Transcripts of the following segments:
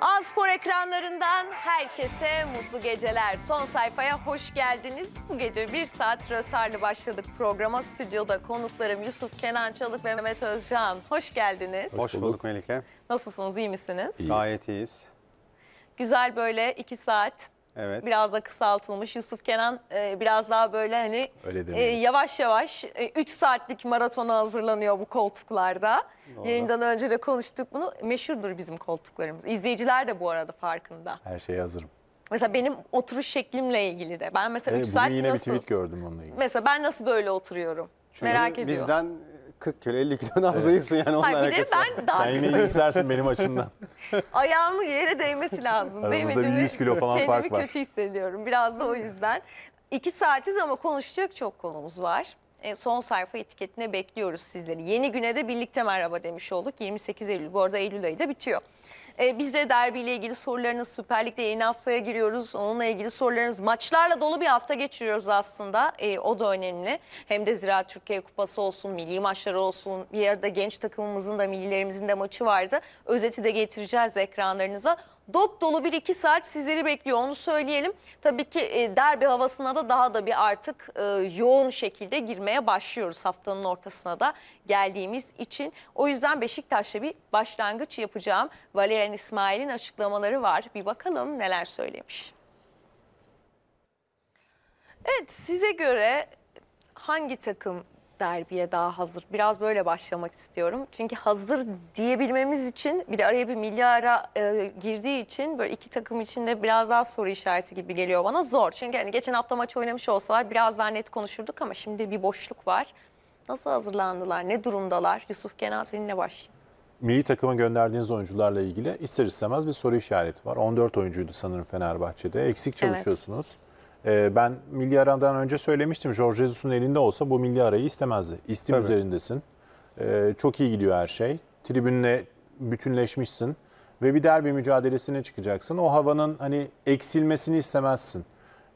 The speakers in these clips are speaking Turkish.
A ekranlarından herkese mutlu geceler. Son sayfaya hoş geldiniz. Bu gece bir saat rötarlı başladık programa. Stüdyoda konuklarım Yusuf Kenan Çalık ve Mehmet Özcan. Hoş geldiniz. Hoş bulduk Melike. Nasılsınız, iyi misiniz? İyiyiz. Gayet iyiyiz. Güzel böyle iki saat Evet. Biraz da kısaltılmış. Yusuf Kenan e, biraz daha böyle hani Öyle e, yavaş yavaş 3 e, saatlik maratona hazırlanıyor bu koltuklarda. Doğru. Yayından önce de konuştuk bunu. Meşhurdur bizim koltuklarımız. İzleyiciler de bu arada farkında. Her şeye hazırım. Mesela benim oturuş şeklimle ilgili de. Ben mesela 3 Evet, saat yine bir nasıl... tweet gördüm onunla ilgili. Mesela ben nasıl böyle oturuyorum? Çünkü Merak ediyorum. Bizden 40 kilo 50 kilo daha zayıfsın yani onunla Hayır, bir de ben daha Sen yine yükselsin benim açımdan. Ayağımın yere değmesi lazım. Aramızda bir 100 kilo falan Kendimi fark var. kötü hissediyorum biraz da o yüzden. İki saatiz ama konuşacak çok konumuz var. E, son sayfa etiketine bekliyoruz sizleri. Yeni güne de birlikte merhaba demiş olduk. 28 Eylül bu arada Eylül ayı da bitiyor. E, bize ile ilgili sorularınız Süper Lig'de yeni haftaya giriyoruz. Onunla ilgili sorularınız maçlarla dolu bir hafta geçiriyoruz aslında. E, o da önemli. Hem de Zira Türkiye Kupası olsun, milli maçları olsun. Bir arada genç takımımızın da millilerimizin de maçı vardı. Özeti de getireceğiz ekranlarınıza dop dolu bir iki saat sizleri bekliyor onu söyleyelim. Tabii ki e, derbi havasına da daha da bir artık e, yoğun şekilde girmeye başlıyoruz haftanın ortasına da geldiğimiz için. O yüzden Beşiktaş'la bir başlangıç yapacağım. Valerian İsmail'in açıklamaları var. Bir bakalım neler söylemiş. Evet size göre hangi takım derbiye daha hazır. Biraz böyle başlamak istiyorum. Çünkü hazır diyebilmemiz için bir de araya bir milyara e, girdiği için böyle iki takım içinde biraz daha soru işareti gibi geliyor bana. Zor. Çünkü hani geçen hafta maç oynamış olsalar biraz daha net konuşurduk ama şimdi bir boşluk var. Nasıl hazırlandılar? Ne durumdalar? Yusuf Kenan seninle başlayayım. Milli takıma gönderdiğiniz oyuncularla ilgili ister istemez bir soru işareti var. 14 oyuncuydu sanırım Fenerbahçe'de. Eksik çalışıyorsunuz. Ee, ben Milyara'dan önce söylemiştim. George Jesus'un elinde olsa bu Milyara'yı istemezdi. İstim Tabii. üzerindesin. Ee, çok iyi gidiyor her şey. Tribünle bütünleşmişsin. Ve bir derbi mücadelesine çıkacaksın. O havanın hani eksilmesini istemezsin.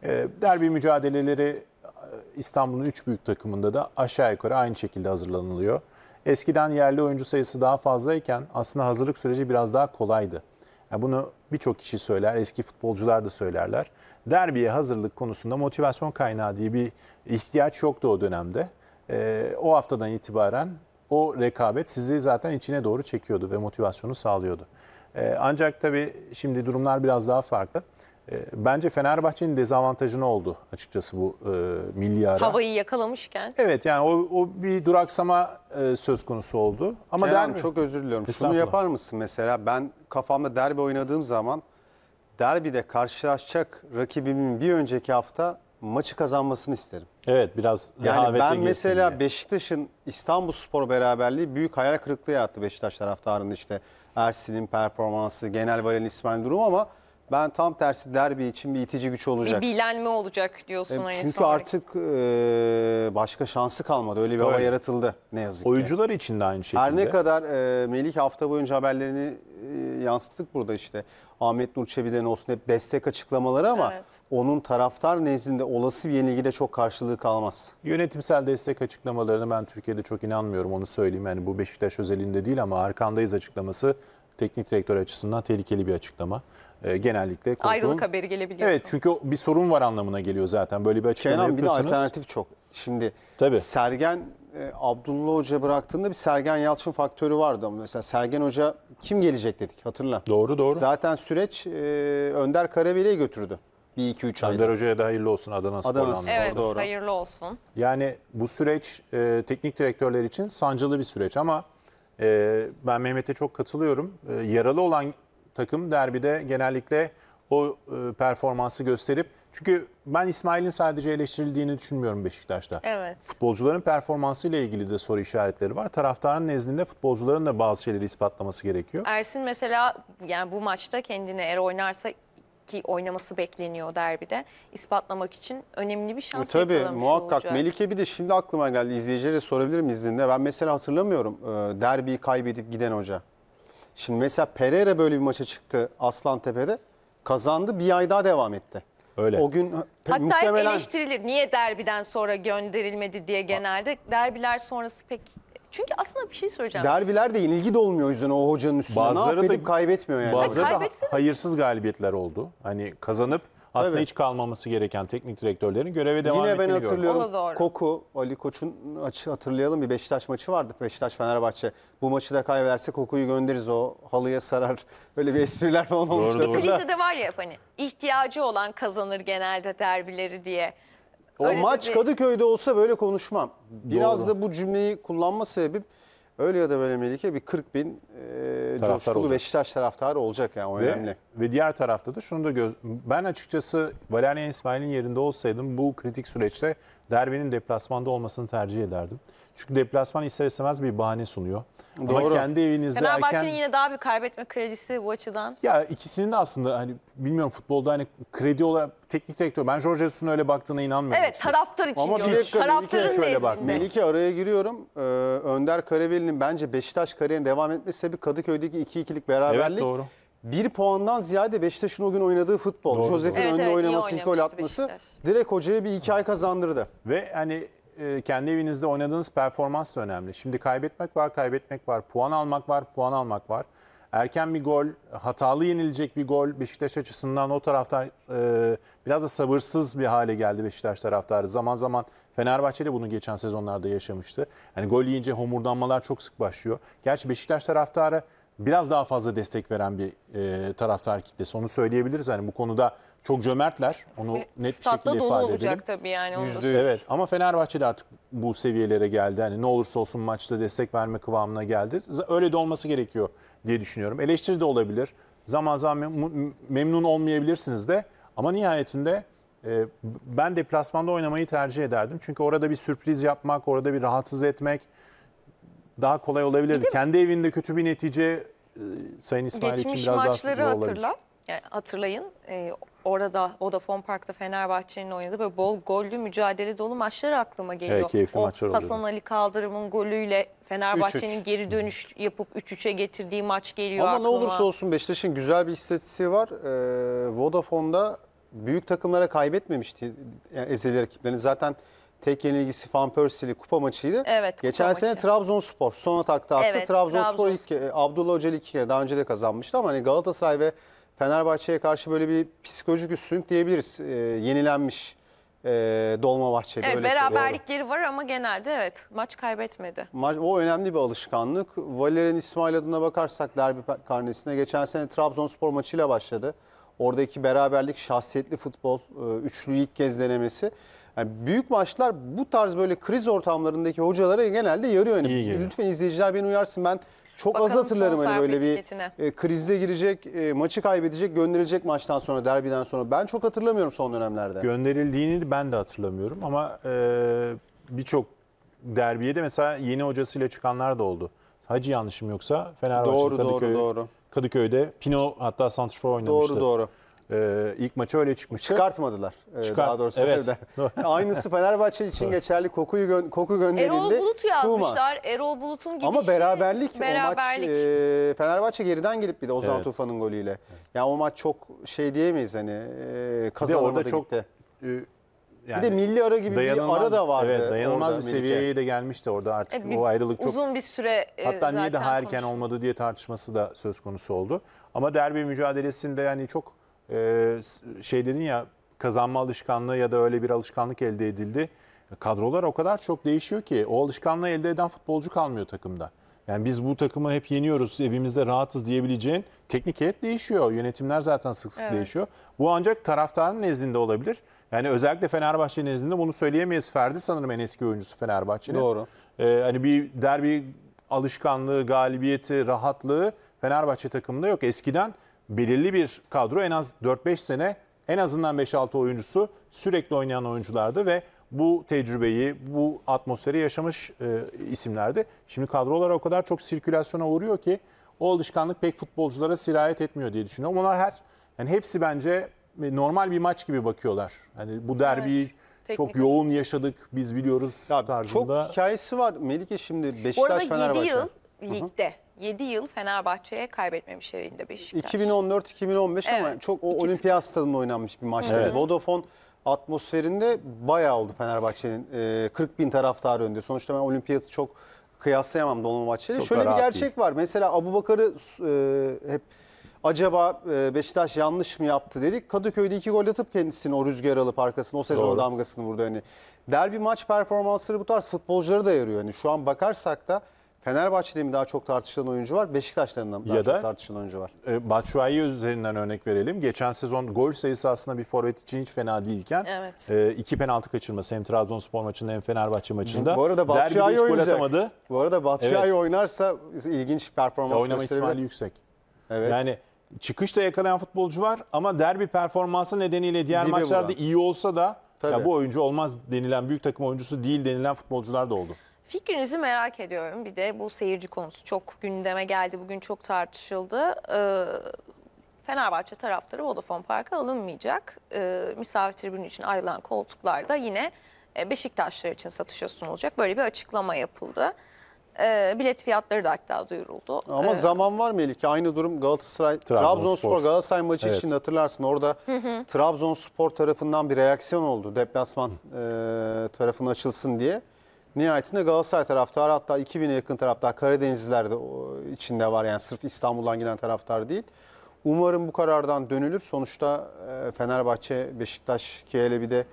Ee, derbi mücadeleleri e, İstanbul'un üç büyük takımında da aşağı yukarı aynı şekilde hazırlanılıyor. Eskiden yerli oyuncu sayısı daha fazlayken aslında hazırlık süreci biraz daha kolaydı. Yani bunu birçok kişi söyler, eski futbolcular da söylerler derbiye hazırlık konusunda motivasyon kaynağı diye bir ihtiyaç yoktu o dönemde. E, o haftadan itibaren o rekabet sizi zaten içine doğru çekiyordu ve motivasyonu sağlıyordu. E, ancak tabii şimdi durumlar biraz daha farklı. Ee, bence Fenerbahçe'nin dezavantajını oldu açıkçası bu e, milli ara. Havayı yakalamışken. Evet yani o, o bir duraksama e, söz konusu oldu. Ama Kerem derbi... çok özür diliyorum. Şunu yapar mısın mesela ben kafamda derbi oynadığım zaman derbide karşılaşacak rakibimin bir önceki hafta maçı kazanmasını isterim. Evet biraz Yani ben mesela diye. Beşiktaş'ın İstanbulspor beraberliği büyük hayal kırıklığı yarattı Beşiktaş taraftarının işte Ersin'in performansı, genel valen İsmail'in durum ama ben tam tersi derbi için bir itici güç olacak. Bir bilenme olacak diyorsun. E, en Çünkü son artık e, başka şansı kalmadı. Öyle bir hava yaratıldı ne yazık ki. Oyuncular için de aynı şekilde. Her ne kadar e, Melih hafta boyunca haberlerini e, yansıttık burada işte. Ahmet Nur Çebi'den olsun hep destek açıklamaları ama evet. onun taraftar nezdinde olası bir yenilgide çok karşılığı kalmaz. Yönetimsel destek açıklamalarını ben Türkiye'de çok inanmıyorum onu söyleyeyim. Yani bu Beşiktaş özelinde değil ama arkandayız açıklaması teknik direktör açısından tehlikeli bir açıklama. E, genellikle koltuğun... Ayrılık haberi gelebiliyor. Evet çünkü bir sorun var anlamına geliyor zaten böyle bir açıklama Kenan, yapıyorsunuz. Kenan bir de alternatif çok. Şimdi Tabii. Sergen e, Abdullah Hoca bıraktığında bir Sergen Yalçın faktörü vardı mesela Sergen Hoca kim gelecek dedik hatırla. Doğru doğru. Zaten süreç e, Önder Karaveli'ye götürdü. Bir iki üç ay. Önder Hoca'ya da hayırlı olsun Adana Spor'a. Adana Spor. Evet doğru. hayırlı olsun. Yani bu süreç e, teknik direktörler için sancılı bir süreç ama e, ben Mehmet'e çok katılıyorum. E, yaralı olan takım derbide genellikle o e, performansı gösterip çünkü ben İsmail'in sadece eleştirildiğini düşünmüyorum Beşiktaş'ta. Evet. Futbolcuların performansı ile ilgili de soru işaretleri var. Taraftarın nezdinde futbolcuların da bazı şeyleri ispatlaması gerekiyor. Ersin mesela yani bu maçta kendini eğer oynarsa ki oynaması bekleniyor derbide ispatlamak için önemli bir şans e, Tabii muhakkak. Olacak. Melike bir de şimdi aklıma geldi. İzleyicilere sorabilirim izninde. Ben mesela hatırlamıyorum e, derbiyi kaybedip giden hoca. Şimdi mesela Pereira böyle bir maça çıktı Aslantepe'de, Kazandı bir ay daha devam etti. Öyle. O gün Hatta muhtemelen... eleştirilir. Niye derbiden sonra gönderilmedi diye genelde. Derbiler sonrası pek çünkü aslında bir şey soracağım. Derbiler de ilgi de olmuyor yüzüne o hocanın üstüne. Bazıları ne yapıp da, kaybetmiyor yani. Bazıları Hayır, da hayırsız galibiyetler oldu. Hani kazanıp aslında Tabii. hiç kalmaması gereken teknik direktörlerin göreve devam Yine ben hatırlıyorum. doğru. Koku, Ali Koç'un hatırlayalım bir Beşiktaş maçı vardı. Beşiktaş Fenerbahçe. Bu maçı da kaybederse Koku'yu göndeririz o halıya sarar. Böyle bir espriler falan olmuştu. Doğru. de var ya hani ihtiyacı olan kazanır genelde derbileri diye. O Öyle maç bir... Kadıköy'de olsa böyle konuşmam. Biraz Doğru. da bu cümleyi kullanma sebebim öyle ya da böyle Melike bir 40 bin e, Taraftar coşkulu olacak. Beşiktaş taraftarı olacak yani o Ve- önemli. Ve diğer tarafta da şunu da göz... Ben açıkçası Valerian İsmail'in yerinde olsaydım bu kritik süreçte derbinin deplasmanda olmasını tercih ederdim. Çünkü deplasman ister istemez bir bahane sunuyor. Ama Doğru. kendi evinizde Fenerbahçe'nin erken... yine daha bir kaybetme kredisi bu açıdan. Ya ikisinin de aslında hani bilmiyorum futbolda hani kredi olarak teknik direktör. Ben Jorge Jesus'un öyle baktığına inanmıyorum. Evet taraftar için Ama bir diyoruz. dakika, Melike, şöyle bak, Melike araya giriyorum. Ee, Önder Karaveli'nin bence Beşiktaş kariyerine devam etmesi tabii Kadıköy'deki 2-2'lik beraberlik. Evet doğru. Bir puandan ziyade Beşiktaş'ın o gün oynadığı futbol, doğru, Josef'in evet, önde evet, oynaması, ilk gol atması Beşiktaş. direkt hocaya bir iki ay kazandırdı. Ve hani e, kendi evinizde oynadığınız performans da önemli. Şimdi kaybetmek var, kaybetmek var. Puan almak var, puan almak var. Erken bir gol, hatalı yenilecek bir gol Beşiktaş açısından o taraftar e, biraz da sabırsız bir hale geldi Beşiktaş taraftarı. Zaman zaman Fenerbahçe de bunu geçen sezonlarda yaşamıştı. Yani gol yiyince homurdanmalar çok sık başlıyor. Gerçi Beşiktaş taraftarı biraz daha fazla destek veren bir e, taraftar kitlesi. Onu söyleyebiliriz. Yani bu konuda çok cömertler. Onu Ve net bir şekilde ifade edelim. dolu olacak tabii yani. %100. Evet ama Fenerbahçe de artık bu seviyelere geldi. Hani ne olursa olsun maçta destek verme kıvamına geldi. Öyle de olması gerekiyor diye düşünüyorum. Eleştiri de olabilir. Zaman zaman memnun olmayabilirsiniz de ama nihayetinde ee, ben deplasmanda oynamayı tercih ederdim. Çünkü orada bir sürpriz yapmak, orada bir rahatsız etmek daha kolay olabilirdi. Bir Kendi evinde kötü bir netice e, Sayın İsmail Geçmiş için biraz daha Geçmiş maçları hatırla. Yani hatırlayın e, orada Vodafone Park'ta Fenerbahçe'nin oynadığı böyle bol gollü mücadele dolu maçlar aklıma geliyor. Evet, keyifli o maçlar Hasan oluyor. Ali Kaldırım'ın golüyle Fenerbahçe'nin geri dönüş yapıp 3-3'e getirdiği maç geliyor Ama aklıma. ne olursa olsun Beşiktaş'ın güzel bir istatistiği var. Ee, Vodafone'da büyük takımlara kaybetmemişti yani ezeli rakiplerini. Zaten tek yenilgisi Van Persie'li kupa maçıydı. Evet, kupa Geçen maçı. sene Trabzonspor son atakta attı. Evet, Trabzonspor Trabzon. ilk, e, Abdullah Hoca iki kere daha önce de kazanmıştı ama hani Galatasaray ve Fenerbahçe'ye karşı böyle bir psikolojik üstünlük diyebiliriz. E, yenilenmiş e, Dolmabahçe'de evet, öyle beraberlikleri doğru. var ama genelde evet maç kaybetmedi. Maç, o önemli bir alışkanlık. Valerian İsmail adına bakarsak derbi karnesine geçen sene Trabzonspor maçıyla başladı. Oradaki beraberlik, şahsiyetli futbol, e, üçlüyü ilk kez denemesi. Yani büyük maçlar bu tarz böyle kriz ortamlarındaki hocalara genelde yarıyor. Yani lütfen izleyiciler beni uyarsın. Ben çok Bakalım az hatırlarım hani böyle bir e, krize girecek, e, maçı kaybedecek, gönderilecek maçtan sonra, derbiden sonra. Ben çok hatırlamıyorum son dönemlerde. Gönderildiğini ben de hatırlamıyorum ama e, birçok derbiye de mesela yeni hocasıyla çıkanlar da oldu. Hacı yanlışım yoksa Fenerbahçe doğru, Kadıköy doğru, doğru. Kadıköy'de Pino hatta Santrfor oynamıştı. Doğru doğru. Ee, ilk maçı öyle çıkmış. Çıkartmadılar. Ee, Çıkart, daha doğrusu evet. Aynısı Fenerbahçe için geçerli. Kokuyu gö koku gönderildi. Erol Bulut yazmışlar. Kuma. Erol Bulut'un gidişi. Ama beraberlik, beraberlik. o maç e, Fenerbahçe geriden gelip bir de Ozan evet. Tufan'ın golüyle. Yani o maç çok şey diyemeyiz hani e, kazanamadı orada çok, E, yani, bir de milli ara gibi bir ara da vardı. Evet, dayanılmaz bir seviyeye de gelmişti orada artık. E, bir, o ayrılık çok uzun bir süre e, Hatta niye daha erken konuştum. olmadı diye tartışması da söz konusu oldu. Ama derbi mücadelesinde yani çok e, şey dedin ya kazanma alışkanlığı ya da öyle bir alışkanlık elde edildi. Kadrolar o kadar çok değişiyor ki o alışkanlığı elde eden futbolcu kalmıyor takımda. Yani biz bu takımı hep yeniyoruz, evimizde rahatız diyebileceğin teknik heyet değişiyor. Yönetimler zaten sık sık evet. değişiyor. Bu ancak taraftarın nezdinde olabilir. Yani özellikle Fenerbahçe nezdinde bunu söyleyemeyiz. Ferdi sanırım en eski oyuncusu Fenerbahçe'nin. Doğru. Ee, hani bir derbi alışkanlığı, galibiyeti, rahatlığı Fenerbahçe takımında yok. Eskiden belirli bir kadro en az 4-5 sene en azından 5-6 oyuncusu sürekli oynayan oyunculardı ve bu tecrübeyi, bu atmosferi yaşamış e, isimlerdi. Şimdi kadrolar o kadar çok sirkülasyona uğruyor ki o alışkanlık pek futbolculara sirayet etmiyor diye düşünüyorum. Onlar her yani hepsi bence e, normal bir maç gibi bakıyorlar. Hani bu derbiyi evet. Teknik çok yoğun yaşadık biz biliyoruz ya, tarzında. Çok hikayesi var Melike şimdi Beşiktaş Fenerbahçe. Bu arada 7 yıl ligde. Hı -hı. 7 yıl Fenerbahçe'ye kaybetmemiş evinde Beşiktaş. 2014-2015 evet. ama çok o olimpiyat stadında oynanmış bir maçtı. Evet. Vodafone atmosferinde bayağı oldu Fenerbahçe'nin. E, 40 bin taraftarı önde. Sonuçta ben olimpiyatı çok kıyaslayamam Dolmabahçe'yle. Şöyle bir gerçek değil. var. Mesela Abubakar'ı e, hep acaba e, Beşiktaş yanlış mı yaptı dedik. Kadıköy'de iki gol atıp kendisini o rüzgar alıp arkasına o sezon Doğru. damgasını vurdu. Yani derbi maç performansları bu tarz futbolcuları da yarıyor. Yani şu an bakarsak da Fenerbahçe'de mi daha çok tartışılan oyuncu var? Beşiktaş'ta mı daha ya çok tartışılan oyuncu var? E, Batshuayi üzerinden örnek verelim. Geçen sezon gol sayısı aslında bir forvet için hiç fena değilken evet. e, iki penaltı kaçırması hem Trabzonspor maçında hem Fenerbahçe maçında. Bu arada Batshuayi oynayacak. Atamadı. Bu arada Batshuayi evet. oynarsa ilginç performans ya Oynama ihtimali yüksek. Evet. Yani çıkışta yakalayan futbolcu var ama derbi performansı nedeniyle diğer Dibe maçlarda vuran. iyi olsa da Tabii. ya bu oyuncu olmaz denilen büyük takım oyuncusu değil denilen futbolcular da oldu. Fikrinizi merak ediyorum. Bir de bu seyirci konusu çok gündeme geldi. Bugün çok tartışıldı. Ee, Fenerbahçe taraftarı Vodafone Park'a alınmayacak. Ee, misafir tribünü için ayrılan koltuklar da yine e, Beşiktaşlar için satışa sunulacak. Böyle bir açıklama yapıldı. E, bilet fiyatları da hatta duyuruldu. Ama ee, zaman var mı Elike? Aynı durum Galatasaray, Trabzonspor, Galatasaray maçı evet. için hatırlarsın. Orada Trabzonspor tarafından bir reaksiyon oldu. Deplasman hı. e, tarafına açılsın diye. Nihayetinde Galatasaray taraftarı hatta 2000'e yakın taraftar Karadenizliler de içinde var. Yani sırf İstanbul'dan giden taraftar değil. Umarım bu karardan dönülür. Sonuçta e, Fenerbahçe, Beşiktaş, Kiel'e bir de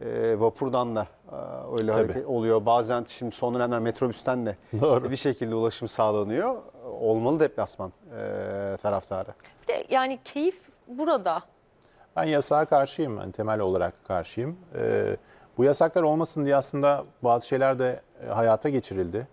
e, vapurdan da e, öyle Tabii. hareket oluyor. Bazen şimdi son dönemler metrobüsten de Doğru. bir şekilde ulaşım sağlanıyor. Olmalı deplasman e, taraftarı. Bir de yani keyif burada. Ben yasağa karşıyım. ben temel olarak karşıyım. Ee, bu yasaklar olmasın diye aslında bazı şeyler de e, hayata geçirildi.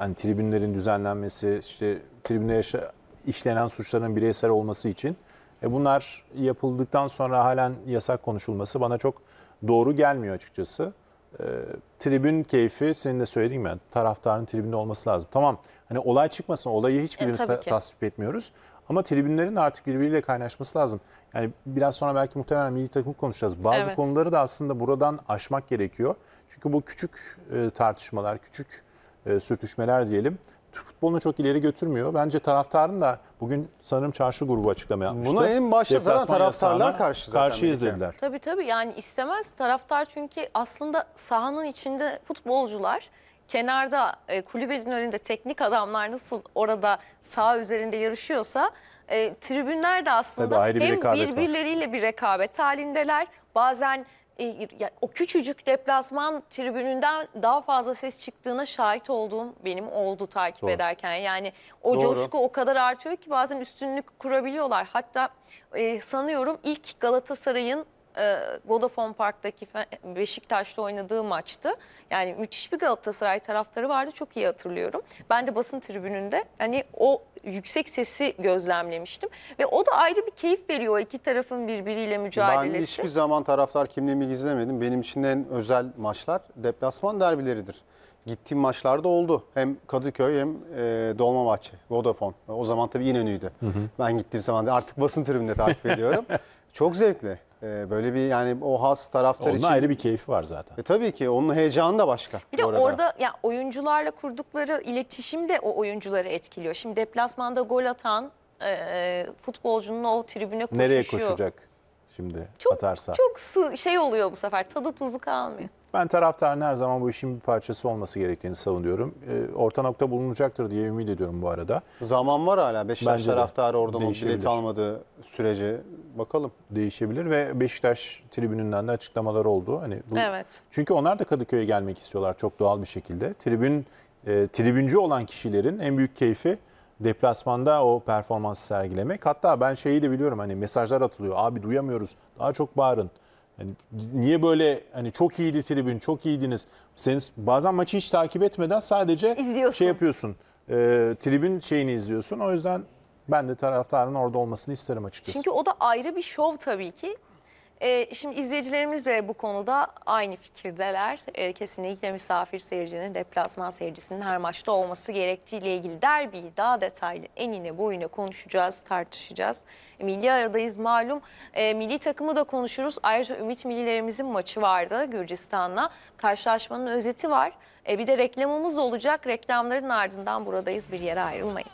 Yani e, tribünlerin düzenlenmesi, işte tribünde yaşa, işlenen suçların bireysel olması için. E bunlar yapıldıktan sonra halen yasak konuşulması bana çok doğru gelmiyor açıkçası. E, tribün keyfi senin de söylediğin ben taraftarın tribünde olması lazım. Tamam hani olay çıkmasın olayı hiçbirimiz e, ta- tasvip etmiyoruz. Ama tribünlerin artık birbiriyle kaynaşması lazım yani biraz sonra belki muhtemelen milli takım konuşacağız. Bazı evet. konuları da aslında buradan aşmak gerekiyor. Çünkü bu küçük e, tartışmalar, küçük e, sürtüşmeler diyelim futbolunu çok ileri götürmüyor. Bence taraftarın da bugün sanırım çarşı grubu açıklama yapmıştı. Buna en başta zaten taraftarlar karşı zaten. Karşıyız dediler. Tabii tabii yani istemez taraftar çünkü aslında sahanın içinde futbolcular kenarda e, kulübenin önünde teknik adamlar nasıl orada saha üzerinde yarışıyorsa e, tribünler de aslında hem birbirleriyle var. bir rekabet halindeler. Bazen e, o küçücük deplasman tribününden daha fazla ses çıktığına şahit olduğum benim oldu takip Doğru. ederken. Yani o Doğru. coşku o kadar artıyor ki bazen üstünlük kurabiliyorlar. Hatta e, sanıyorum ilk Galatasaray'ın e, Vodafone Park'taki Beşiktaş'ta oynadığı maçtı. Yani müthiş bir Galatasaray taraftarı vardı çok iyi hatırlıyorum. Ben de basın tribününde hani o yüksek sesi gözlemlemiştim. Ve o da ayrı bir keyif veriyor iki tarafın birbiriyle mücadelesi. Ben hiçbir zaman taraftar kimliğimi gizlemedim. Benim için en özel maçlar deplasman derbileridir gittiğim maçlarda oldu. Hem Kadıköy hem e, Dolmabahçe, Vodafone. O zaman tabii İnönü'ydü. Hı hı. Ben gittiğim zaman da artık basın tribünde takip ediyorum. Çok zevkli. Ee, Böyle bir yani o has taraftar Onun için. ayrı bir keyfi var zaten. E, tabii ki onun heyecanı da başka. Bir de bu orada ya oyuncularla kurdukları iletişim de o oyuncuları etkiliyor. Şimdi deplasmanda gol atan e, futbolcunun o tribüne koşuşuyor. Nereye koşacak? şimdi çok, atarsa. Çok sığ, şey oluyor bu sefer tadı tuzu kalmıyor. Ben taraftarın her zaman bu işin bir parçası olması gerektiğini savunuyorum. E, orta nokta bulunacaktır diye ümit ediyorum bu arada. Zaman var hala. Beşiktaş Bence taraftarı oradan o bileti almadığı sürece bakalım. Değişebilir ve Beşiktaş tribününden de açıklamalar oldu. Hani bu, evet. Çünkü onlar da Kadıköy'e gelmek istiyorlar çok doğal bir şekilde. Tribün e, tribüncü olan kişilerin en büyük keyfi deplasmanda o performansı sergilemek. Hatta ben şeyi de biliyorum hani mesajlar atılıyor. Abi duyamıyoruz. Daha çok bağırın. Yani niye böyle hani çok iyiydi tribün, çok iyiydiniz. Sen bazen maçı hiç takip etmeden sadece şey İzliyorsun. şey yapıyorsun. E, tribün şeyini izliyorsun. O yüzden ben de taraftarın orada olmasını isterim açıkçası. Çünkü o da ayrı bir şov tabii ki. E, şimdi izleyicilerimiz de bu konuda aynı fikirdeler. E, kesinlikle misafir seyircinin, deplasman seyircisinin her maçta olması gerektiğiyle ilgili derbiyi daha detaylı enine boyuna konuşacağız, tartışacağız. E, milli aradayız malum. E, milli takımı da konuşuruz. Ayrıca Ümit Millilerimizin maçı vardı Gürcistan'la. Karşılaşmanın özeti var. E, bir de reklamımız olacak. Reklamların ardından buradayız. Bir yere ayrılmayın.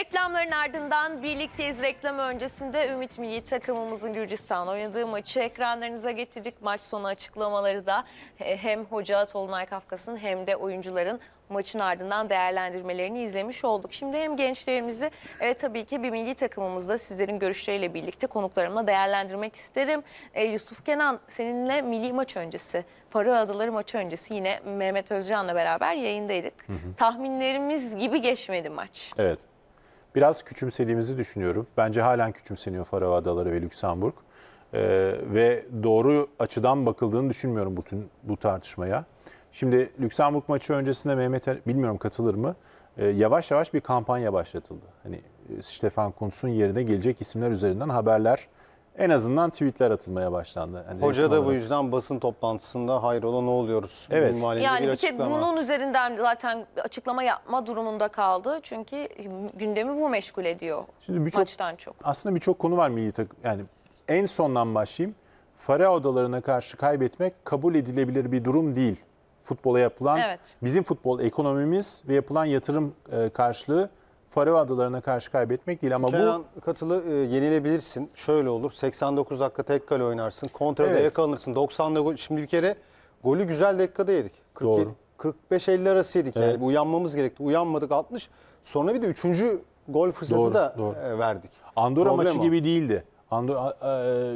Reklamların ardından birlikteyiz. Reklam öncesinde Ümit Milli takımımızın Gürcistan oynadığı maçı ekranlarınıza getirdik. Maç sonu açıklamaları da hem Hoca Tolunay Kafkas'ın hem de oyuncuların maçın ardından değerlendirmelerini izlemiş olduk. Şimdi hem gençlerimizi e, tabii ki bir milli takımımızda sizlerin görüşleriyle birlikte konuklarımla değerlendirmek isterim. E, Yusuf Kenan seninle milli maç öncesi, Faroe Adaları maç öncesi yine Mehmet Özcan'la beraber yayındaydık. Hı hı. Tahminlerimiz gibi geçmedi maç. Evet biraz küçümsediğimizi düşünüyorum. Bence halen küçümseniyor Faroe Adaları ve Lüksemburg. Ee, ve doğru açıdan bakıldığını düşünmüyorum bütün bu tartışmaya. Şimdi Lüksemburg maçı öncesinde Mehmet bilmiyorum katılır mı? E, yavaş yavaş bir kampanya başlatıldı. Hani e, Stefan Kuntz'un yerine gelecek isimler üzerinden haberler en azından tweetler atılmaya başlandı. Yani Hoca da bu yüzden basın toplantısında hayrola ne oluyoruz? Evet. yani bir, bir tek bunun üzerinden zaten açıklama yapma durumunda kaldı. Çünkü gündemi bu meşgul ediyor Şimdi birçok, maçtan çok. Aslında birçok konu var milli takım. Yani en sondan başlayayım. Fare odalarına karşı kaybetmek kabul edilebilir bir durum değil. Futbola yapılan, evet. bizim futbol ekonomimiz ve yapılan yatırım e, karşılığı Faroe Adaları'na karşı kaybetmek değil ama Kenan, bu... katılı e, yenilebilirsin. Şöyle olur 89 dakika tek kale oynarsın. Kontrada evet. yakalanırsın. 90'da gol. Şimdi bir kere golü güzel dakikada yedik. 47, 45-50 arası yedik. Evet. Yani uyanmamız gerekti. Uyanmadık 60. Sonra bir de 3. gol fırsatı doğru, da doğru. E, verdik. Andorra Problem maçı o. gibi değildi. Andorra,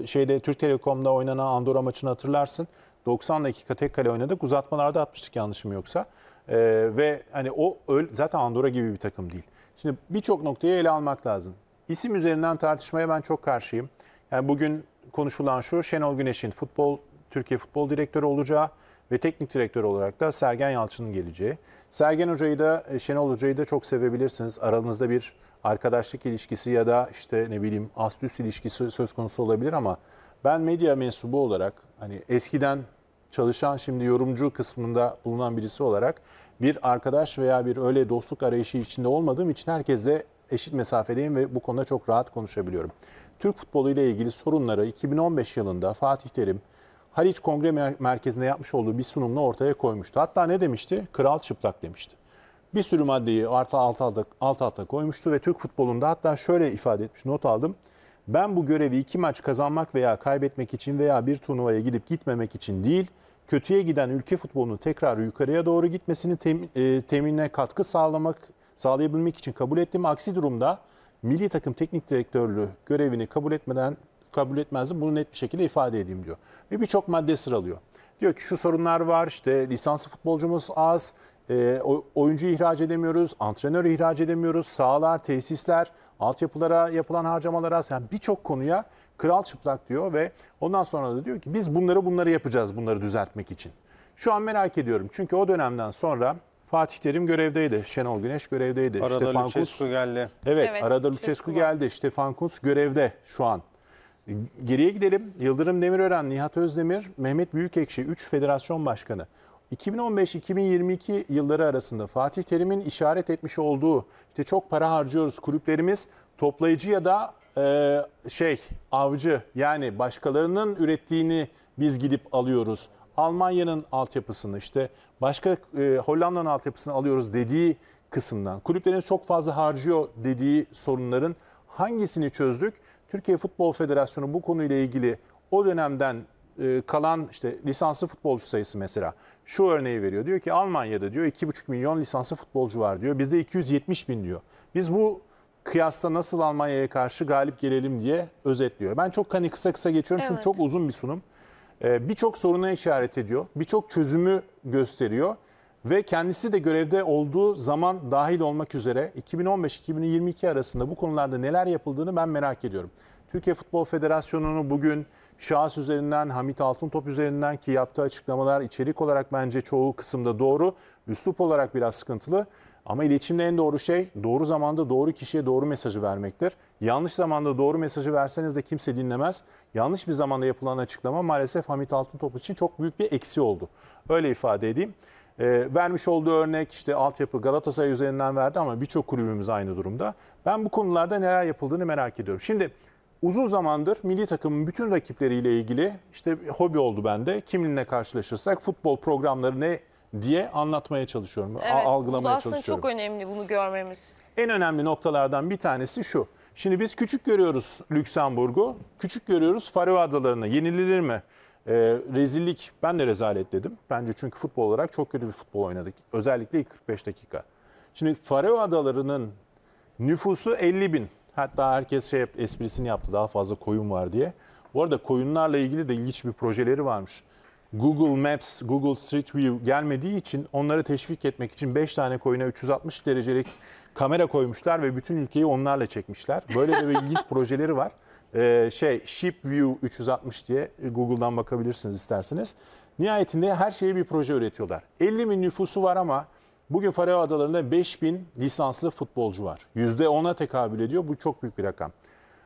e, şeyde Türk Telekom'da oynanan Andorra maçını hatırlarsın. 90 dakika tek kale oynadık. Uzatmalarda atmıştık yanlışım yoksa. E, ve hani o öyle, zaten Andorra gibi bir takım değil. Şimdi birçok noktayı ele almak lazım. İsim üzerinden tartışmaya ben çok karşıyım. Yani bugün konuşulan şu Şenol Güneş'in futbol Türkiye futbol direktörü olacağı ve teknik direktör olarak da Sergen Yalçın'ın geleceği. Sergen Hoca'yı da e, Şenol Hoca'yı da çok sevebilirsiniz. Aranızda bir arkadaşlık ilişkisi ya da işte ne bileyim astüs ilişkisi söz konusu olabilir ama ben medya mensubu olarak hani eskiden çalışan şimdi yorumcu kısmında bulunan birisi olarak bir arkadaş veya bir öyle dostluk arayışı içinde olmadığım için herkese eşit mesafedeyim ve bu konuda çok rahat konuşabiliyorum. Türk futbolu ile ilgili sorunları 2015 yılında Fatih Terim Haliç Kongre Merkezi'nde yapmış olduğu bir sunumla ortaya koymuştu. Hatta ne demişti? Kral çıplak demişti. Bir sürü maddeyi alt alta, alt, alt alta koymuştu ve Türk futbolunda hatta şöyle ifade etmiş, not aldım. Ben bu görevi iki maç kazanmak veya kaybetmek için veya bir turnuvaya gidip gitmemek için değil, kötüye giden ülke futbolunun tekrar yukarıya doğru gitmesini tem, e, teminine katkı sağlamak sağlayabilmek için kabul ettim. Aksi durumda milli takım teknik direktörlüğü görevini kabul etmeden kabul etmezdim. Bunu net bir şekilde ifade edeyim diyor. Ve birçok madde sıralıyor. Diyor ki şu sorunlar var işte lisanslı futbolcumuz az, e, oyuncu ihraç edemiyoruz, antrenör ihraç edemiyoruz, sahalar, tesisler, altyapılara yapılan harcamalar harcamalara yani birçok konuya Kral çıplak diyor ve ondan sonra da diyor ki biz bunları bunları yapacağız bunları düzeltmek için. Şu an merak ediyorum çünkü o dönemden sonra Fatih Terim görevdeydi. Şenol Güneş görevdeydi. Arada Stefan Lucescu Kus, geldi. Evet, Evet, arada Lucescu Lucescu var. geldi. Stefan Kuntz görevde şu an. Geriye gidelim. Yıldırım Demirören, Nihat Özdemir, Mehmet Büyükekşi 3 federasyon başkanı. 2015-2022 yılları arasında Fatih Terim'in işaret etmiş olduğu işte çok para harcıyoruz kulüplerimiz toplayıcı ya da e, şey avcı yani başkalarının ürettiğini biz gidip alıyoruz. Almanya'nın altyapısını işte başka e, Hollanda'nın altyapısını alıyoruz dediği kısımdan. Kulüplerimiz çok fazla harcıyor dediği sorunların hangisini çözdük? Türkiye Futbol Federasyonu bu konuyla ilgili o dönemden e, kalan işte lisanslı futbolcu sayısı mesela şu örneği veriyor. Diyor ki Almanya'da diyor 2,5 milyon lisanslı futbolcu var diyor. Bizde 270 bin diyor. Biz bu kıyasla nasıl Almanya'ya karşı galip gelelim diye özetliyor. Ben çok hani kısa kısa geçiyorum çünkü çok uzun bir sunum. Ee, Birçok soruna işaret ediyor, birçok çözümü gösteriyor ve kendisi de görevde olduğu zaman dahil olmak üzere 2015-2022 arasında bu konularda neler yapıldığını ben merak ediyorum. Türkiye Futbol Federasyonu'nu bugün şahıs üzerinden, Hamit Altıntop üzerinden ki yaptığı açıklamalar içerik olarak bence çoğu kısımda doğru, üslup olarak biraz sıkıntılı. Ama iletişimde en doğru şey doğru zamanda doğru kişiye doğru mesajı vermektir. Yanlış zamanda doğru mesajı verseniz de kimse dinlemez. Yanlış bir zamanda yapılan açıklama maalesef Hamit Altıntop için çok büyük bir eksi oldu. Öyle ifade edeyim. E, vermiş olduğu örnek işte altyapı Galatasaray üzerinden verdi ama birçok kulübümüz aynı durumda. Ben bu konularda neler yapıldığını merak ediyorum. Şimdi uzun zamandır milli takımın bütün rakipleriyle ilgili işte hobi oldu bende. Kiminle karşılaşırsak futbol programları ne diye anlatmaya çalışıyorum, Evet, algılamaya bu da aslında çok önemli bunu görmemiz. En önemli noktalardan bir tanesi şu. Şimdi biz küçük görüyoruz Lüksemburg'u, küçük görüyoruz Faroe Adaları'nı. Yenilir mi? Ee, rezillik, ben de rezalet dedim. Bence çünkü futbol olarak çok kötü bir futbol oynadık. Özellikle ilk 45 dakika. Şimdi Faroe Adaları'nın nüfusu 50 bin. Hatta herkes şey yap- esprisini yaptı daha fazla koyun var diye. Bu arada koyunlarla ilgili de ilginç bir projeleri varmış. Google Maps, Google Street View gelmediği için onları teşvik etmek için 5 tane koyuna 360 derecelik kamera koymuşlar ve bütün ülkeyi onlarla çekmişler. Böyle de bir ilginç projeleri var. Ee, şey Ship View 360 diye Google'dan bakabilirsiniz isterseniz. Nihayetinde her şeye bir proje üretiyorlar. 50 bin nüfusu var ama bugün Faroe Adaları'nda 5 bin lisanslı futbolcu var. %10'a tekabül ediyor. Bu çok büyük bir rakam.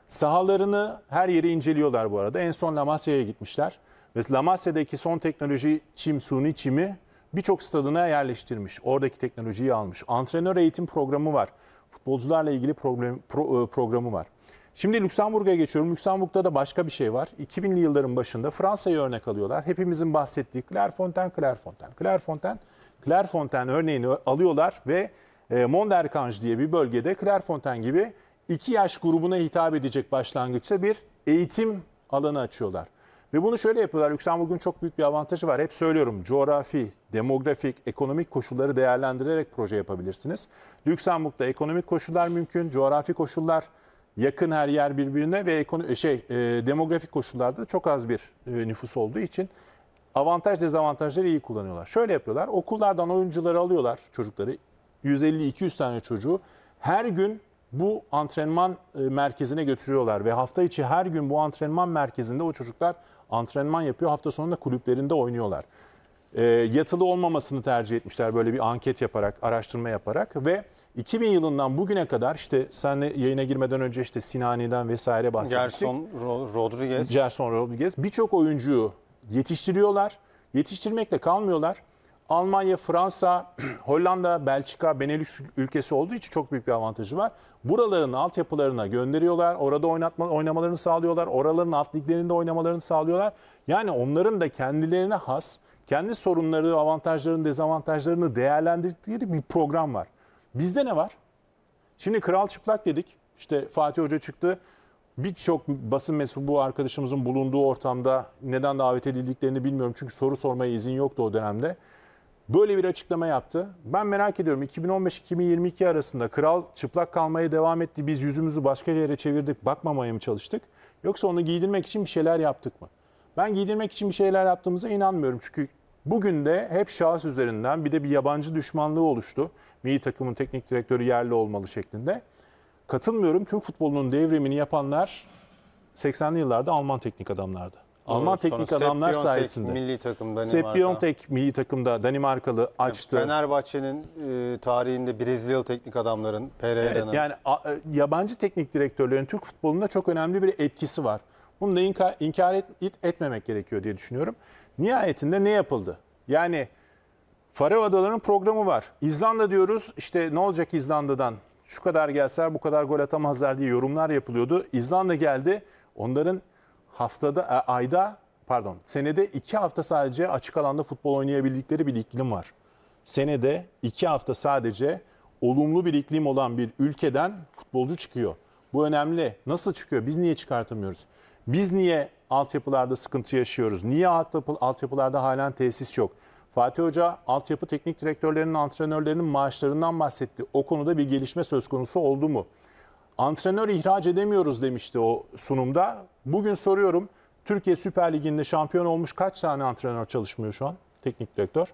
Sahalarını her yeri inceliyorlar bu arada. En son Lamasya'ya gitmişler. Mesela Amasya'daki son teknoloji çim, suni çimi birçok stadına yerleştirmiş. Oradaki teknolojiyi almış. Antrenör eğitim programı var. Futbolcularla ilgili problem, pro, e, programı var. Şimdi Lüksemburg'a geçiyorum. Lüksemburg'da da başka bir şey var. 2000'li yılların başında Fransa'yı örnek alıyorlar. Hepimizin bahsettiği Clairefontaine, Clairefontaine, Clairefontaine, Clairefontaine örneğini alıyorlar ve e, Monderkanj diye bir bölgede Clairefontaine gibi iki yaş grubuna hitap edecek başlangıçta bir eğitim alanı açıyorlar. Ve bunu şöyle yapıyorlar. Lüksemburg'un çok büyük bir avantajı var. Hep söylüyorum coğrafi, demografik, ekonomik koşulları değerlendirerek proje yapabilirsiniz. Lüksemburg'da ekonomik koşullar mümkün, coğrafi koşullar yakın her yer birbirine ve e, şey e, demografik koşullarda çok az bir e, nüfus olduğu için avantaj dezavantajları iyi kullanıyorlar. Şöyle yapıyorlar. Okullardan oyuncuları alıyorlar çocukları. 150-200 tane çocuğu her gün bu antrenman e, merkezine götürüyorlar ve hafta içi her gün bu antrenman merkezinde o çocuklar antrenman yapıyor. Hafta sonunda kulüplerinde oynuyorlar. E, yatılı olmamasını tercih etmişler böyle bir anket yaparak, araştırma yaparak ve 2000 yılından bugüne kadar işte senle yayına girmeden önce işte Sinani'den vesaire bahsetmiştik. Gerson Rodriguez. Gerson Rodriguez birçok oyuncuyu yetiştiriyorlar. Yetiştirmekle kalmıyorlar. Almanya, Fransa, Hollanda, Belçika, Benelux ülkesi olduğu için çok büyük bir avantajı var. Buraların altyapılarına gönderiyorlar. Orada oynatma, oynamalarını sağlıyorlar. Oraların alt liglerinde oynamalarını sağlıyorlar. Yani onların da kendilerine has, kendi sorunları, avantajlarını, dezavantajlarını değerlendirdikleri bir program var. Bizde ne var? Şimdi kral çıplak dedik. İşte Fatih Hoca çıktı. Birçok basın mensubu arkadaşımızın bulunduğu ortamda neden davet edildiklerini bilmiyorum. Çünkü soru sormaya izin yoktu o dönemde. Böyle bir açıklama yaptı. Ben merak ediyorum 2015-2022 arasında kral çıplak kalmaya devam etti. Biz yüzümüzü başka yere çevirdik bakmamaya mı çalıştık? Yoksa onu giydirmek için bir şeyler yaptık mı? Ben giydirmek için bir şeyler yaptığımıza inanmıyorum. Çünkü bugün de hep şahıs üzerinden bir de bir yabancı düşmanlığı oluştu. Milli takımın teknik direktörü yerli olmalı şeklinde. Katılmıyorum. Türk futbolunun devrimini yapanlar 80'li yıllarda Alman teknik adamlardı. Alman teknik Sonra adamlar Sepp sayesinde. milli takım Danimarka. Sepp Biontech milli takımda Danimarkalı açtı. Fenerbahçe'nin e, tarihinde Brezilyalı teknik adamların, Pereira'nın. Evet, yani a, e, yabancı teknik direktörlerin Türk futbolunda çok önemli bir etkisi var. Bunu da inkar, inkar et, etmemek gerekiyor diye düşünüyorum. Nihayetinde ne yapıldı? Yani Faroe Adaları'nın programı var. İzlanda diyoruz işte ne olacak İzlanda'dan? Şu kadar gelse, bu kadar gol atamazlar diye yorumlar yapılıyordu. İzlanda geldi. Onların haftada e, ayda pardon senede iki hafta sadece açık alanda futbol oynayabildikleri bir iklim var. Senede iki hafta sadece olumlu bir iklim olan bir ülkeden futbolcu çıkıyor. Bu önemli. Nasıl çıkıyor? Biz niye çıkartamıyoruz? Biz niye altyapılarda sıkıntı yaşıyoruz? Niye altyapı, altyapılarda halen tesis yok? Fatih Hoca altyapı teknik direktörlerinin, antrenörlerinin maaşlarından bahsetti. O konuda bir gelişme söz konusu oldu mu? antrenör ihraç edemiyoruz demişti o sunumda. Bugün soruyorum Türkiye Süper Ligi'nde şampiyon olmuş kaç tane antrenör çalışmıyor şu an? Teknik direktör.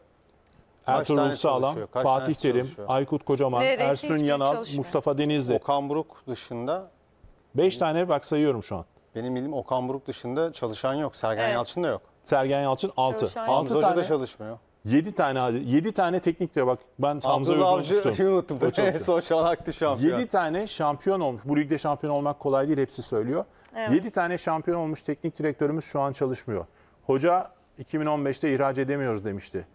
Kaç Ertuğrul Sağlam, Fatih Terim, Aykut Kocaman, Neredeyse Ersun Yanal, çalışmıyor. Mustafa Denizli. Okan Buruk dışında Beş tane bak sayıyorum şu an. benim bildiğim Okan Buruk dışında çalışan yok. Sergen Evet. Yalçın da yok. Sergen Yalçın altı. Altı. yok. Hoca da çalışmıyor. 7 tane 7 tane teknik diyor bak ben Hamza Abdullah Avcı'yı unuttum. En son şalaklı şampiyon. 7 tane şampiyon olmuş. Bu ligde şampiyon olmak kolay değil hepsi söylüyor. Evet. 7 tane şampiyon olmuş teknik direktörümüz şu an çalışmıyor. Hoca 2015'te ihraç edemiyoruz demişti.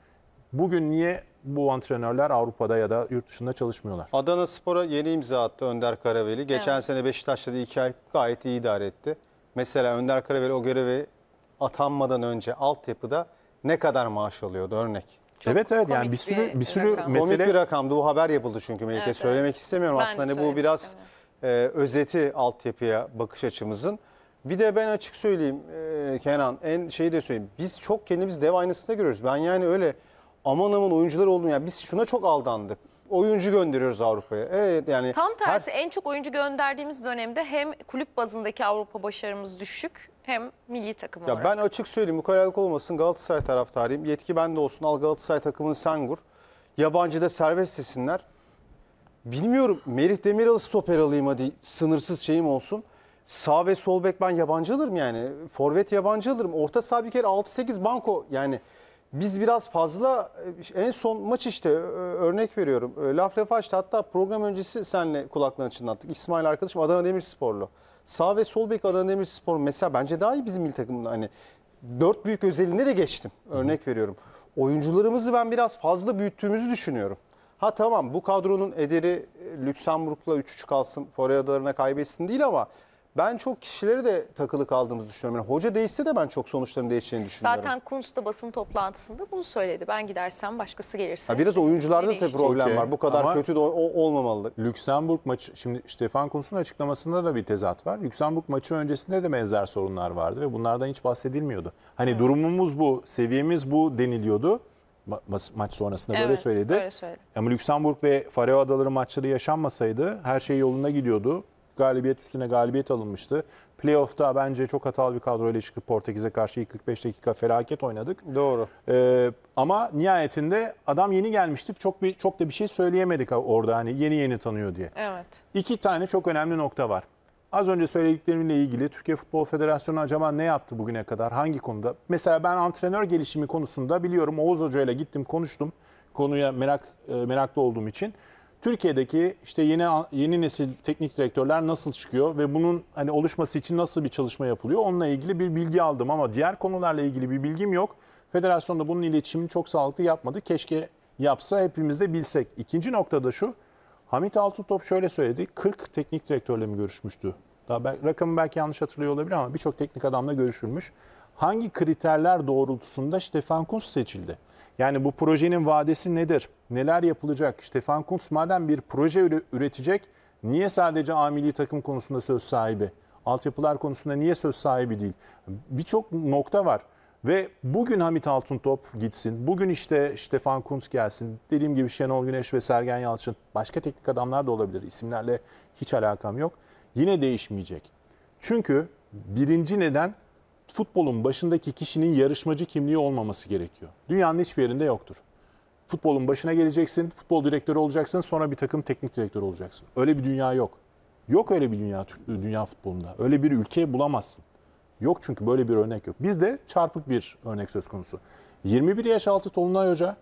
Bugün niye bu antrenörler Avrupa'da ya da yurt dışında çalışmıyorlar? Adana Spor'a yeni imza attı Önder Karaveli. Geçen evet. sene Beşiktaş'ta da iki ay gayet iyi idare etti. Mesela Önder Karaveli o görevi atanmadan önce altyapıda ne kadar maaş alıyordu örnek? Çok evet evet yani bir sürü bir sürü rakam. mesele komik bir rakamdı. Bu haber yapıldı çünkü Melike evet, söylemek evet. istemiyorum. Ben Aslında hani bu biraz e, özeti altyapıya bakış açımızın. Bir de ben açık söyleyeyim e, Kenan en şeyi de söyleyeyim. Biz çok kendimiz dev aynasında görüyoruz. Ben yani öyle aman aman oyuncular oldum ya. Yani biz şuna çok aldandık oyuncu gönderiyoruz Avrupa'ya. Evet yani Tam tersi her... en çok oyuncu gönderdiğimiz dönemde hem kulüp bazındaki Avrupa başarımız düşük hem milli takım ya olarak. Ben açık söyleyeyim ukalalık olmasın Galatasaray taraftarıyım. Yetki bende olsun al Galatasaray takımını sen kur. Yabancı da serbest sesinler. Bilmiyorum Merih Demiral'ı stoper alayım hadi sınırsız şeyim olsun. Sağ ve sol bek ben yabancı alırım yani. Forvet yabancı alırım. Orta saha bir kere 6-8 banko yani biz biraz fazla e, en son maç işte e, örnek veriyorum. E, laf laf açtı hatta program öncesi senle kulaklarını çınlattık. İsmail arkadaşım Adana Demirsporlu. Sağ ve sol bek Adana Demirspor mesela bence daha iyi bizim milli takımda hani dört büyük özelinde de geçtim. Örnek veriyorum. Oyuncularımızı ben biraz fazla büyüttüğümüzü düşünüyorum. Ha tamam bu kadronun ederi Lüksemburg'la 3-3 kalsın, Forya kaybetsin değil ama ben çok kişileri de takılı kaldığımızı düşünüyorum. Yani hoca değişse de ben çok sonuçların değişeceğini düşünüyorum. Zaten Kunz da basın toplantısında bunu söyledi. Ben gidersem başkası gelirse. Ha, biraz oyuncularda da problem var. Bu kadar Ama kötü de o- olmamalı. Lüksemburg maçı şimdi Stefan Kuntz'un açıklamasında da bir tezat var. Lüksemburg maçı öncesinde de benzer sorunlar vardı ve bunlardan hiç bahsedilmiyordu. Hani durumumuz bu, seviyemiz bu deniliyordu. Ma- maç sonrasında böyle Evet, söyledi. böyle söyledi. Ama Lüksemburg ve Faroe Adaları maçları yaşanmasaydı her şey yolunda gidiyordu galibiyet üstüne galibiyet alınmıştı. Playoff'ta bence çok hatalı bir kadroyla çıkıp Portekiz'e karşı ilk 45 dakika felaket oynadık. Doğru. Ee, ama nihayetinde adam yeni gelmişti. Çok bir çok da bir şey söyleyemedik orada hani yeni yeni tanıyor diye. Evet. İki tane çok önemli nokta var. Az önce söylediklerimle ilgili Türkiye Futbol Federasyonu acaba ne yaptı bugüne kadar? Hangi konuda? Mesela ben antrenör gelişimi konusunda biliyorum Oğuz Hoca ile gittim konuştum. Konuya merak e, meraklı olduğum için. Türkiye'deki işte yeni yeni nesil teknik direktörler nasıl çıkıyor ve bunun hani oluşması için nasıl bir çalışma yapılıyor? Onunla ilgili bir bilgi aldım ama diğer konularla ilgili bir bilgim yok. Federasyonda bunun iletişimini çok sağlıklı yapmadı. Keşke yapsa hepimiz de bilsek. İkinci noktada şu. Hamit Altıntop şöyle söyledi. 40 teknik direktörle mi görüşmüştü? Daha ben, rakamı belki yanlış hatırlıyor olabilir ama birçok teknik adamla görüşülmüş. Hangi kriterler doğrultusunda Stefan Kuntz seçildi? Yani bu projenin vadesi nedir? Neler yapılacak? Stefan Kuntz madem bir proje üretecek niye sadece amili takım konusunda söz sahibi? Altyapılar konusunda niye söz sahibi değil? Birçok nokta var. Ve bugün Hamit Altuntop gitsin, bugün işte Stefan Kuntz gelsin, dediğim gibi Şenol Güneş ve Sergen Yalçın, başka teknik adamlar da olabilir, isimlerle hiç alakam yok. Yine değişmeyecek. Çünkü birinci neden futbolun başındaki kişinin yarışmacı kimliği olmaması gerekiyor. Dünyanın hiçbir yerinde yoktur. Futbolun başına geleceksin, futbol direktörü olacaksın, sonra bir takım teknik direktörü olacaksın. Öyle bir dünya yok. Yok öyle bir dünya dünya futbolunda. Öyle bir ülke bulamazsın. Yok çünkü böyle bir örnek yok. Bizde çarpık bir örnek söz konusu. 21 yaş altı Tolunay Hoca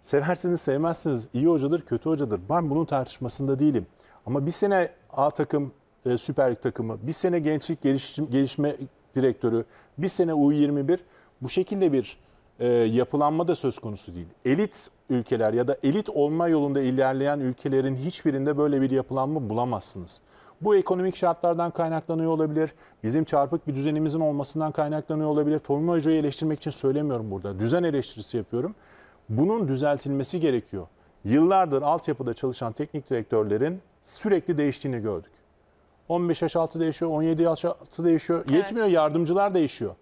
seversiniz sevmezsiniz iyi hocadır kötü hocadır. Ben bunun tartışmasında değilim. Ama bir sene A takım e, Süper Lig takımı, bir sene gençlik gelişim, gelişme direktörü, bir sene U21 bu şekilde bir e, yapılanma da söz konusu değil. Elit ülkeler ya da elit olma yolunda ilerleyen ülkelerin hiçbirinde böyle bir yapılanma bulamazsınız. Bu ekonomik şartlardan kaynaklanıyor olabilir. Bizim çarpık bir düzenimizin olmasından kaynaklanıyor olabilir. Tolma Hoca'yı eleştirmek için söylemiyorum burada. Düzen eleştirisi yapıyorum. Bunun düzeltilmesi gerekiyor. Yıllardır altyapıda çalışan teknik direktörlerin sürekli değiştiğini gördük. 15 yaş altı değişiyor, 17 yaş altı değişiyor. Evet. Yetmiyor yardımcılar değişiyor.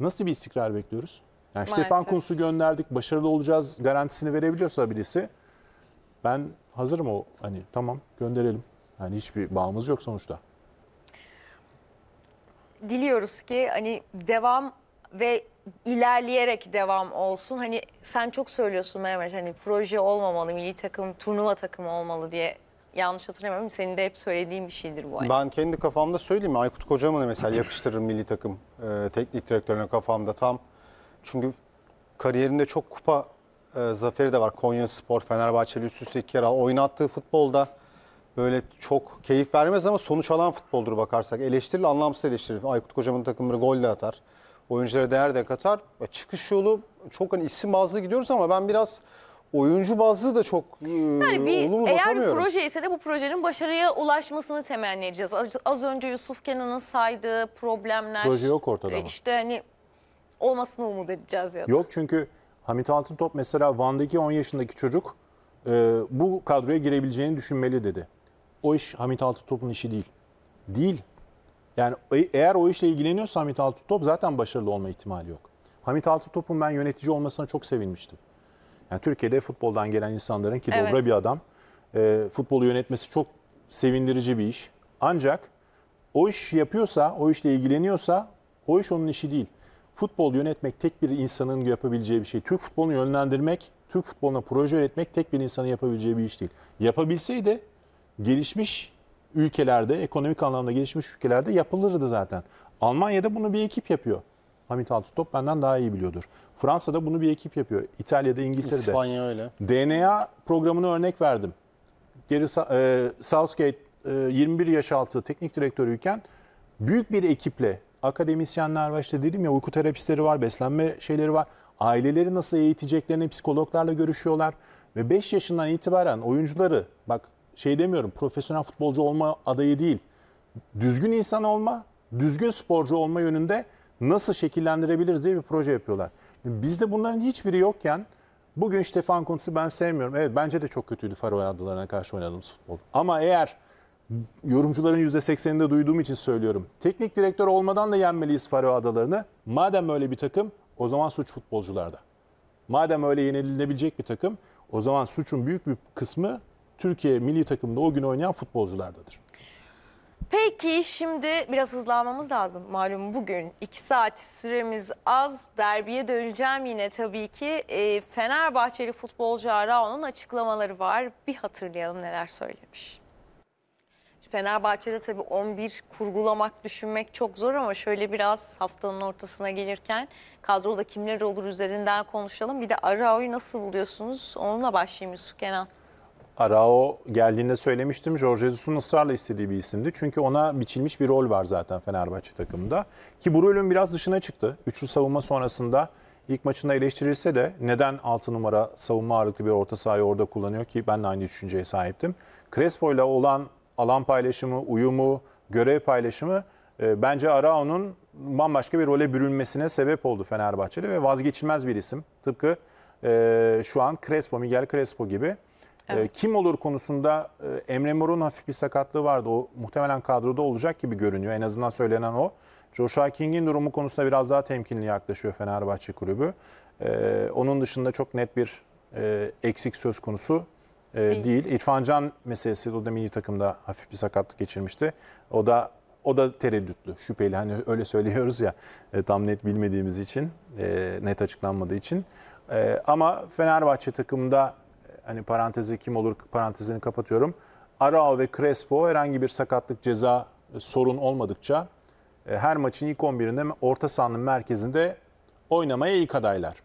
Nasıl bir istikrar bekliyoruz? Yani Stefan Kunsu gönderdik, başarılı olacağız garantisini verebiliyorsa birisi ben hazırım o hani tamam gönderelim. Yani hiçbir bağımız yok sonuçta. Diliyoruz ki hani devam ve ilerleyerek devam olsun. Hani sen çok söylüyorsun Mehmet hani proje olmamalı, milli takım turnuva takımı olmalı diye yanlış hatırlamıyorum. Senin de hep söylediğin bir şeydir bu. Hani. Ben kendi kafamda söyleyeyim Aykut Kocaman'ı mesela yakıştırırım milli takım e, teknik direktörüne kafamda tam. Çünkü kariyerinde çok kupa e, zaferi de var. Konya Spor, Fenerbahçeli üst üste iki kere oynattığı futbolda böyle çok keyif vermez ama sonuç alan futboldur bakarsak. Eleştirilir, anlamsız eleştirilir. Aykut Kocaman'ın takımları gol de atar. Oyunculara değer de katar. Çıkış yolu çok hani isim bazlı gidiyoruz ama ben biraz oyuncu bazlı da çok e, yani bir, olumlu eğer bir proje ise de bu projenin başarıya ulaşmasını temenni edeceğiz. Az, az önce Yusuf Kenan'ın saydığı problemler. Proje yok ortada e, mı? İşte hani olmasını umut edeceğiz ya da. Yok çünkü Hamit Altıntop mesela Van'daki 10 yaşındaki çocuk e, bu kadroya girebileceğini düşünmeli dedi. O iş Hamit Altıntop'un işi değil. Değil. Yani e, eğer o işle ilgileniyorsa Hamit Altıntop zaten başarılı olma ihtimali yok. Hamit Altıntop'un ben yönetici olmasına çok sevinmiştim. Yani Türkiye'de futboldan gelen insanların ki dobra Evet. bir adam e, futbolu yönetmesi çok sevindirici bir iş. Ancak o iş yapıyorsa, o işle ilgileniyorsa o iş onun işi değil. Futbol yönetmek tek bir insanın yapabileceği bir şey. Türk futbolunu yönlendirmek, Türk futboluna proje üretmek tek bir insanın yapabileceği bir iş değil. Yapabilseydi gelişmiş ülkelerde, ekonomik anlamda gelişmiş ülkelerde yapılırdı zaten. Almanya'da bunu bir ekip yapıyor. Hamit Altıtop benden daha iyi biliyordur. Fransa'da bunu bir ekip yapıyor. İtalya'da, İngiltere'de. İspanya öyle. DNA programını örnek verdim. Geri e, Southgate e, 21 yaş altı teknik direktörüyken büyük bir ekiple akademisyenler var işte dedim ya uyku terapistleri var, beslenme şeyleri var. Aileleri nasıl eğiteceklerini psikologlarla görüşüyorlar. Ve 5 yaşından itibaren oyuncuları bak şey demiyorum profesyonel futbolcu olma adayı değil. Düzgün insan olma, düzgün sporcu olma yönünde nasıl şekillendirebiliriz diye bir proje yapıyorlar. Bizde bunların hiçbiri yokken bugün Stefan konusu ben sevmiyorum. Evet bence de çok kötüydü Faroe Adaları'na karşı oynadığımız futbol. Ama eğer yorumcuların %80'inde duyduğum için söylüyorum. Teknik direktör olmadan da yenmeliyiz Faroe Adaları'nı. Madem öyle bir takım o zaman suç futbolcularda. Madem öyle yenilebilecek bir takım o zaman suçun büyük bir kısmı Türkiye milli takımda o gün oynayan futbolculardadır. Peki şimdi biraz hızlanmamız lazım. Malum bugün iki saat süremiz az. Derbiye döneceğim yine tabii ki. E, Fenerbahçeli futbolcu Arao'nun açıklamaları var. Bir hatırlayalım neler söylemiş. Fenerbahçe'de tabii 11 kurgulamak, düşünmek çok zor ama şöyle biraz haftanın ortasına gelirken kadroda kimler olur üzerinden konuşalım. Bir de Arao'yu nasıl buluyorsunuz? Onunla başlayayım Yusuf Kenan. Arao geldiğinde söylemiştim. Jorge Jesus'un ısrarla istediği bir isimdi. Çünkü ona biçilmiş bir rol var zaten Fenerbahçe takımında. Ki bu rolün biraz dışına çıktı. Üçlü savunma sonrasında ilk maçında eleştirilse de neden 6 numara savunma ağırlıklı bir orta sahayı orada kullanıyor ki ben de aynı düşünceye sahiptim. Crespo ile olan alan paylaşımı, uyumu, görev paylaşımı e, bence Arao'nun bambaşka bir role bürünmesine sebep oldu Fenerbahçe'de ve vazgeçilmez bir isim. Tıpkı e, şu an Crespo, Miguel Crespo gibi ee, evet. Kim olur konusunda e, Emre Mor'un hafif bir sakatlığı vardı. O muhtemelen kadroda olacak gibi görünüyor. En azından söylenen o. Joshua King'in durumu konusunda biraz daha temkinli yaklaşıyor Fenerbahçe kulübü. Ee, onun dışında çok net bir e, eksik söz konusu e, değil. değil. İrfan Can meselesi o da milli takımda hafif bir sakatlık geçirmişti. O da o da tereddütlü, şüpheli. Hani öyle söylüyoruz ya tam net bilmediğimiz için, net açıklanmadığı için. Ama Fenerbahçe takımında hani parantezi kim olur parantezini kapatıyorum. Arao ve Crespo herhangi bir sakatlık ceza e, sorun olmadıkça e, her maçın ilk 11'inde orta sahanın merkezinde oynamaya ilk adaylar.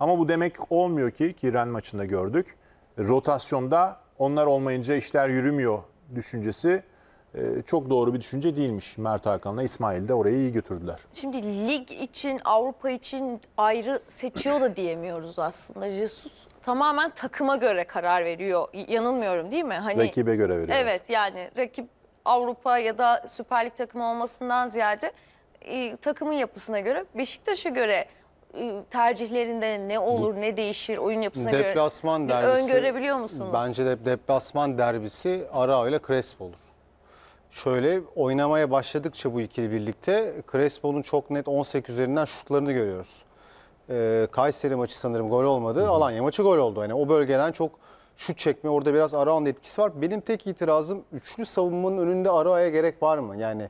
Ama bu demek olmuyor ki ki Ren maçında gördük. E, rotasyonda onlar olmayınca işler yürümüyor düşüncesi çok doğru bir düşünce değilmiş. Mert Hakan'la İsmail de orayı iyi götürdüler. Şimdi lig için, Avrupa için ayrı seçiyor da diyemiyoruz aslında. Jesus tamamen takıma göre karar veriyor. Yanılmıyorum değil mi? Hani, Rakibe göre veriyor. Evet yani rakip Avrupa ya da Süper Lig takımı olmasından ziyade e, takımın yapısına göre Beşiktaş'a göre e, tercihlerinde ne olur ne değişir oyun yapısına Deplasman göre derbisi, görebiliyor musunuz? Bence de deplasman derbisi ara ile Crespo olur. Şöyle oynamaya başladıkça bu ikili birlikte Crespo'nun çok net 18 üzerinden şutlarını görüyoruz e, Kayseri maçı sanırım gol olmadı. Hı -hı. Alanya maçı gol oldu. Yani o bölgeden çok şut çekme orada biraz Arao'nun etkisi var. Benim tek itirazım üçlü savunmanın önünde Arao'ya gerek var mı? Yani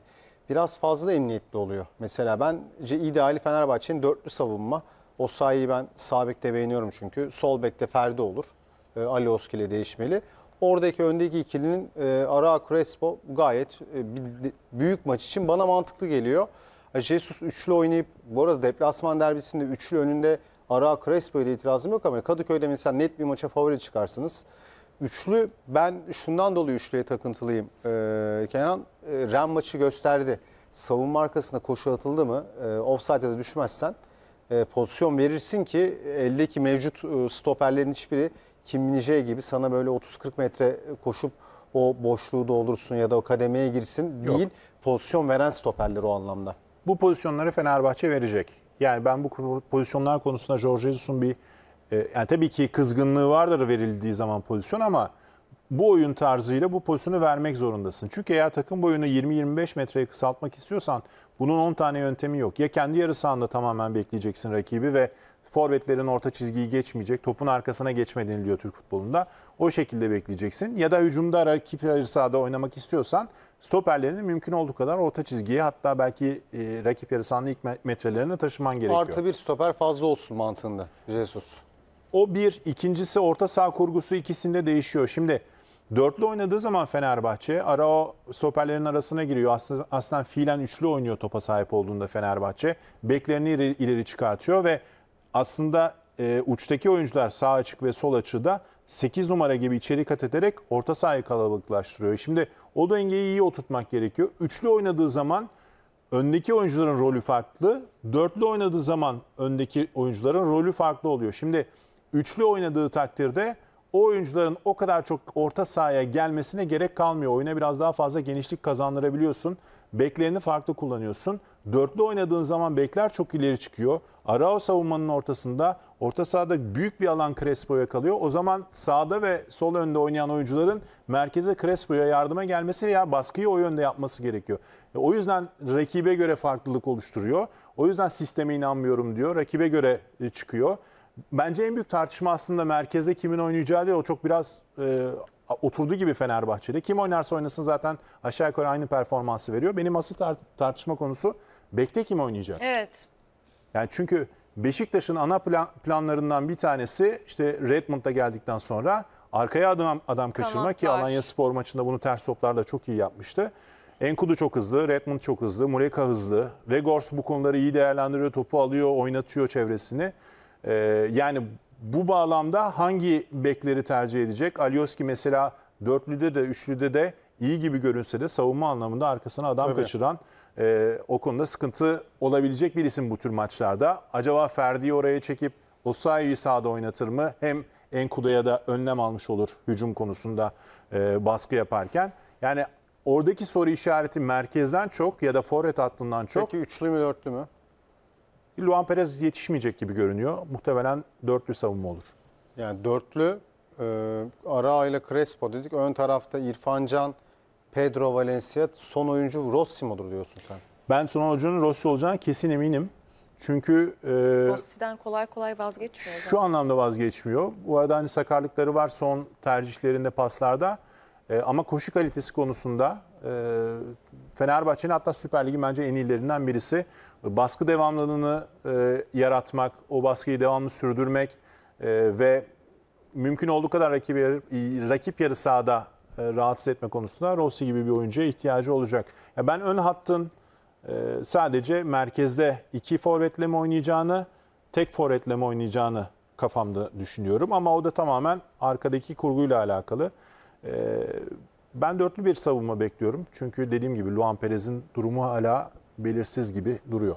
biraz fazla emniyetli oluyor. Mesela bence ideali Fenerbahçe'nin dörtlü savunma. O sayıyı ben sağ bekte beğeniyorum çünkü. Sol bekte Ferdi olur. E, Ali Oski ile değişmeli. Oradaki öndeki ikilinin e, Arao Crespo gayet e, büyük maç için bana mantıklı geliyor. Jesus üçlü oynayıp bu arada deplasman derbisinde üçlü önünde Ara Crespo ile itirazım yok ama hani Kadıköy'de mesela net bir maça favori çıkarsınız. Üçlü ben şundan dolayı üçlüye takıntılıyım. Ee, Kenan e, Ren maçı gösterdi. Savunma arkasında koşu atıldı mı e, offside'e de düşmezsen e, pozisyon verirsin ki eldeki mevcut e, stoperlerin hiçbiri Kim Minje gibi sana böyle 30-40 metre koşup o boşluğu doldursun ya da o kademeye girsin değil. Yok. Pozisyon veren stoperler o anlamda bu pozisyonları Fenerbahçe verecek. Yani ben bu pozisyonlar konusunda George Jesus'un bir e, yani tabii ki kızgınlığı vardır verildiği zaman pozisyon ama bu oyun tarzıyla bu pozisyonu vermek zorundasın. Çünkü eğer takım boyunu 20-25 metreye kısaltmak istiyorsan bunun 10 tane yöntemi yok. Ya kendi yarı sahanda tamamen bekleyeceksin rakibi ve forvetlerin orta çizgiyi geçmeyecek, topun arkasına geçme deniliyor Türk futbolunda. O şekilde bekleyeceksin. Ya da hücumda rakip yarı sahada oynamak istiyorsan stoperlerini mümkün olduğu kadar orta çizgiye hatta belki e, rakip yarı sahanın ilk metrelerine taşıman gerekiyor. Artı bir stoper fazla olsun mantığında Jesus. O bir. ikincisi orta sağ kurgusu ikisinde değişiyor. Şimdi dörtlü oynadığı zaman Fenerbahçe Arao stoperlerin arasına giriyor. Aslında, aslında fiilen üçlü oynuyor topa sahip olduğunda Fenerbahçe. Beklerini ileri, ileri çıkartıyor ve aslında e, uçtaki oyuncular sağ açık ve sol açıda 8 numara gibi içeri kat ederek orta sahayı kalabalıklaştırıyor. Şimdi o dengeyi iyi oturtmak gerekiyor. Üçlü oynadığı zaman öndeki oyuncuların rolü farklı. Dörtlü oynadığı zaman öndeki oyuncuların rolü farklı oluyor. Şimdi üçlü oynadığı takdirde o oyuncuların o kadar çok orta sahaya gelmesine gerek kalmıyor. Oyuna biraz daha fazla genişlik kazandırabiliyorsun. Beklerini farklı kullanıyorsun. Dörtlü oynadığın zaman bekler çok ileri çıkıyor. Arao savunmanın ortasında. Orta sahada büyük bir alan Crespo yakalıyor. O zaman sağda ve sol önde oynayan oyuncuların merkeze Crespo'ya yardıma gelmesi veya baskıyı o yönde yapması gerekiyor. E, o yüzden rakibe göre farklılık oluşturuyor. O yüzden sisteme inanmıyorum diyor. Rakibe göre e, çıkıyor. Bence en büyük tartışma aslında merkeze kimin oynayacağı değil. O çok biraz e, oturdu gibi Fenerbahçe'de. Kim oynarsa oynasın zaten aşağı yukarı aynı performansı veriyor. Benim asıl tar tartışma konusu bekte kim oynayacak? Evet. Yani çünkü Beşiktaş'ın ana plan, planlarından bir tanesi işte Redmond'a geldikten sonra arkaya adam adam kaçırmak ki Alanya Spor maçında bunu ters toplarla çok iyi yapmıştı. Enkudu çok hızlı, Redmond çok hızlı, Mureka hızlı. Vegors bu konuları iyi değerlendiriyor, topu alıyor, oynatıyor çevresini. Ee, yani bu bağlamda hangi bekleri tercih edecek? Alioski mesela dörtlüde de üçlüde de iyi gibi görünse de savunma anlamında arkasına adam Tabii. kaçıran e, o konuda sıkıntı olabilecek bir isim bu tür maçlarda. Acaba Ferdi'yi oraya çekip Osayi'yi sahada oynatır mı? Hem Enkudu'ya da önlem almış olur hücum konusunda e, baskı yaparken. Yani oradaki soru işareti merkezden çok ya da forvet hattından çok. Peki üçlü mü dörtlü mü? Luan Perez yetişmeyecek gibi görünüyor. Muhtemelen dörtlü savunma olur. Yani dörtlü e, Ara ile Crespo dedik. Ön tarafta İrfan Can, Pedro Valencia son oyuncu Rossi mudur diyorsun sen? Ben son oyuncunun Rossi olacağını kesin eminim. Çünkü e, Rossi'den kolay kolay vazgeçmiyor. Şu anlamda vazgeçmiyor. Bu arada hani sakarlıkları var son tercihlerinde paslarda. E, ama koşu kalitesi konusunda e, Fenerbahçe'nin hatta Süper Lig'in bence en iyilerinden birisi. Baskı devamlılığını e, yaratmak, o baskıyı devamlı sürdürmek e, ve mümkün olduğu kadar rakip, rakip yarı sahada e, rahatsız etme konusunda Rossi gibi bir oyuncuya ihtiyacı olacak. Ya ben ön hattın e, sadece merkezde iki forvetle mi oynayacağını, tek forvetle mi oynayacağını kafamda düşünüyorum. Ama o da tamamen arkadaki kurguyla alakalı. E, ben dörtlü bir savunma bekliyorum. Çünkü dediğim gibi Luan Perez'in durumu hala belirsiz gibi duruyor.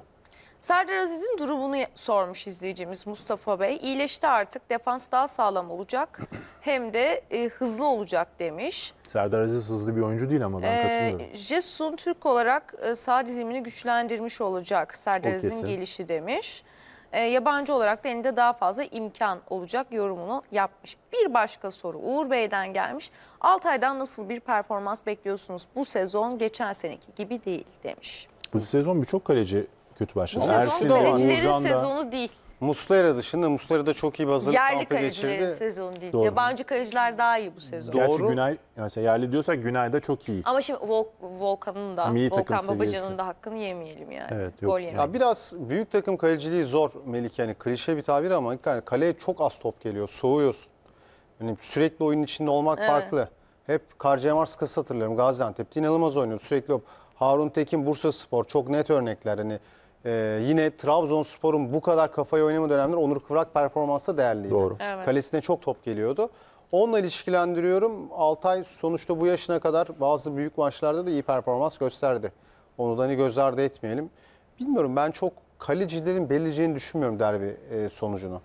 Serdar Aziz'in durumunu sormuş izleyicimiz Mustafa Bey. İyileşti artık defans daha sağlam olacak hem de e, hızlı olacak demiş. Serdar Aziz hızlı bir oyuncu değil ama ben ee, katılıyorum. Jesus'un Türk olarak e, sağ dizimini güçlendirmiş olacak Serdar Aziz'in gelişi demiş. E, yabancı olarak da elinde daha fazla imkan olacak yorumunu yapmış. Bir başka soru Uğur Bey'den gelmiş. Altay'dan nasıl bir performans bekliyorsunuz bu sezon geçen seneki gibi değil demiş. Bu sezon birçok kaleci kötü başladı. Bu Ersin sezon Doğan, kalecilerin da- sezonu değil. Muslera dışında Muslera da çok iyi bir hazırlık Yerli kampı kalecilerin sezonu değil. Doğru. Yabancı kaleciler daha iyi bu sezon. Gerçi Doğru. Günay, mesela yerli diyorsak Günay da çok iyi. Ama şimdi Vol- Volkan'ın da, Milli takım Volkan Babacan'ın seviyesi. da hakkını yemeyelim yani. Evet, yok. Gol yemeyelim. Ya biraz büyük takım kaleciliği zor Melike. Yani klişe bir tabir ama yani kaleye çok az top geliyor. Soğuyorsun. Yani sürekli oyunun içinde olmak farklı. Hep Karcayamar sıkası hatırlıyorum. Gaziantep'te inanılmaz oynuyordu. Sürekli Harun Tekin Bursa Spor çok net örnekler. Hani ee, yine Trabzonspor'un bu kadar kafayı oynama dönemleri Onur Kıvrak performansta değerliydi. Doğru. Evet. Kalesine çok top geliyordu. Onunla ilişkilendiriyorum. Altay sonuçta bu yaşına kadar bazı büyük maçlarda da iyi performans gösterdi. Onu da hani göz ardı etmeyelim. Bilmiyorum ben çok kalecilerin belirleyeceğini düşünmüyorum derbi e, sonucunu.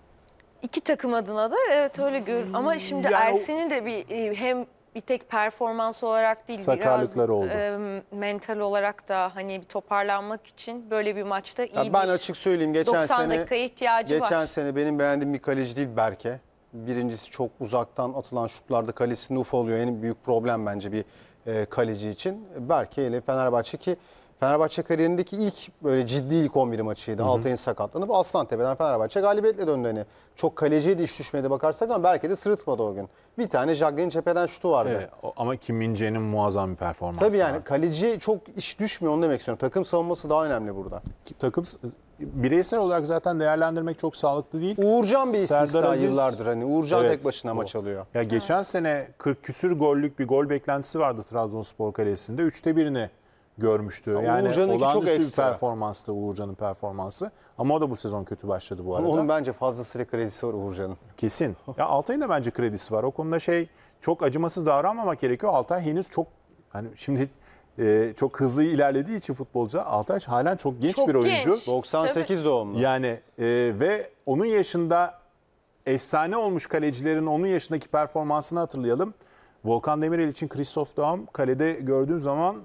İki takım adına da evet öyle gör. Ama şimdi Yani Ersin'in de bir e, hem bir tek performans olarak değil biraz oldu. e, mental olarak da hani bir toparlanmak için böyle bir maçta iyi Ya ben bir açık söyleyeyim geçen 90 sene dakikaya ihtiyacı geçen var. sene benim beğendiğim bir kaleci değil Berke. Birincisi çok uzaktan atılan şutlarda kalesinde uf oluyor. En büyük problem bence bir e, kaleci için. Berke ile Fenerbahçe ki Fenerbahçe kariyerindeki ilk böyle ciddi ilk 11 maçıydı. Altay'ın sakatlanıp Aslantepe'den Fenerbahçe galibiyetle döndü. Hani çok kaleciye de iş düşmedi bakarsak ama belki de sırıtmadı o gün. Bir tane Jagger'in cepheden şutu vardı. Evet, ama Kim Min-jae'nin muazzam bir performansı Tabii yani var. kaleciye çok iş düşmüyor onu demek istiyorum. Takım savunması daha önemli burada. takım bireysel olarak zaten değerlendirmek çok sağlıklı değil. Uğurcan bir istisna Serdar Aziz- yıllardır. Hani Uğurcan Evet, tek başına o. maç alıyor. Ya geçen sene 40 küsür gollük bir gol beklentisi vardı Trabzonspor kalesinde. Üçte birini görmüştü. Ama yani Uğurcan'ınki çok olağanüstü bir performanstı Uğurcan'ın performansı. Ama o da bu sezon kötü başladı bu arada. Ama onun bence fazlasıyla kredisi var Uğurcan'ın. Kesin. Ya Altay'ın da bence kredisi var. O konuda şey çok acımasız davranmamak gerekiyor. Altay henüz çok hani şimdi e, çok hızlı ilerlediği için futbolcu Altay halen çok genç Çok bir oyuncu. genç. 98 doğumlu. Yani e, ve onun yaşında efsane olmuş kalecilerin onun yaşındaki performansını hatırlayalım. Volkan Demirel için Christoph Daum kalede gördüğüm zaman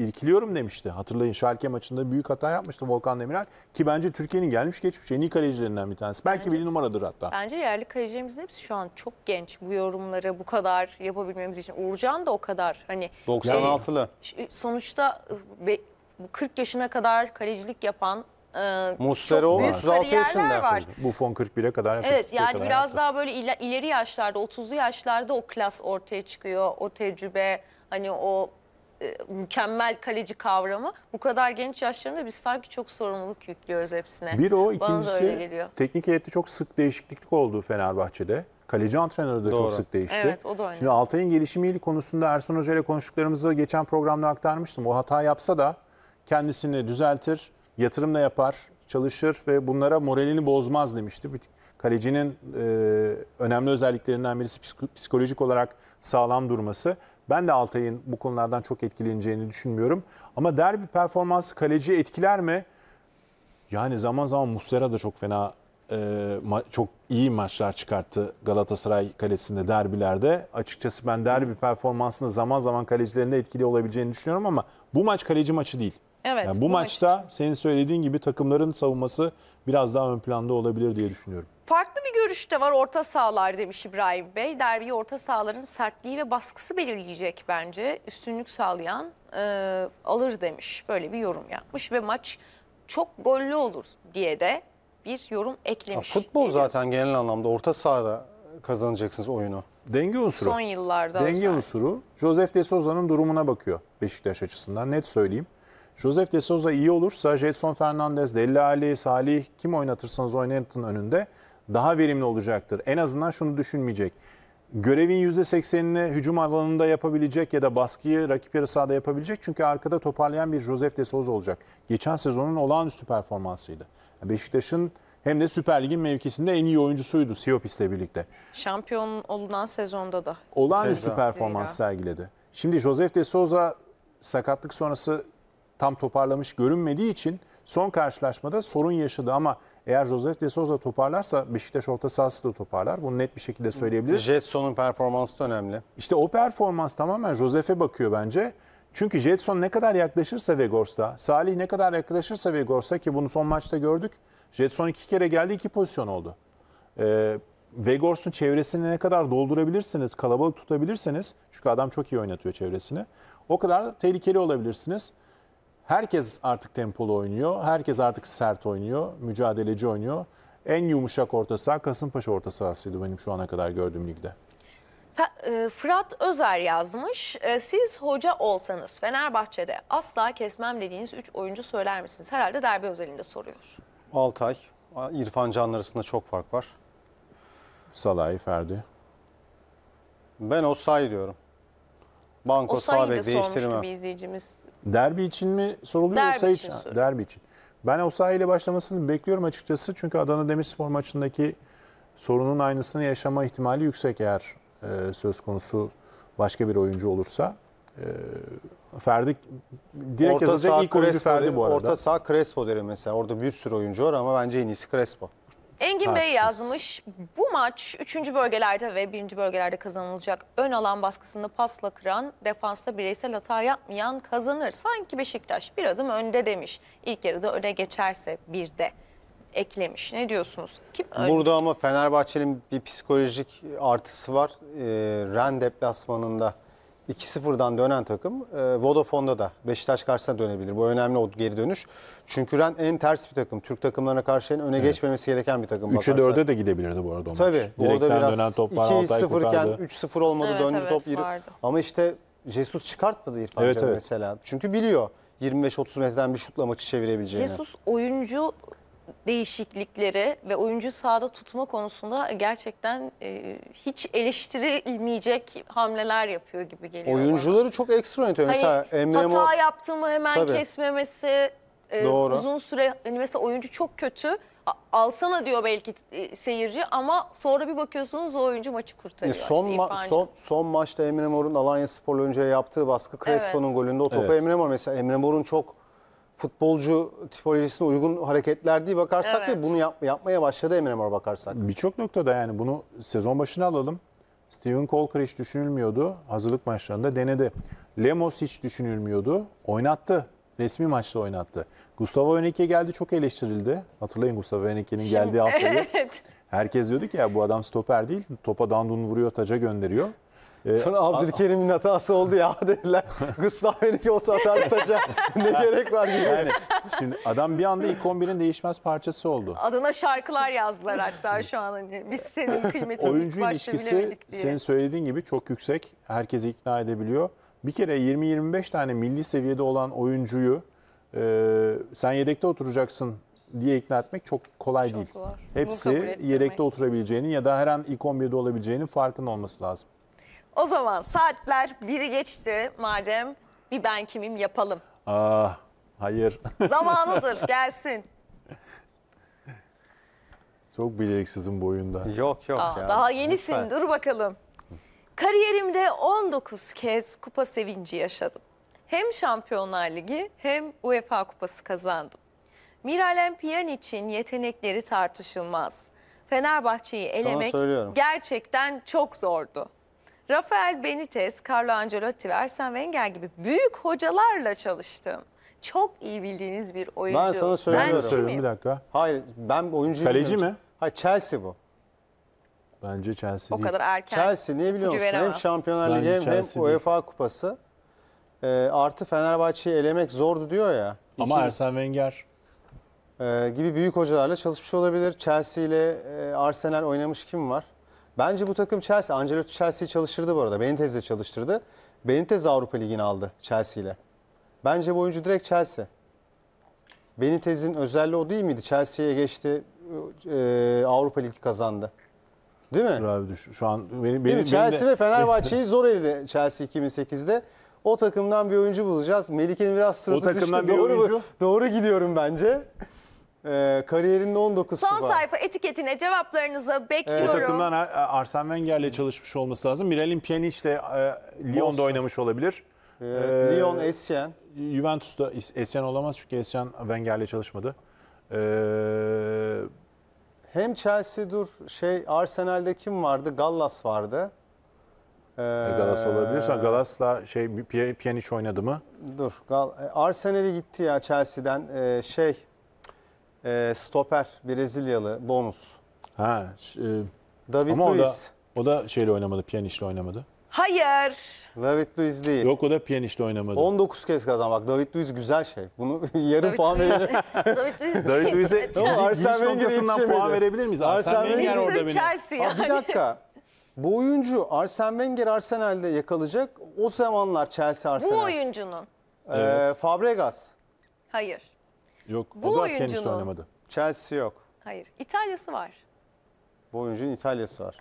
irkiliyorum demişti. Hatırlayın Schalke maçında büyük hata yapmıştı Volkan Demirel. Ki bence Türkiye'nin gelmiş geçmiş en iyi kalecilerinden bir tanesi. Belki bence, bir numaradır hatta. Bence yerli kalecilerimizin hepsi şu an çok genç. Bu yorumları bu kadar yapabilmemiz için. Uğurcan da o kadar. Hani 96'lı. Şey, sonuçta 40 yaşına kadar kalecilik yapan Mustero 36 yaşında. Var. Buffon 41'e kadar. Evet yani kadar biraz yaptı. daha böyle ileri yaşlarda 30'lu yaşlarda o klas ortaya çıkıyor. O tecrübe hani o e, mükemmel kaleci kavramı bu kadar genç yaşlarında biz sanki çok sorumluluk yüklüyoruz hepsine. Bir o ikincisi teknik heyette çok sık değişiklik olduğu Fenerbahçe'de. Kaleci antrenörü de Doğru. çok sık değişti. Evet, o da önemli. Şimdi Altay'ın gelişimiyle konusunda Ersun Hoca ile konuştuklarımızı geçen programda aktarmıştım. O hata yapsa da kendisini düzeltir, yatırım da yapar, çalışır ve bunlara moralini bozmaz demişti. Kalecinin e, önemli özelliklerinden birisi psikolojik olarak sağlam durması. Ben de Altay'ın bu konulardan çok etkileneceğini düşünmüyorum. Ama derbi performansı kaleci etkiler mi? Yani zaman zaman Muslera da çok fena e, çok iyi maçlar çıkarttı Galatasaray kalesinde derbilerde. Açıkçası ben derbi performansında zaman zaman kalecilerinde etkili olabileceğini düşünüyorum ama bu maç kaleci maçı değil. Evet. Yani bu, bu maçta maç senin söylediğin gibi takımların savunması biraz daha ön planda olabilir diye düşünüyorum. Farklı bir görüş de var orta sahalar demiş İbrahim Bey. Derbiyi orta sahaların sertliği ve baskısı belirleyecek bence. Üstünlük sağlayan e, alır demiş. Böyle bir yorum yapmış ve maç çok gollü olur diye de bir yorum eklemiş. Ya futbol zaten genel anlamda orta sahada kazanacaksınız oyunu. Denge unsuru. Son yıllarda. Denge özellikle. unsuru. Josef De Souza'nın durumuna bakıyor Beşiktaş açısından. Net söyleyeyim. Josef De Souza iyi olursa Jetson Fernandez, Deli Ali, Salih kim oynatırsanız oynatın önünde daha verimli olacaktır. En azından şunu düşünmeyecek. Görevin %80'ini hücum alanında yapabilecek ya da baskıyı rakip yarı sahada yapabilecek. Çünkü arkada toparlayan bir Josef de Souza olacak. Geçen sezonun olağanüstü performansıydı. Beşiktaş'ın hem de Süper Lig'in mevkisinde en iyi oyuncusuydu Siopis'le birlikte. Şampiyon olunan sezonda da. Olağanüstü Zeyra. performans sergiledi. Şimdi Josef de Souza sakatlık sonrası tam toparlamış görünmediği için son karşılaşmada sorun yaşadı ama eğer Joseph de Souza toparlarsa Beşiktaş orta sahası da toparlar. Bunu net bir şekilde söyleyebiliriz. Jetson'un performansı da önemli. İşte o performans tamamen Joseph'e bakıyor bence. Çünkü Jetson ne kadar yaklaşırsa Vegors'ta, Salih ne kadar yaklaşırsa Vegors'ta ki bunu son maçta gördük. Jetson iki kere geldi iki pozisyon oldu. Ee, Vegors'un çevresini ne kadar doldurabilirsiniz, kalabalık tutabilirseniz, Çünkü adam çok iyi oynatıyor çevresini. O kadar tehlikeli olabilirsiniz. Herkes artık tempolu oynuyor. Herkes artık sert oynuyor. Mücadeleci oynuyor. En yumuşak orta saha Kasımpaşa orta sahasıydı benim şu ana kadar gördüğüm ligde. E, Fırat Özer yazmış. E, Siz hoca olsanız Fenerbahçe'de asla kesmem dediğiniz 3 oyuncu söyler misiniz? Herhalde derbi özelinde soruyor. Altay, İrfan Can arasında çok fark var. Salay, Ferdi. Ben Osay diyorum. Banko Osay'ı da değiştirme. sormuştu bir izleyicimiz. Derbi için mi soruluyor derbi yoksa için hiç? Sorayım. Derbi için. Ben o ile başlamasını bekliyorum açıkçası. Çünkü Adana Demirspor maçındaki sorunun aynısını yaşama ihtimali yüksek eğer e, söz konusu başka bir oyuncu olursa. E, Ferdi direkt orta yazacak ilk oyuncu Ferdi bu arada. Orta sağ Crespo derim mesela. Orada bir sürü oyuncu var ama bence en iyisi Crespo. Engin Bey yazmış. Bu maç 3. bölgelerde ve 1. bölgelerde kazanılacak ön alan baskısını pasla kıran, defansta bireysel hata yapmayan kazanır. Sanki Beşiktaş bir adım önde demiş. İlk yarıda öne geçerse bir de eklemiş. Ne diyorsunuz? Kim Burada ama Fenerbahçe'nin bir psikolojik artısı var. Ee, Ren deplasmanında 2-0'dan dönen takım e, Vodafone'da da Beşiktaş karşısına dönebilir. Bu önemli o geri dönüş. Çünkü Ren en ters bir takım. Türk takımlarına karşı en öne evet. geçmemesi gereken bir takım. 3'e 4'e de gidebilirdi bu arada o Tabii. Maç. Direkten orada biraz dönen toplar 2-0 iken 3-0 olmadı evet, döndü evet, top. Vardı. Ama işte Jesus çıkartmadı İrfan evet, evet. mesela. Çünkü biliyor 25-30 metreden bir şutla maçı çevirebileceğini. Jesus oyuncu değişiklikleri ve oyuncu sahada tutma konusunda gerçekten e, hiç eleştirilmeyecek hamleler yapıyor gibi geliyor. Oyuncuları bana. çok ekstra yönetiyor. Mesela Emre hata Mor... yaptığımı hemen Tabii. kesmemesi, e, Doğru. uzun süre hani mesela oyuncu çok kötü alsana diyor belki e, seyirci ama sonra bir bakıyorsunuz o oyuncu maçı kurtarıyor. E, son, işte, ma son, son maçta Emre Mor'un Alanya Sporlu önce yaptığı baskı Crespo'nun evet. golünde o topu evet. Emre Mor mesela Emre Mor'un çok futbolcu tipolojisine uygun hareketler diye bakarsak evet. ve bunu yap, yapmaya başladı Emre Mor bakarsak. Birçok noktada yani bunu sezon başına alalım. Steven Colker hiç düşünülmüyordu. Hazırlık maçlarında denedi. Lemos hiç düşünülmüyordu. Oynattı. Resmi maçta oynattı. Gustavo Henrique geldi çok eleştirildi. Hatırlayın Gustavo Henrique'nin geldiği haftayı. evet. Herkes diyordu ki ya bu adam stoper değil. Topa dandun vuruyor, taca gönderiyor. Ee, Sonra Abdülkerim'in hatası oldu ya dediler. Gustavo Henrique olsa atar taça ne gerek var gibi. Yani şimdi adam bir anda ilk 11'in değişmez parçası oldu. Adına şarkılar yazdılar hatta şu an hani biz senin kıymetini Oyuncu ilişkisi diye. senin söylediğin gibi çok yüksek. Herkesi ikna edebiliyor. Bir kere 20-25 tane milli seviyede olan oyuncuyu e, sen yedekte oturacaksın diye ikna etmek çok kolay Çok değil. zor. Hepsi yedekte oturabileceğinin ya da her an ilk 11'de olabileceğinin farkında olması lazım. O zaman saatler biri geçti madem bir ben kimim yapalım. Aa, ah, hayır. Zamanıdır gelsin. Çok beceriksizim bu oyunda. Yok yok Aa, ah, ya. Daha yenisin Lütfen. dur bakalım. Kariyerimde 19 kez kupa sevinci yaşadım. Hem Şampiyonlar Ligi hem UEFA Kupası kazandım. Miralem Piyan için yetenekleri tartışılmaz. Fenerbahçe'yi elemek gerçekten çok zordu. Rafael Benitez, Carlo Ancelotti ve Arsene Wenger gibi büyük hocalarla çalıştım. Çok iyi bildiğiniz bir oyuncu. Ben sana söylüyorum. Ben söylüyorum bir dakika. Hayır ben oyuncu Kaleci mi? Hayır Chelsea bu. Bence Chelsea O değil. kadar erken. Chelsea niye biliyor musun? Hem veremem. Şampiyonlar Ligi hem, hem UEFA Kupası. Ee, artı Fenerbahçe'yi elemek zordu diyor ya. Ama İki- Wenger e, gibi büyük hocalarla çalışmış olabilir. Chelsea ile e, Arsenal oynamış kim var? Bence bu takım Chelsea. Ancelotti Chelsea'yi çalıştırdı bu arada. Benitez de çalıştırdı. Benitez Avrupa Ligi'ni aldı Chelsea ile. Bence bu oyuncu direkt Chelsea. Benitez'in özelliği o değil miydi? Chelsea'ye geçti. E, Avrupa Ligi kazandı. Değil mi? Abi Şu an benim, benim, Chelsea benim de... ve Fenerbahçe'yi zor eledi Chelsea 2008'de. O takımdan bir oyuncu bulacağız. Melike'nin biraz suratı O takımdan düştü. bir doğru, oyuncu. Doğru gidiyorum bence. Ee, kariyerinde 19 Son kupa. sayfa etiketine cevaplarınızı O bekliyorum. takımdan Ar- Arsene Wenger'le çalışmış olması lazım. Miralem Pjanic'le e, Lyon'da Olsun. oynamış olabilir. Ee, Ee, Lyon, Essien. Juventus'ta Es- Essien olamaz çünkü Essien Wenger'le çalışmadı. Ee, Hem Chelsea dur şey Arsenal'de kim vardı? Gallas vardı. Ee, e, Galas olabilirse Galas'la şey Pjanic oynadı mı? Dur. Gal e, Arsenal'e gitti ya Chelsea'den. Ee, şey e, stoper Brezilyalı bonus. Ha. e, David ama o da, Luiz. o da şeyle oynamadı, Pjanic'le oynamadı. Hayır. David Luiz değil. Yok o da Pjanic'le oynamadı. 19 kez kazanmak. David Luiz güzel şey. Bunu yarın David puan verelim. David Luiz- David Luiz'e Ama şey Arsenal noktasından puan verebilir miyiz? Arsene Wenger orada benim. Chelsea yani. bir dakika. Bu oyuncu Arsene Wenger Arsenal'de yakalayacak. O zamanlar Chelsea Bu oyuncunun. Ee, Evet. Fabregas. Hayır. Yok. Bu o da Keniş'te oynamadı. Chelsea yok. Hayır. İtalya'sı var. Bu oyuncunun İtalya'sı var.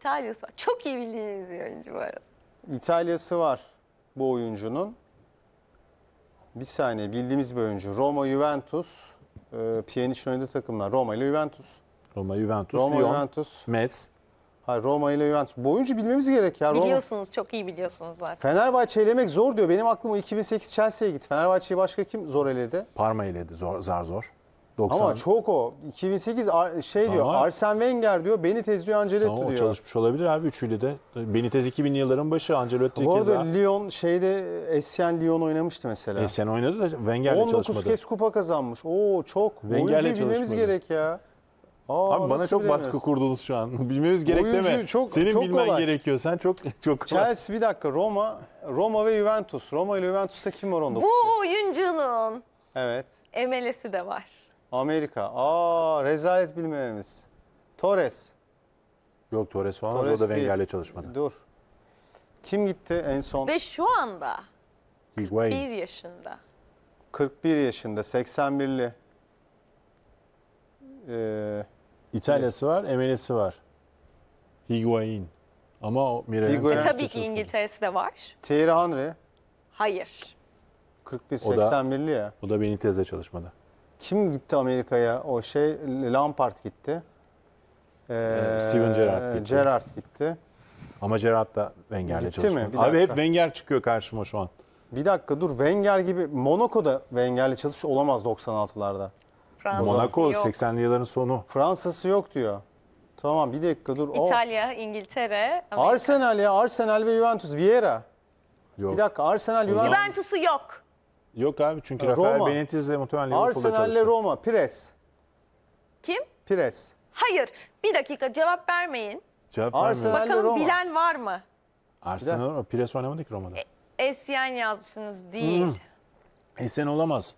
İtalya'sı var. Çok iyi bildiğiniz bir oyuncu bu arada. İtalya'sı var bu oyuncunun. Bir saniye bildiğimiz bir oyuncu. Roma, Juventus. E, Pjanic'in oynadığı takımlar. Roma ile Juventus. Roma, Juventus, Roma, Lyon, Juventus. Metz. Hayır Roma ile Juventus. Bu oyuncu bilmemiz gerek ya. Roma. Biliyorsunuz çok iyi biliyorsunuz zaten. Fenerbahçe elemek zor diyor. Benim aklım o 2008 Chelsea'ye gitti. Fenerbahçe'yi başka kim zor eledi? Parma eledi zor, zar zor. 90. Ama çok o. 2008 şey diyor. Ama, Arsene Wenger diyor. Benitez diyor. Ancelotti tamam, diyor. çalışmış olabilir abi üçüyle de. Benitez 2000'li yılların başı. Ancelotti Bu arada keza. Lyon şeyde Essien Lyon oynamıştı mesela. Essien oynadı da Wenger'le çalışmadı. 19 kez kupa kazanmış. Oo çok. Wenger'le çalışmadı. bilmemiz gerek ya. Aa, Abi bana çok baskı kurdunuz şu an. Bilmemiz gerek Oyuncu deme. Çok, Senin çok bilmen kolay. gerekiyor. Sen çok çok kolay. Chelsea bir dakika Roma, Roma ve Juventus. Roma ile Juventus'ta kim var onda? Bu oyuncunun Evet. emelesi de var. Amerika. Aa rezalet bilmememiz. Torres. Yok Torres olmaz Torres o da değil. Wenger'le çalışmadı. Dur. Kim gitti en son? Ve şu anda 1 Higuain. yaşında. 41 yaşında 81'li e, İtalya'sı var, Emene'si var. Higuain. Ama o Mirelem. E, tabii ki İngiltere'si de var. Thierry Henry Hayır. 41 O da- 81'li ya. O da Benitez'le çalışmadı. Kim gitti Amerika'ya? O şey Lampard gitti. Ee, ee, Steven Gerrard gitti. Gerrard gitti. Ama Gerrard da Wenger'le Gitti çalışmadı. Bir Abi hep dakika. Wenger çıkıyor karşıma şu an. Bir dakika dur Wenger gibi Monaco'da Wenger'le çalışmış olamaz 96'larda. Fransa'sı Monaco yok. 80'li yılların sonu. Fransa'sı yok diyor. Tamam bir dakika dur. O. İtalya, İngiltere, Amerika. Arsenal ya Arsenal ve Juventus. Vieira. Yok. Bir dakika Arsenal, Juventus. Juventus'u yok. Yok abi çünkü Roma. Rafael Benitez'le muhtemelen Liverpool'da Arsenal Arsenal'le Roma. Pires. Kim? Pires. Hayır. Bir dakika cevap vermeyin. Cevap Arsenal vermiyor. Bakalım Roma. bilen var mı? Arsenal Roma. Pires oynamadı ki Roma'da. E, Esyen yazmışsınız değil. Hmm. Esen olamaz.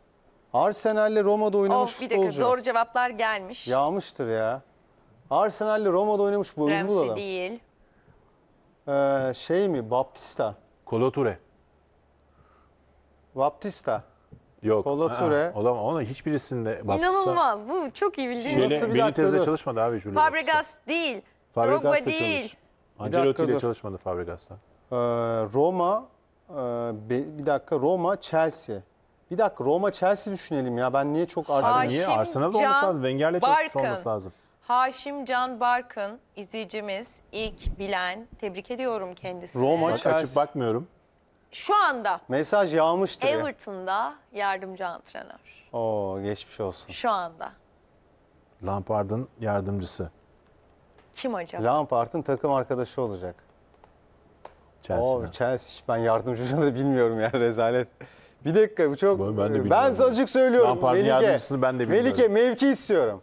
Arsenal'le Roma'da oynamış Of bir futbolcu. dakika doğru cevaplar gelmiş. Yağmıştır ya. Arsenal'le Roma'da oynamış bu oyuncu bu Ramsey değil. Ee, şey mi? Baptista. Koloture. Baptista. Yok. Koloture. Aa, olamaz. Ona hiçbirisinde Baptista. İnanılmaz. Bu çok iyi bildiğiniz. Şeyle, Nasıl bir dakika Benitez'le çalışmadı abi Julio Baptista. Fabregas değil. Drogba değil. çalış. Ancelotti ile çalışmadı Fabregas'la. Ee, Roma, e, bir dakika Roma, Chelsea. Bir dakika Roma Chelsea düşünelim ya. Ben niye çok Arsenal? niye? Arsenal'da Can olması lazım. Wenger'le çarpışmış olması lazım. Haşim Can Barkın izleyicimiz ilk bilen tebrik ediyorum kendisini. Roma Bak Chelsea. açıp bakmıyorum. Şu anda Mesaj yağmıştır ya. Everton'da yardımcı antrenör. Oo geçmiş olsun. Şu anda. Lampard'ın yardımcısı Kim acaba? Lampard'ın takım arkadaşı olacak. Chelsea'den. Oo Chelsea ben yardımcı da bilmiyorum yani, rezalet. Bir dakika bu çok... Ben, ben, de ben size açık söylüyorum ben Melike. ben de bilmiyorum. Melike mevki istiyorum.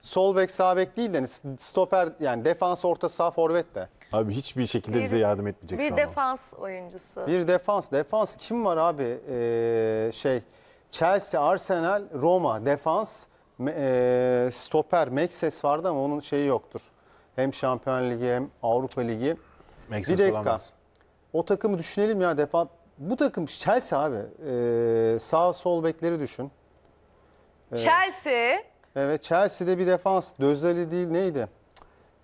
Sol bek sağ bek değil de hani stoper yani defans orta sağ forvet de. Abi hiçbir şekilde bir, bize yardım etmeyecek bir şu an. Bir defans oyuncusu. Bir defans. Defans kim var abi? Ee, şey Chelsea, Arsenal, Roma defans. E, stoper Mekses vardı ama onun şeyi yoktur. Hem Şampiyon Ligi hem Avrupa Ligi. Mekses bir dakika. Olamaz. O takımı düşünelim ya defa bu takım Chelsea abi. Ee, sağ sol bekleri düşün. Evet. Chelsea. Evet Chelsea'de bir defans. Dözeli değil neydi?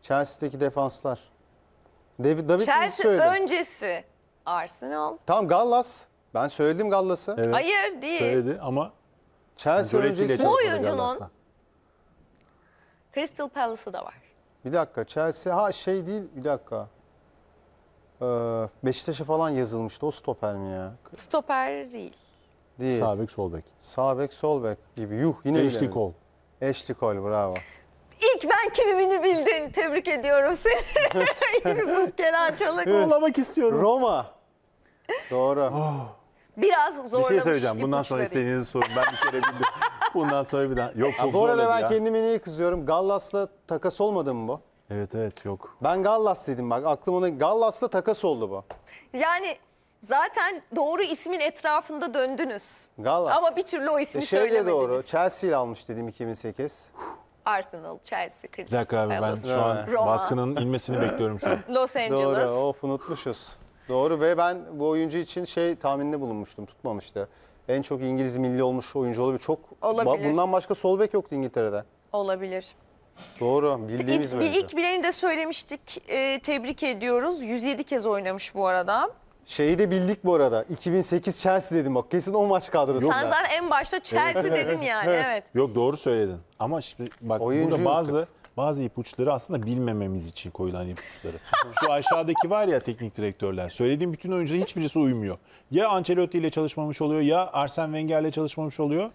Chelsea'deki defanslar. David, David Chelsea öncesi Arsenal. Tam Gallas. Ben söyledim Gallas'ı. Evet. Hayır değil. Söyledi ama Chelsea Göretti öncesi. Bu oyuncunun Crystal Palace'ı da var. Bir dakika Chelsea ha şey değil bir dakika. Ee, Beşiktaş'a falan yazılmıştı. O stoper mi ya? Stoper değil. Değil. Sağ bek, sol bek. Sağ bek, sol bek gibi. Yuh yine Eşli bilemedim. kol. Eşli kol bravo. İlk ben kimimini bildin. Tebrik ediyorum seni. Yusuf Kenan Çalık. Olamak istiyorum. Roma. Doğru. Oh. Biraz zorlamış. Bir şey söyleyeceğim. Bundan sonra ipuçları. istediğinizi sorun. Ben bir kere bildim. Bundan sonra bir daha. Yok çok Bu zor arada ben ya. kendime niye kızıyorum? Gallas'la takas olmadı mı bu? Evet evet yok. Ben Gallas dedim bak aklım ona Gallas'la takas oldu bu. Yani zaten doğru ismin etrafında döndünüz. Gallas. Ama bir türlü o e, ismi E şöyle söylemediniz. doğru Chelsea ile almış dedim 2008. Arsenal, Chelsea, Bir Crystal dakika abi ben şu an Roma. baskının inmesini bekliyorum şu an. Los Angeles. Doğru of unutmuşuz. Doğru ve ben bu oyuncu için şey tahmininde bulunmuştum tutmamıştı. En çok İngiliz milli olmuş oyuncu olabilir. Çok Olabilir. Bundan başka sol bek yoktu İngiltere'de. Olabilir. Doğru bildiğimiz bir mevzu. ilk bileni de söylemiştik. Ee, tebrik ediyoruz. 107 kez oynamış bu arada. Şeyi de bildik bu arada. 2008 Chelsea dedim bak. Kesin 10 maç kadrosu. Sen ben. zaten en başta Chelsea dedin yani. Evet. Yok doğru söyledin. Ama şimdi bak Oyuncu burada bazı bazı ipuçları aslında bilmememiz için koyulan ipuçları. Şu aşağıdaki var ya teknik direktörler. Söylediğim bütün oyuncuların hiçbirisi uymuyor. Ya Ancelotti ile çalışmamış oluyor ya Arsene Wenger ile çalışmamış oluyor.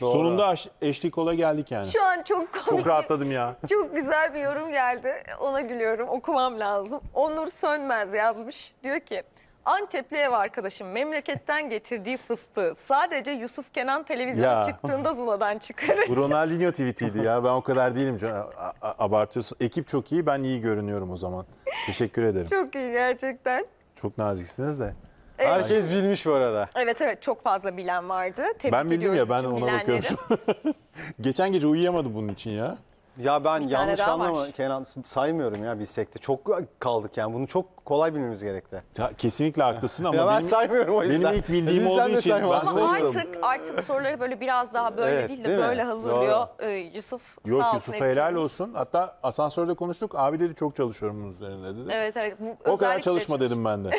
Doğru. Sonunda eşlik kola geldik yani. Şu an çok komik. Çok rahatladım ya. Çok güzel bir yorum geldi. Ona gülüyorum. Okumam lazım. Onur Sönmez yazmış. Diyor ki Antepli ev arkadaşım memleketten getirdiği fıstığı sadece Yusuf Kenan televizyona Ya. çıktığında Zula'dan çıkarır. Bu Ronaldinho tweetiydi ya. Ben o kadar değilim. a- a- Abartıyorsun. Ekip çok iyi. Ben iyi görünüyorum o zaman. Teşekkür ederim. Çok iyi gerçekten. Çok naziksiniz de. Evet. Herkes bilmiş bu arada. Evet evet çok fazla bilen vardı. Tebrik ben bildim ya ben ona bilenleri. bakıyorum. Geçen gece uyuyamadım bunun için ya. Ya ben Bir yanlış anlama Kenan saymıyorum ya bilsek de. Çok kaldık yani bunu çok kolay bilmemiz gerekti. Ya, kesinlikle haklısın ama ya ben benim, saymıyorum o yüzden. Benim ilk bildiğim e, olduğu için ben Ama artık, artık soruları böyle biraz daha böyle evet, değil de değil böyle hazırlıyor Doğru. Ee, Yusuf. Yok sağ Yusuf'a helal olsun. Hatta asansörde konuştuk abi dedi çok çalışıyorum bunun üzerine dedi. Evet evet. Bu, o kadar çalışma dedim ben de.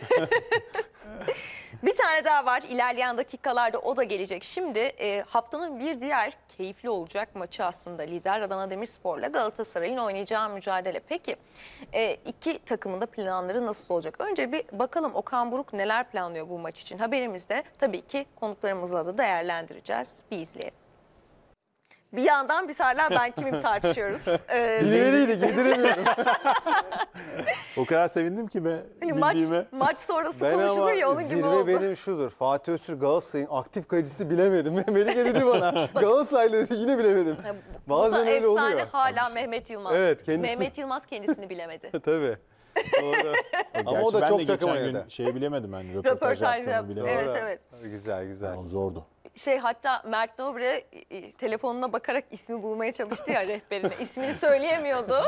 bir tane daha var. İlerleyen dakikalarda o da gelecek. Şimdi e, haftanın bir diğer keyifli olacak maçı aslında lider Adana Demirspor'la Galatasaray'ın oynayacağı mücadele. Peki e, iki takımın da planları nasıl olacak? Önce bir bakalım Okan Buruk neler planlıyor bu maç için. Haberimizde tabii ki konuklarımızla da değerlendireceğiz. Bir izleyelim. Bir yandan biz hala ben kimim tartışıyoruz. Ee, İleriydi gidiremiyorum. o kadar sevindim ki be hani maç, bildiğime. Maç sonrası ben konuşulur ya onun gibi oldu. Zirve benim şudur. Fatih Öztür Galatasaray'ın aktif kalecisi bilemedim. Melike dedi bana. Galatasaraylı dedi yine bilemedim. Bazen öyle oluyor. Efsane hala Mehmet Yılmaz. Evet kendisi. Mehmet Yılmaz kendisini bilemedi. Tabii. Doğru. Ama Gerçi o da ben çok de takım geçen oynadı. gün şey bilemedim yani röportaj, röportaj yaptığımı bilemedim. Evet evet. Güzel güzel. Yani zordu şey hatta Mert Nobre e, telefonuna bakarak ismi bulmaya çalıştı ya rehberine. İsmini söyleyemiyordu.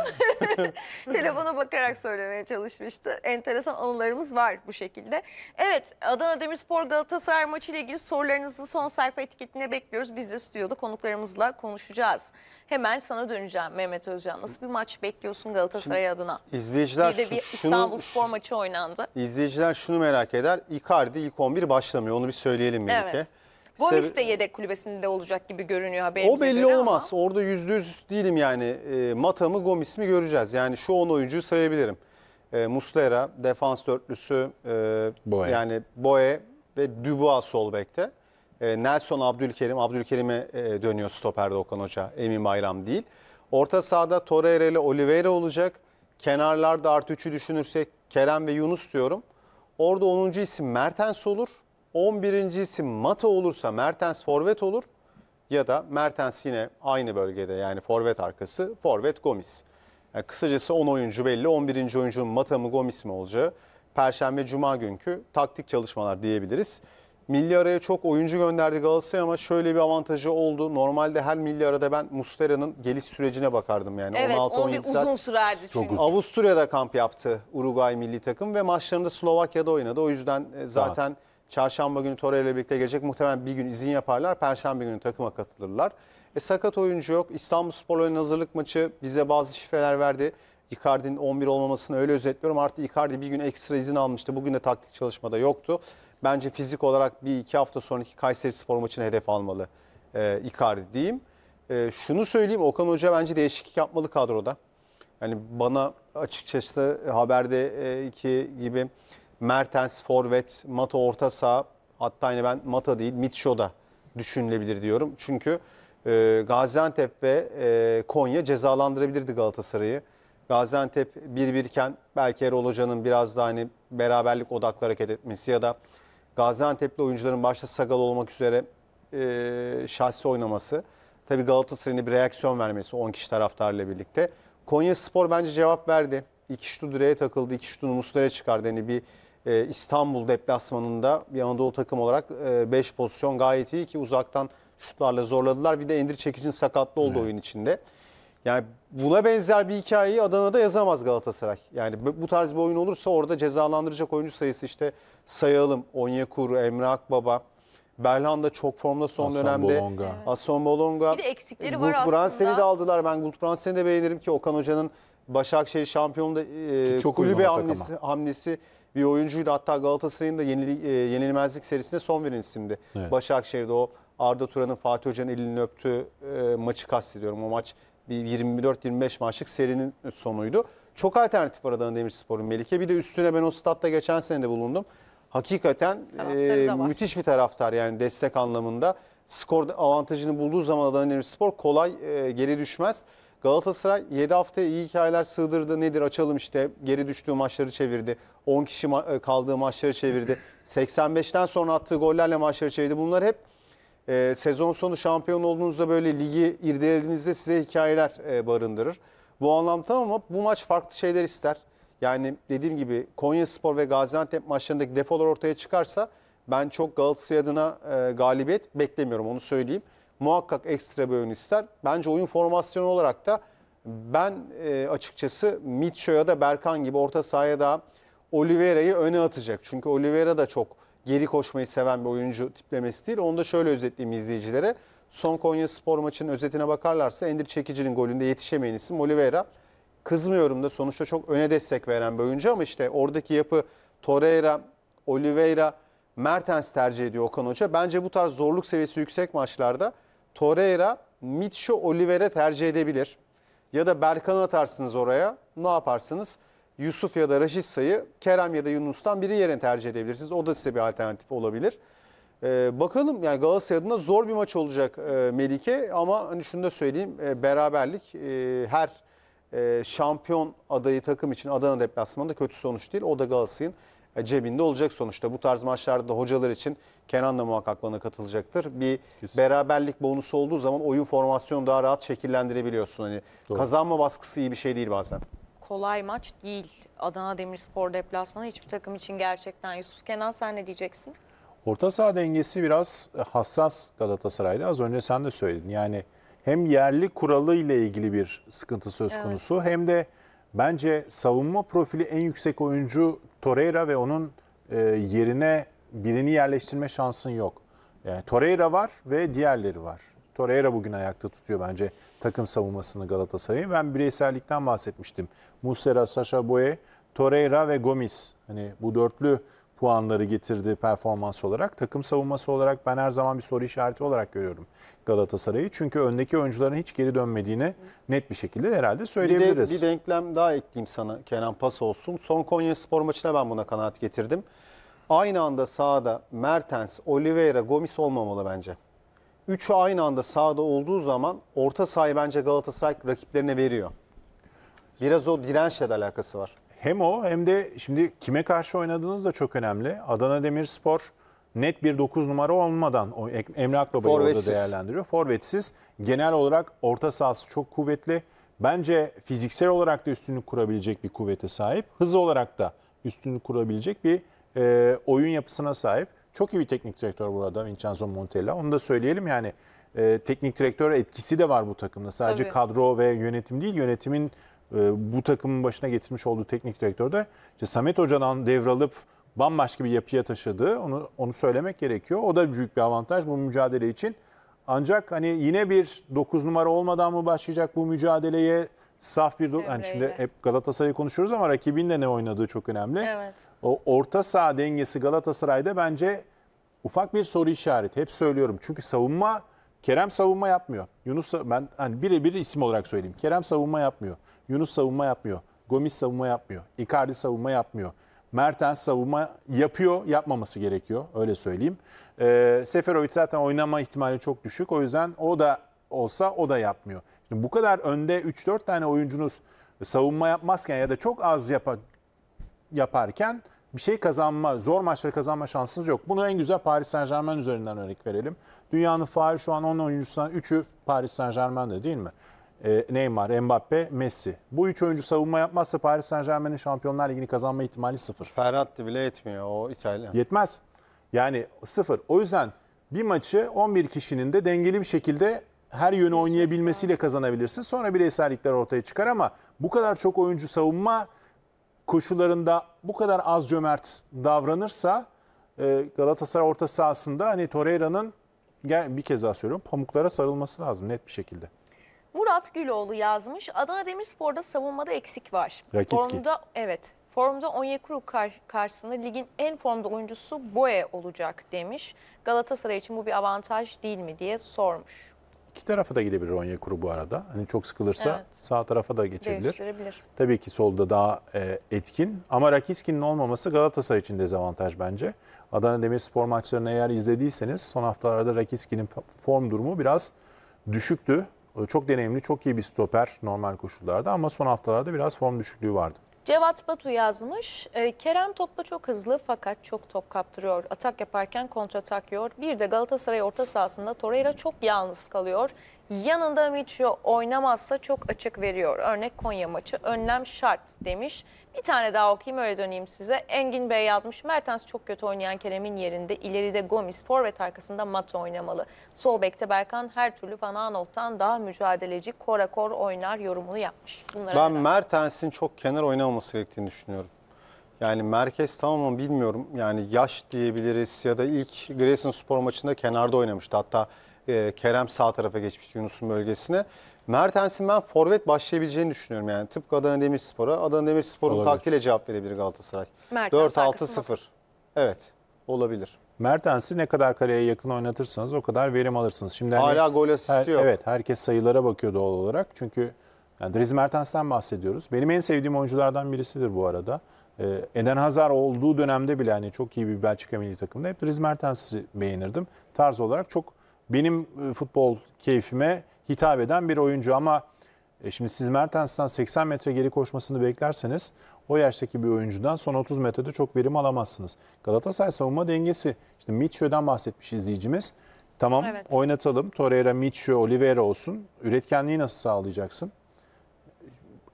Telefona bakarak söylemeye çalışmıştı. Enteresan anılarımız var bu şekilde. Evet Adana Demirspor Galatasaray maçı ile ilgili sorularınızı son sayfa etiketine bekliyoruz. Biz de stüdyoda konuklarımızla konuşacağız. Hemen sana döneceğim Mehmet Özcan. Nasıl bir maç bekliyorsun Galatasaray Şimdi adına? İzleyiciler bir de bir şunu, İstanbul Spor maçı oynandı. İzleyiciler şunu merak eder. Icardi ilk 11 başlamıyor. Onu bir söyleyelim birlikte. Evet. Gomis de yedek kulübesinde olacak gibi görünüyor haberimize O belli göre olmaz. Ama. Orada yüzde yüz değilim yani. E, Mata mı Gomis mi göreceğiz. Yani şu 10 oyuncuyu sayabilirim. E, Muslera, defans dörtlüsü, e, Boye. yani Boye ve Dubois sol bekte. E, Nelson Abdülkerim, Abdülkerim'e e, dönüyor stoperde Okan Hoca. Emin Bayram değil. Orta sahada Torreira ile Oliveira olacak. Kenarlarda artı 3'ü düşünürsek Kerem ve Yunus diyorum. Orada 10. isim Mertens olur. 11. isim Mata olursa Mertens forvet olur ya da Mertens yine aynı bölgede yani forvet arkası forvet Gomis. Yani e, kısacası 10 oyuncu belli. 11. oyuncunun Mata mı Gomis mi olacağı. Perşembe cuma günkü taktik çalışmalar diyebiliriz. Milli araya çok oyuncu gönderdi Galatasaray ama şöyle bir avantajı oldu. Normalde her milli arada ben Mustera'nın geliş sürecine bakardım yani. Evet 16, onu bir uzun sürerdi çünkü. Çok uzun. Avusturya'da kamp yaptı Uruguay milli takım ve maçlarında Slovakya'da oynadı. O yüzden e, zaten... Rahat Çarşamba günü Torreira ile birlikte gelecek. Muhtemelen bir gün izin yaparlar. Perşembe günü takıma katılırlar. E, sakat oyuncu yok. İstanbul Spor'un hazırlık maçı bize bazı şifreler verdi. Icardi'nin 11 olmamasını öyle özetliyorum. Artık Icardi bir gün ekstra izin almıştı. Bugün de taktik çalışmada yoktu. Bence fizik olarak bir iki hafta sonraki Kayseri Spor maçına hedef almalı e, Icardi diyeyim. E, şunu söyleyeyim Okan Hoca bence değişiklik yapmalı kadroda. Yani bana açıkçası haberdeki gibi Mertens, Forvet, Mata orta saha hatta yine ben Mata değil Mitşo da düşünülebilir diyorum. Çünkü e, Gaziantep ve e, Konya cezalandırabilirdi Galatasaray'ı. Gaziantep 1-1 iken belki Erol Hoca'nın biraz daha hani beraberlik odaklı hareket etmesi ya da Gaziantep'li oyuncuların başta Sagal olmak üzere e, şahsi oynaması. Tabii Galatasaray'ın bir reaksiyon vermesi 10 kişi taraftarla birlikte. Konya Spor bence cevap verdi. İki şutu direğe takıldı, iki şutunu muslara çıkardı. Yani bir ee, İstanbul deplasmanında bir Anadolu takım olarak 5 e, pozisyon gayet iyi ki uzaktan şutlarla zorladılar. Bir de Endri Çekicin sakatlı olduğu evet. oyun içinde. Yani buna benzer bir hikayeyi Adana'da yazamaz Galatasaray. Yani bu tarz bir oyun olursa orada cezalandıracak oyuncu sayısı işte sayalım. Onyekuru, Emre Akbaba, Berlanda çok formda son Hasan dönemde. Bolonga. Evet. Hasan Bolonga. Bir de eksikleri Gult ee, var aslında. Bransen'i de aldılar. Ben Gult Bransen'i de beğenirim ki Okan Hoca'nın Başakşehir şampiyonunda e, çok kulübe hamlesi, hamlesi bir oyuncuydu. Hatta Galatasaray'ın da yenili, e, yenilmezlik serisinde son veren isimdi. Evet. Başakşehir'de o Arda Turan'ın Fatih Hoca'nın elini öptüğü e, maçı kastediyorum. O maç bir 24-25 maçlık serinin sonuydu. Çok alternatif var Adana Demirspor'un Melike. Bir de üstüne ben o statta geçen sene de bulundum. Hakikaten e, müthiş bir taraftar yani destek anlamında. Skor avantajını bulduğu zaman Adana Demirspor kolay e, geri düşmez. Galatasaray 7 haftaya iyi hikayeler sığdırdı. Nedir açalım işte geri düştüğü maçları çevirdi. 10 kişi ma e, kaldığı maçları çevirdi. 85'ten sonra attığı gollerle maçları çevirdi. Bunlar hep e, sezon sonu şampiyon olduğunuzda böyle ligi irdelediğinizde size hikayeler e, barındırır. Bu anlamda ama bu maç farklı şeyler ister. Yani dediğim gibi Konya Spor ve Gaziantep maçlarındaki defolar ortaya çıkarsa ben çok Galatasaray adına e, galibiyet beklemiyorum onu söyleyeyim muhakkak ekstra bir oyun ister. Bence oyun formasyonu olarak da ben e, açıkçası Mitcho ya da Berkan gibi orta sahaya da Oliveira'yı öne atacak. Çünkü Oliveira da çok geri koşmayı seven bir oyuncu tiplemesi değil. Onu da şöyle özetleyeyim izleyicilere. Son Konya Spor maçının özetine bakarlarsa Endir Çekici'nin golünde yetişemeyen isim Oliveira. Kızmıyorum da sonuçta çok öne destek veren bir oyuncu ama işte oradaki yapı Torreira, Oliveira, Mertens tercih ediyor Okan Hoca. Bence bu tarz zorluk seviyesi yüksek maçlarda Torreira Mitcho Oliver'e tercih edebilir. Ya da Berkan'ı atarsınız oraya. Ne yaparsınız? Yusuf ya da Raşitsa'yı Kerem ya da Yunus'tan biri yerine tercih edebilirsiniz. O da size bir alternatif olabilir. Ee, bakalım yani Galatasaray adına zor bir maç olacak e, Melike ama hani şunu da söyleyeyim e, beraberlik e, her e, şampiyon adayı takım için Adana deplasmanında kötü sonuç değil. O da Galatasaray'ın e, cebinde olacak sonuçta. Bu tarz maçlarda hocalar için Kenan da muhakkak bana katılacaktır. Bir Kesinlikle. beraberlik bonusu olduğu zaman oyun formasyonu daha rahat şekillendirebiliyorsun. Hani Doğru. kazanma baskısı iyi bir şey değil bazen kolay maç değil. Adana Demirspor deplasmanı hiçbir takım için gerçekten. Yusuf Kenan sen ne diyeceksin? Orta saha dengesi biraz hassas Galatasaray'da. Az önce sen de söyledin. Yani hem yerli kuralı ile ilgili bir sıkıntı söz konusu hem de Bence savunma profili en yüksek oyuncu Torreira ve onun e, yerine birini yerleştirme şansın yok. Yani e, Torreira var ve diğerleri var. Torreira bugün ayakta tutuyor bence takım savunmasını Galatasaray'ın. Ben bireysellikten bahsetmiştim. Muslera, Sasha Boye, Torreira ve Gomis. Hani bu dörtlü puanları getirdi performans olarak. Takım savunması olarak ben her zaman bir soru işareti olarak görüyorum Galatasaray'ı. Çünkü öndeki oyuncuların hiç geri dönmediğini net bir şekilde herhalde söyleyebiliriz. Bir, de, bir denklem daha ekleyeyim sana Kenan pas olsun. Son Konya Spor maçına ben buna kanaat getirdim. Aynı anda sahada Mertens, Oliveira, Gomis olmamalı bence. Üçü aynı anda sahada olduğu zaman orta sahayı bence Galatasaray rakiplerine veriyor. Biraz o dirençle de alakası var. Hem o hem de şimdi kime karşı oynadığınız da çok önemli. Adana Demirspor net bir 9 numara olmadan o Emre Akbaba'yı orada değerlendiriyor. Forvetsiz. Genel olarak orta sahası çok kuvvetli. Bence fiziksel olarak da üstünlük kurabilecek bir kuvvete sahip. Hız olarak da üstünlük kurabilecek bir e, oyun yapısına sahip. Çok iyi bir teknik direktör burada Vincenzo Montella. Onu da söyleyelim yani e, teknik direktör etkisi de var bu takımda. Sadece Tabii. kadro ve yönetim değil yönetimin e, bu takımın başına getirmiş olduğu teknik direktör de işte Samet Hoca'dan devralıp bambaşka bir yapıya taşıdığı, Onu onu söylemek gerekiyor. O da büyük bir avantaj bu mücadele için. Ancak hani yine bir 9 numara olmadan mı başlayacak bu mücadeleye? Saf bir Emreyle. hani şimdi hep Galatasaray'ı konuşuyoruz ama rakibin de ne oynadığı çok önemli. Evet. O orta saha dengesi Galatasaray'da bence ufak bir soru işareti. Hep söylüyorum. Çünkü savunma Kerem savunma yapmıyor. Yunus ben hani birebir isim olarak söyleyeyim. Kerem savunma yapmıyor. Yunus savunma yapmıyor. Gomis savunma yapmıyor. Icardi savunma yapmıyor. Mertens savunma yapıyor, yapmaması gerekiyor öyle söyleyeyim. E, Seferovic zaten oynama ihtimali çok düşük. O yüzden o da olsa o da yapmıyor. Şimdi bu kadar önde 3-4 tane oyuncunuz savunma yapmazken ya da çok az yapa, yaparken bir şey kazanma, zor maçları kazanma şansınız yok. Bunu en güzel Paris Saint Germain üzerinden örnek verelim. Dünyanın faal şu an 10 oyuncusundan 3'ü Paris Saint Germain'de değil mi? E, Neymar, Mbappe, Messi. Bu üç oyuncu savunma yapmazsa Paris Saint Germain'in Şampiyonlar Ligi'ni kazanma ihtimali sıfır. Ferhat'ti bile yetmiyor o İtalya. Yetmez. Yani sıfır. O yüzden bir maçı 11 kişinin de dengeli bir şekilde her yönü oynayabilmesiyle kazanabilirsin. Sonra bireysellikler ortaya çıkar ama bu kadar çok oyuncu savunma koşullarında bu kadar az cömert davranırsa e, Galatasaray orta sahasında hani Torreira'nın bir kez daha söylüyorum pamuklara sarılması lazım net bir şekilde. Murat Güloğlu yazmış. Adana Demirspor'da savunmada eksik var. Rakitski. Formda evet. Formda Onyekuru kar karşısında ligin en formda oyuncusu Boe olacak demiş. Galatasaray için bu bir avantaj değil mi diye sormuş. İki tarafa da gidebilir Onyekuru bu arada. Hani çok sıkılırsa evet. sağ tarafa da geçebilir. Tabii ki solda daha e, etkin ama Rakiski'nin olmaması Galatasaray için dezavantaj bence. Adana Demirspor maçlarını eğer izlediyseniz son haftalarda Rakiski'nin form durumu biraz düşüktü. Ee, çok deneyimli, çok iyi bir stoper normal koşullarda ama son haftalarda biraz form düşüklüğü vardı. Cevat Batu yazmış. Ee, Kerem topla çok hızlı fakat çok top kaptırıyor. Atak yaparken kontra takıyor. Bir de Galatasaray orta sahasında Torreira çok yalnız kalıyor yanında Miço oynamazsa çok açık veriyor. Örnek Konya maçı önlem şart demiş. Bir tane daha okuyayım öyle döneyim size. Engin Bey yazmış. Mertens çok kötü oynayan Kerem'in yerinde ileride Gomis, forvet arkasında Mat oynamalı. Sol bekte Berkan her türlü Fananov'tan daha mücadeleci korakor oynar yorumunu yapmış. Bunlara ben Mertens'in çok kenar oynamaması gerektiğini düşünüyorum. Yani merkez tamam mı bilmiyorum. Yani yaş diyebiliriz ya da ilk Giresun spor maçında kenarda oynamıştı. Hatta e, Kerem sağ tarafa geçmişti Yunus'un bölgesine. Mertens'in ben forvet başlayabileceğini düşünüyorum yani. Tıpkı Adana Demirspor'a. Adana Demirspor'un Olabilir. taktiğiyle cevap verebilir Galatasaray. 4-6-0. Evet. Olabilir. Mertens'i ne kadar kaleye yakın oynatırsanız o kadar verim alırsınız. Şimdi hani Hala gol asisti her- yok. Evet herkes sayılara bakıyor doğal olarak. Çünkü yani Dries Mertens'ten bahsediyoruz. Benim en sevdiğim oyunculardan birisidir bu arada. Ee, Eden Hazar olduğu dönemde bile hani çok iyi bir Belçika milli takımında hep Dries Mertens'i beğenirdim. Tarz olarak çok benim e, futbol keyfime hitap eden bir oyuncu ama e şimdi siz Mertens'ten 80 metre geri koşmasını beklerseniz o yaştaki bir oyuncudan son 30 metrede çok verim alamazsınız. Galatasaray savunma dengesi. İşte Mitchell'den bahsetmiş izleyicimiz. Tamam evet. oynatalım. Torreira, Mitchell, Oliveira olsun. Üretkenliği nasıl sağlayacaksın?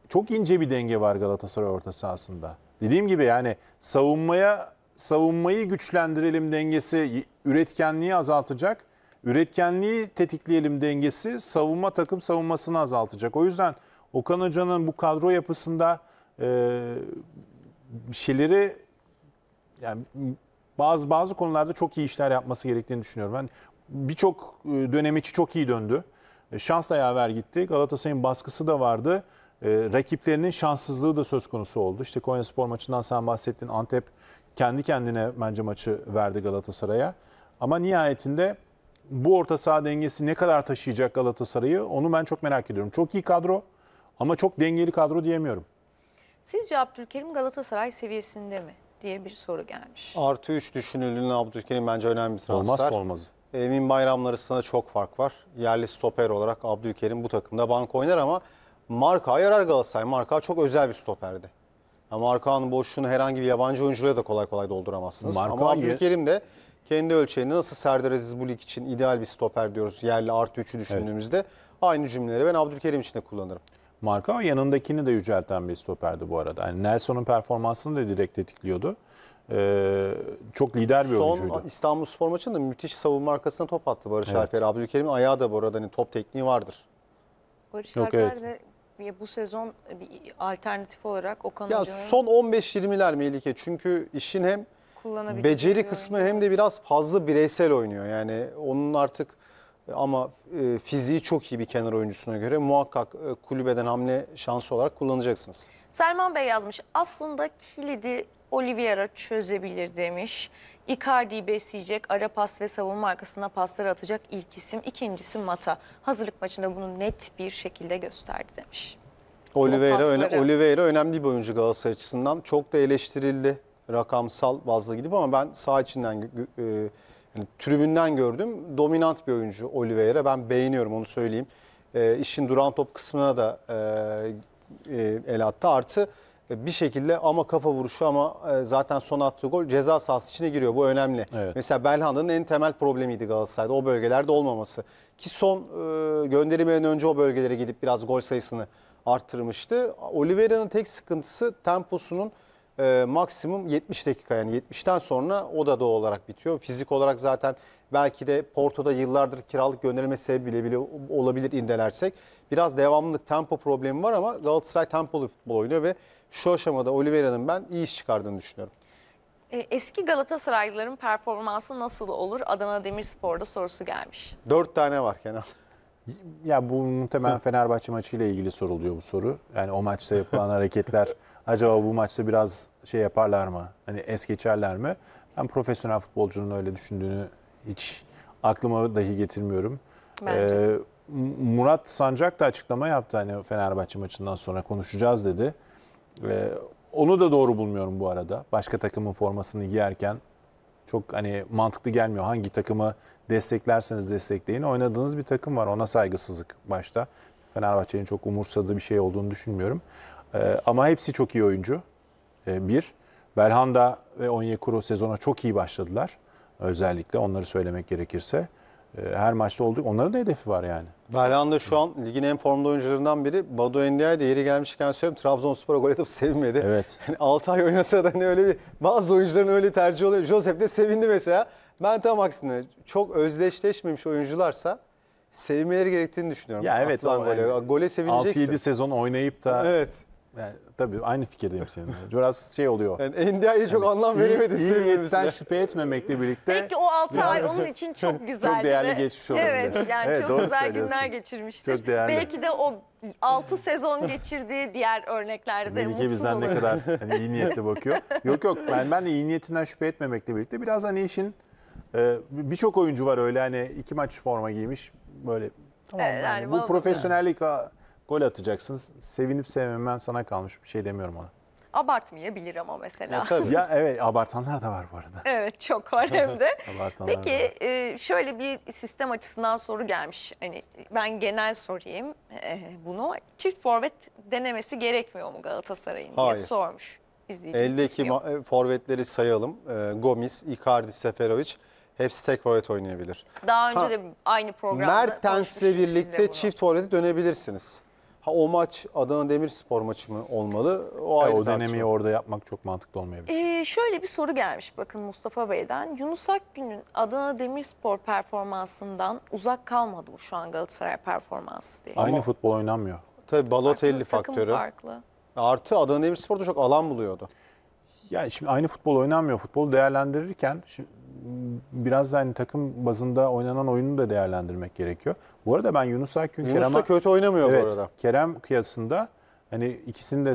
Çok ince bir denge var Galatasaray orta sahasında. Dediğim gibi yani savunmaya savunmayı güçlendirelim dengesi üretkenliği azaltacak. Üretkenliği tetikleyelim dengesi savunma takım savunmasını azaltacak. O yüzden Okan Hoca'nın bu kadro yapısında e, şeyleri yani bazı bazı konularda çok iyi işler yapması gerektiğini düşünüyorum. Ben birçok e, dönemeçi çok iyi döndü. E, şans yaver gitti. Galatasaray'ın baskısı da vardı. E, rakiplerinin şanssızlığı da söz konusu oldu. İşte Konya Spor maçından sen bahsettin. Antep kendi kendine bence maçı verdi Galatasaray'a. Ama nihayetinde bu orta saha dengesi ne kadar taşıyacak Galatasaray'ı onu ben çok merak ediyorum. Çok iyi kadro ama çok dengeli kadro diyemiyorum. Sizce Abdülkerim Galatasaray seviyesinde mi diye bir soru gelmiş. Artı 3 düşünüldüğünde Abdülkerim bence önemli bir transfer. Olmazsa olmaz. E, Emin Bayram arasında çok fark var. Yerli stoper olarak Abdülkerim bu takımda bank oynar ama Marka yarar Galatasaray. Marka çok özel bir stoperdi. Yani Marka'nın boşluğunu herhangi bir yabancı oyuncuya da kolay kolay dolduramazsınız. Marka ama Abdülkerim de kendi ölçeğinde nasıl Serdar Aziz bu lig için ideal bir stoper diyoruz yerli artı 3'ü düşündüğümüzde. Evet. Aynı cümleleri ben Abdülkerim için de kullanırım. Marka yanındakini de yücelten bir stoperdi bu arada. Yani Nelson'un performansını da direkt tetikliyordu. Ee, çok lider bir Son oyuncuydu. Son İstanbul Spor maçında müthiş savunma arkasına top attı Barış evet. Alper. Abdülkerim'in ayağı da bu arada hani top tekniği vardır. Barış Yok, Alper evet. de bu sezon bir alternatif olarak Okan Hoca'ya... Ya son 15-20'ler Melike. Çünkü işin hem kullanabilir. Beceri kısmı hem de biraz fazla bireysel oynuyor. Yani onun artık ama e, fiziği çok iyi bir kenar oyuncusuna göre muhakkak e, kulübeden hamle şansı olarak kullanacaksınız. Selman Bey yazmış aslında kilidi Olivier'a çözebilir demiş. Icardi'yi besleyecek, ara pas ve savunma arkasına paslar atacak ilk isim. ikincisi Mata. Hazırlık maçında bunu net bir şekilde gösterdi demiş. Oliveira, öne, Oliveira önemli bir oyuncu Galatasaray açısından. Çok da eleştirildi rakamsal bazda gidip ama ben sağ içinden e, yani tribünden gördüm. Dominant bir oyuncu Oliveira. Ben beğeniyorum onu söyleyeyim. E, işin duran top kısmına da e, e, el attı. Artı e, bir şekilde ama kafa vuruşu ama e, zaten son attığı gol ceza sahası içine giriyor. Bu önemli. Evet. Mesela Belhanda'nın en temel problemiydi Galatasaray'da o bölgelerde olmaması. Ki son e, gönderilmeden önce o bölgelere gidip biraz gol sayısını arttırmıştı. Oliveira'nın tek sıkıntısı temposunun e, maksimum 70 dakika yani 70'ten sonra o da doğal olarak bitiyor. Fizik olarak zaten belki de Porto'da yıllardır kiralık gönderilme sebebiyle bile olabilir indelersek. Biraz devamlılık tempo problemi var ama Galatasaray tempolu futbol oynuyor ve şu aşamada Oliveira'nın ben iyi iş çıkardığını düşünüyorum. E, eski Galatasaraylıların performansı nasıl olur? Adana Demirspor'da sorusu gelmiş. Dört tane var Kenan. Ya bu muhtemelen Fenerbahçe maçıyla ilgili soruluyor bu soru. Yani o maçta yapılan hareketler acaba bu maçta biraz şey yaparlar mı? Hani es geçerler mi? Ben profesyonel futbolcunun öyle düşündüğünü hiç aklıma dahi getirmiyorum. Bence ee, Murat Sancak da açıklama yaptı hani Fenerbahçe maçından sonra konuşacağız dedi. Ee, onu da doğru bulmuyorum bu arada. Başka takımın formasını giyerken çok hani mantıklı gelmiyor. Hangi takımı desteklerseniz destekleyin. Oynadığınız bir takım var. Ona saygısızlık başta. Fenerbahçe'nin çok umursadığı bir şey olduğunu düşünmüyorum. E, ama hepsi çok iyi oyuncu. E, bir, Belhanda ve Onyekuru sezona çok iyi başladılar. Özellikle onları söylemek gerekirse. E, her maçta olduk. Onların da hedefi var yani. Belhanda şu an ligin en formda oyuncularından biri. Badu Endia'yı yeri gelmişken söyleyeyim. Trabzonspor'a gol atıp sevinmedi. Evet. Yani 6 ay oynasa da hani öyle bir bazı oyuncuların öyle tercih oluyor. Josep de sevindi mesela. Ben tam aksine çok özdeşleşmemiş oyuncularsa sevinmeleri gerektiğini düşünüyorum. Ya evet. Atılan gole. Yani, gole sevineceksin. 6-7 sezon oynayıp da evet. Yani, tabii aynı fikirdeyim seninle. Biraz şey oluyor. Yani NDI'ye çok yani, anlam veremedin. İyi, iyi şüphe etmemekle birlikte. Belki o 6 ay onun için çok güzeldi. çok değerli geçmiş olabilir. Evet yani evet, çok güzel günler geçirmiştir. Çok değerli. Belki de o 6 sezon geçirdiği diğer örneklerde Melike mutsuz bizden ne kadar hani iyi niyetle bakıyor. yok yok ben, ben de iyi niyetinden şüphe etmemekle birlikte biraz hani işin e, birçok oyuncu var öyle hani iki maç forma giymiş böyle Tamam evet, yani, yani bu profesyonellik yani. Gol atacaksın. Sevinip sevmemen sana kalmış. Bir şey demiyorum ona. Abartmayabilir ama mesela. Ya, tabii. ya evet abartanlar da var bu arada. Evet çok var hem de. Peki e, şöyle bir sistem açısından soru gelmiş. Hani ben genel sorayım e, bunu. Çift forvet denemesi gerekmiyor mu Galatasaray'ın diye Hayır. sormuş. Eldeki e, forvetleri sayalım. E, Gomis, Icardi, Seferovic hepsi tek forvet oynayabilir. Daha önce ha, de aynı programda Mertens'le birlikte çift forvete dönebilirsiniz. Ha o maç Adana Demirspor maçı mı olmalı? O ayrı o denemeyi tartışma. orada yapmak çok mantıklı olmayabilir. Ee, şöyle bir soru gelmiş bakın Mustafa Bey'den. Yunus Akgün'ün Adana Demirspor performansından uzak kalmadı bu şu an Galatasaray performansı diye. Aynı Ama, futbol oynanmıyor. Tabii Balotelli farklı, faktörü. Takım farklı. Artı Adana Demirspor da çok alan buluyordu. Yani şimdi aynı futbol oynanmıyor. Futbolu değerlendirirken şimdi biraz da hani takım bazında oynanan oyunu da değerlendirmek gerekiyor. Bu arada ben Yunus Akgün Yunus Kerem da kötü oynamıyor evet, bu arada. Kerem kıyasında hani ikisini de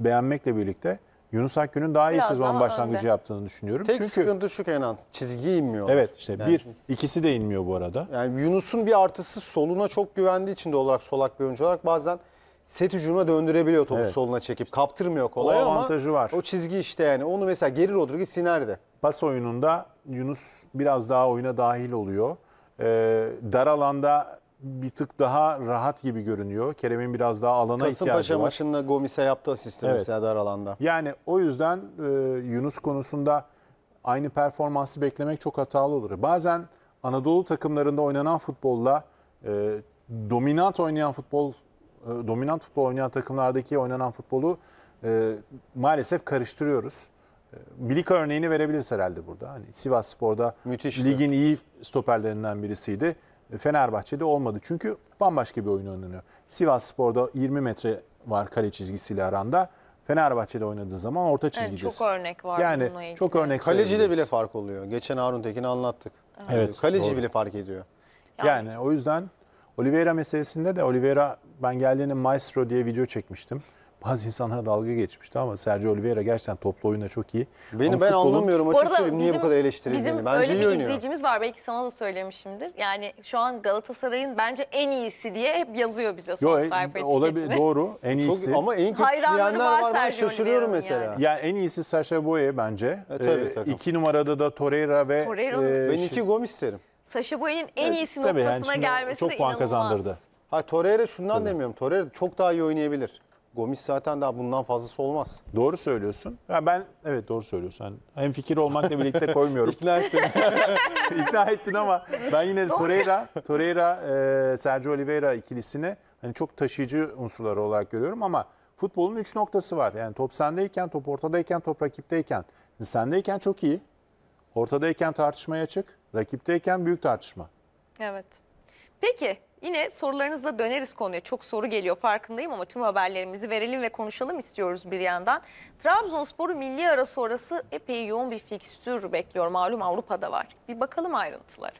beğenmekle birlikte Yunus Akgün'ün daha iyi Biraz sezon başlangıcı önde. yaptığını düşünüyorum. Tek Çünkü, sıkıntı şu Kenan, çizgi inmiyor. Evet işte yani, bir, ikisi de inmiyor bu arada. Yani Yunus'un bir artısı soluna çok güvendiği için de olarak solak bir oyuncu olarak bazen set hücumuna döndürebiliyor topu Evet. soluna çekip. Kaptırmıyor kolay ama O ama avantajı var. o çizgi işte yani. Onu mesela geri Rodriguez sinerdi. Pas oyununda Yunus biraz daha oyuna dahil oluyor. Ee, dar alanda bir tık daha rahat gibi görünüyor. Kerem'in biraz daha alana Kasımpaşa ihtiyacı var. maçında Gomis'e yaptığı asistini Evet. mesela dar alanda. Yani o yüzden e, Yunus konusunda aynı performansı beklemek çok hatalı olur. Bazen Anadolu takımlarında oynanan futbolla e, dominant oynayan futbol e, dominant futbol oynayan takımlardaki oynanan futbolu e, maalesef karıştırıyoruz. E, Bilika örneğini verebiliriz herhalde burada. Hani Sivas Spor'da Müthişti. ligin iyi stoperlerinden birisiydi. E, Fenerbahçe'de olmadı çünkü bambaşka bir oyun oynanıyor. Sivas Spor'da 20 metre var kale çizgisiyle aranda. Fenerbahçe'de oynadığı zaman orta çizgide. Evet, çok örnek var yani, bununla ilgili. Çok örnek Kaleci de bile fark oluyor. Geçen Harun Tekin'i anlattık. Evet. Kaleci doğru. bile fark ediyor. Yani, yani o yüzden Oliveira meselesinde de Oliveira ben geldiğinde Maestro diye video çekmiştim. Bazı insanlara dalga geçmişti ama Sergio Oliveira gerçekten toplu oyunda çok iyi. Beni ama ben futbolun... anlamıyorum Bu arada açık söyleyeyim niye bu kadar eleştirildiğini. Bizim Bence öyle bir oynuyor. izleyicimiz var belki sana da söylemişimdir. Yani şu an Galatasaray'ın bence en iyisi diye hep yazıyor bize son Yo, e, sayfa etiketine. olabilir doğru en iyisi. Çok, ama en kötü Hayranları diyenler var var ben Sergio şaşırıyorum mesela. yani. Ya en iyisi Sasha Boye bence. E, tabii, e, takım. iki numarada da Torreira ve Torreira'nın- e, Ben iki şey- gol isterim. Saşa Boy'un en iyisi Tabii noktasına şimdi gelmesi çok de puan inanılmaz. kazandırdı. Ha Torreira şundan Tabii. demiyorum. Torreira çok daha iyi oynayabilir. Gomis zaten daha bundan fazlası olmaz. Doğru söylüyorsun. Ya ben evet doğru söylüyorsun. Yani hem fikir olmakla birlikte koymuyorum. İkna ettin. İkna ettin ama ben yine de Torreira, Torreira, e, Sergio Oliveira ikilisini hani çok taşıyıcı unsurları olarak görüyorum ama futbolun üç noktası var. Yani top sendeyken, top ortadayken, top rakipteyken. Sendeyken çok iyi. Ortadayken tartışmaya açık, rakipteyken büyük tartışma. Evet. Peki yine sorularınızla döneriz konuya. Çok soru geliyor farkındayım ama tüm haberlerimizi verelim ve konuşalım istiyoruz bir yandan. Trabzonspor'u milli ara sonrası epey yoğun bir fikstür bekliyor. Malum Avrupa'da var. Bir bakalım ayrıntıları.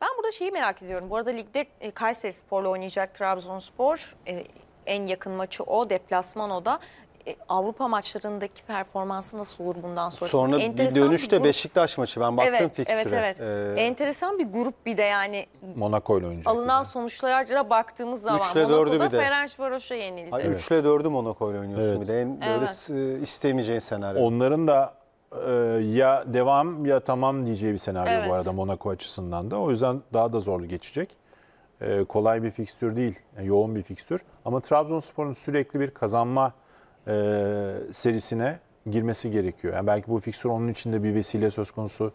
Ben burada şeyi merak ediyorum. Bu arada ligde e, Kayseri Spor'la oynayacak Trabzonspor. E, en yakın maçı o, deplasman o da. E, Avrupa maçlarındaki performansı nasıl olur bundan sonra? Sonra Enteresan bir dönüşte bir Beşiktaş maçı ben baktım evet, fikstüre. Evet evet evet. Enteresan bir grup bir de yani. Monaco ile oynayacak. Alınan yani. sonuçlara baktığımız zaman üçle Monaco'da Ferencvaros'a yenildi. Hayır, evet. Üçle dördü Monaco ile oynuyorsun evet. bir de. En böyle evet. E, istemeyeceğin senaryo. Onların da e, ya devam ya tamam diyeceği bir senaryo evet. bu arada Monaco açısından da. O yüzden daha da zorlu geçecek e, kolay bir fikstür değil, yoğun bir fikstür. Ama Trabzonspor'un sürekli bir kazanma e, serisine girmesi gerekiyor. Yani belki bu fiksür onun için de bir vesile söz konusu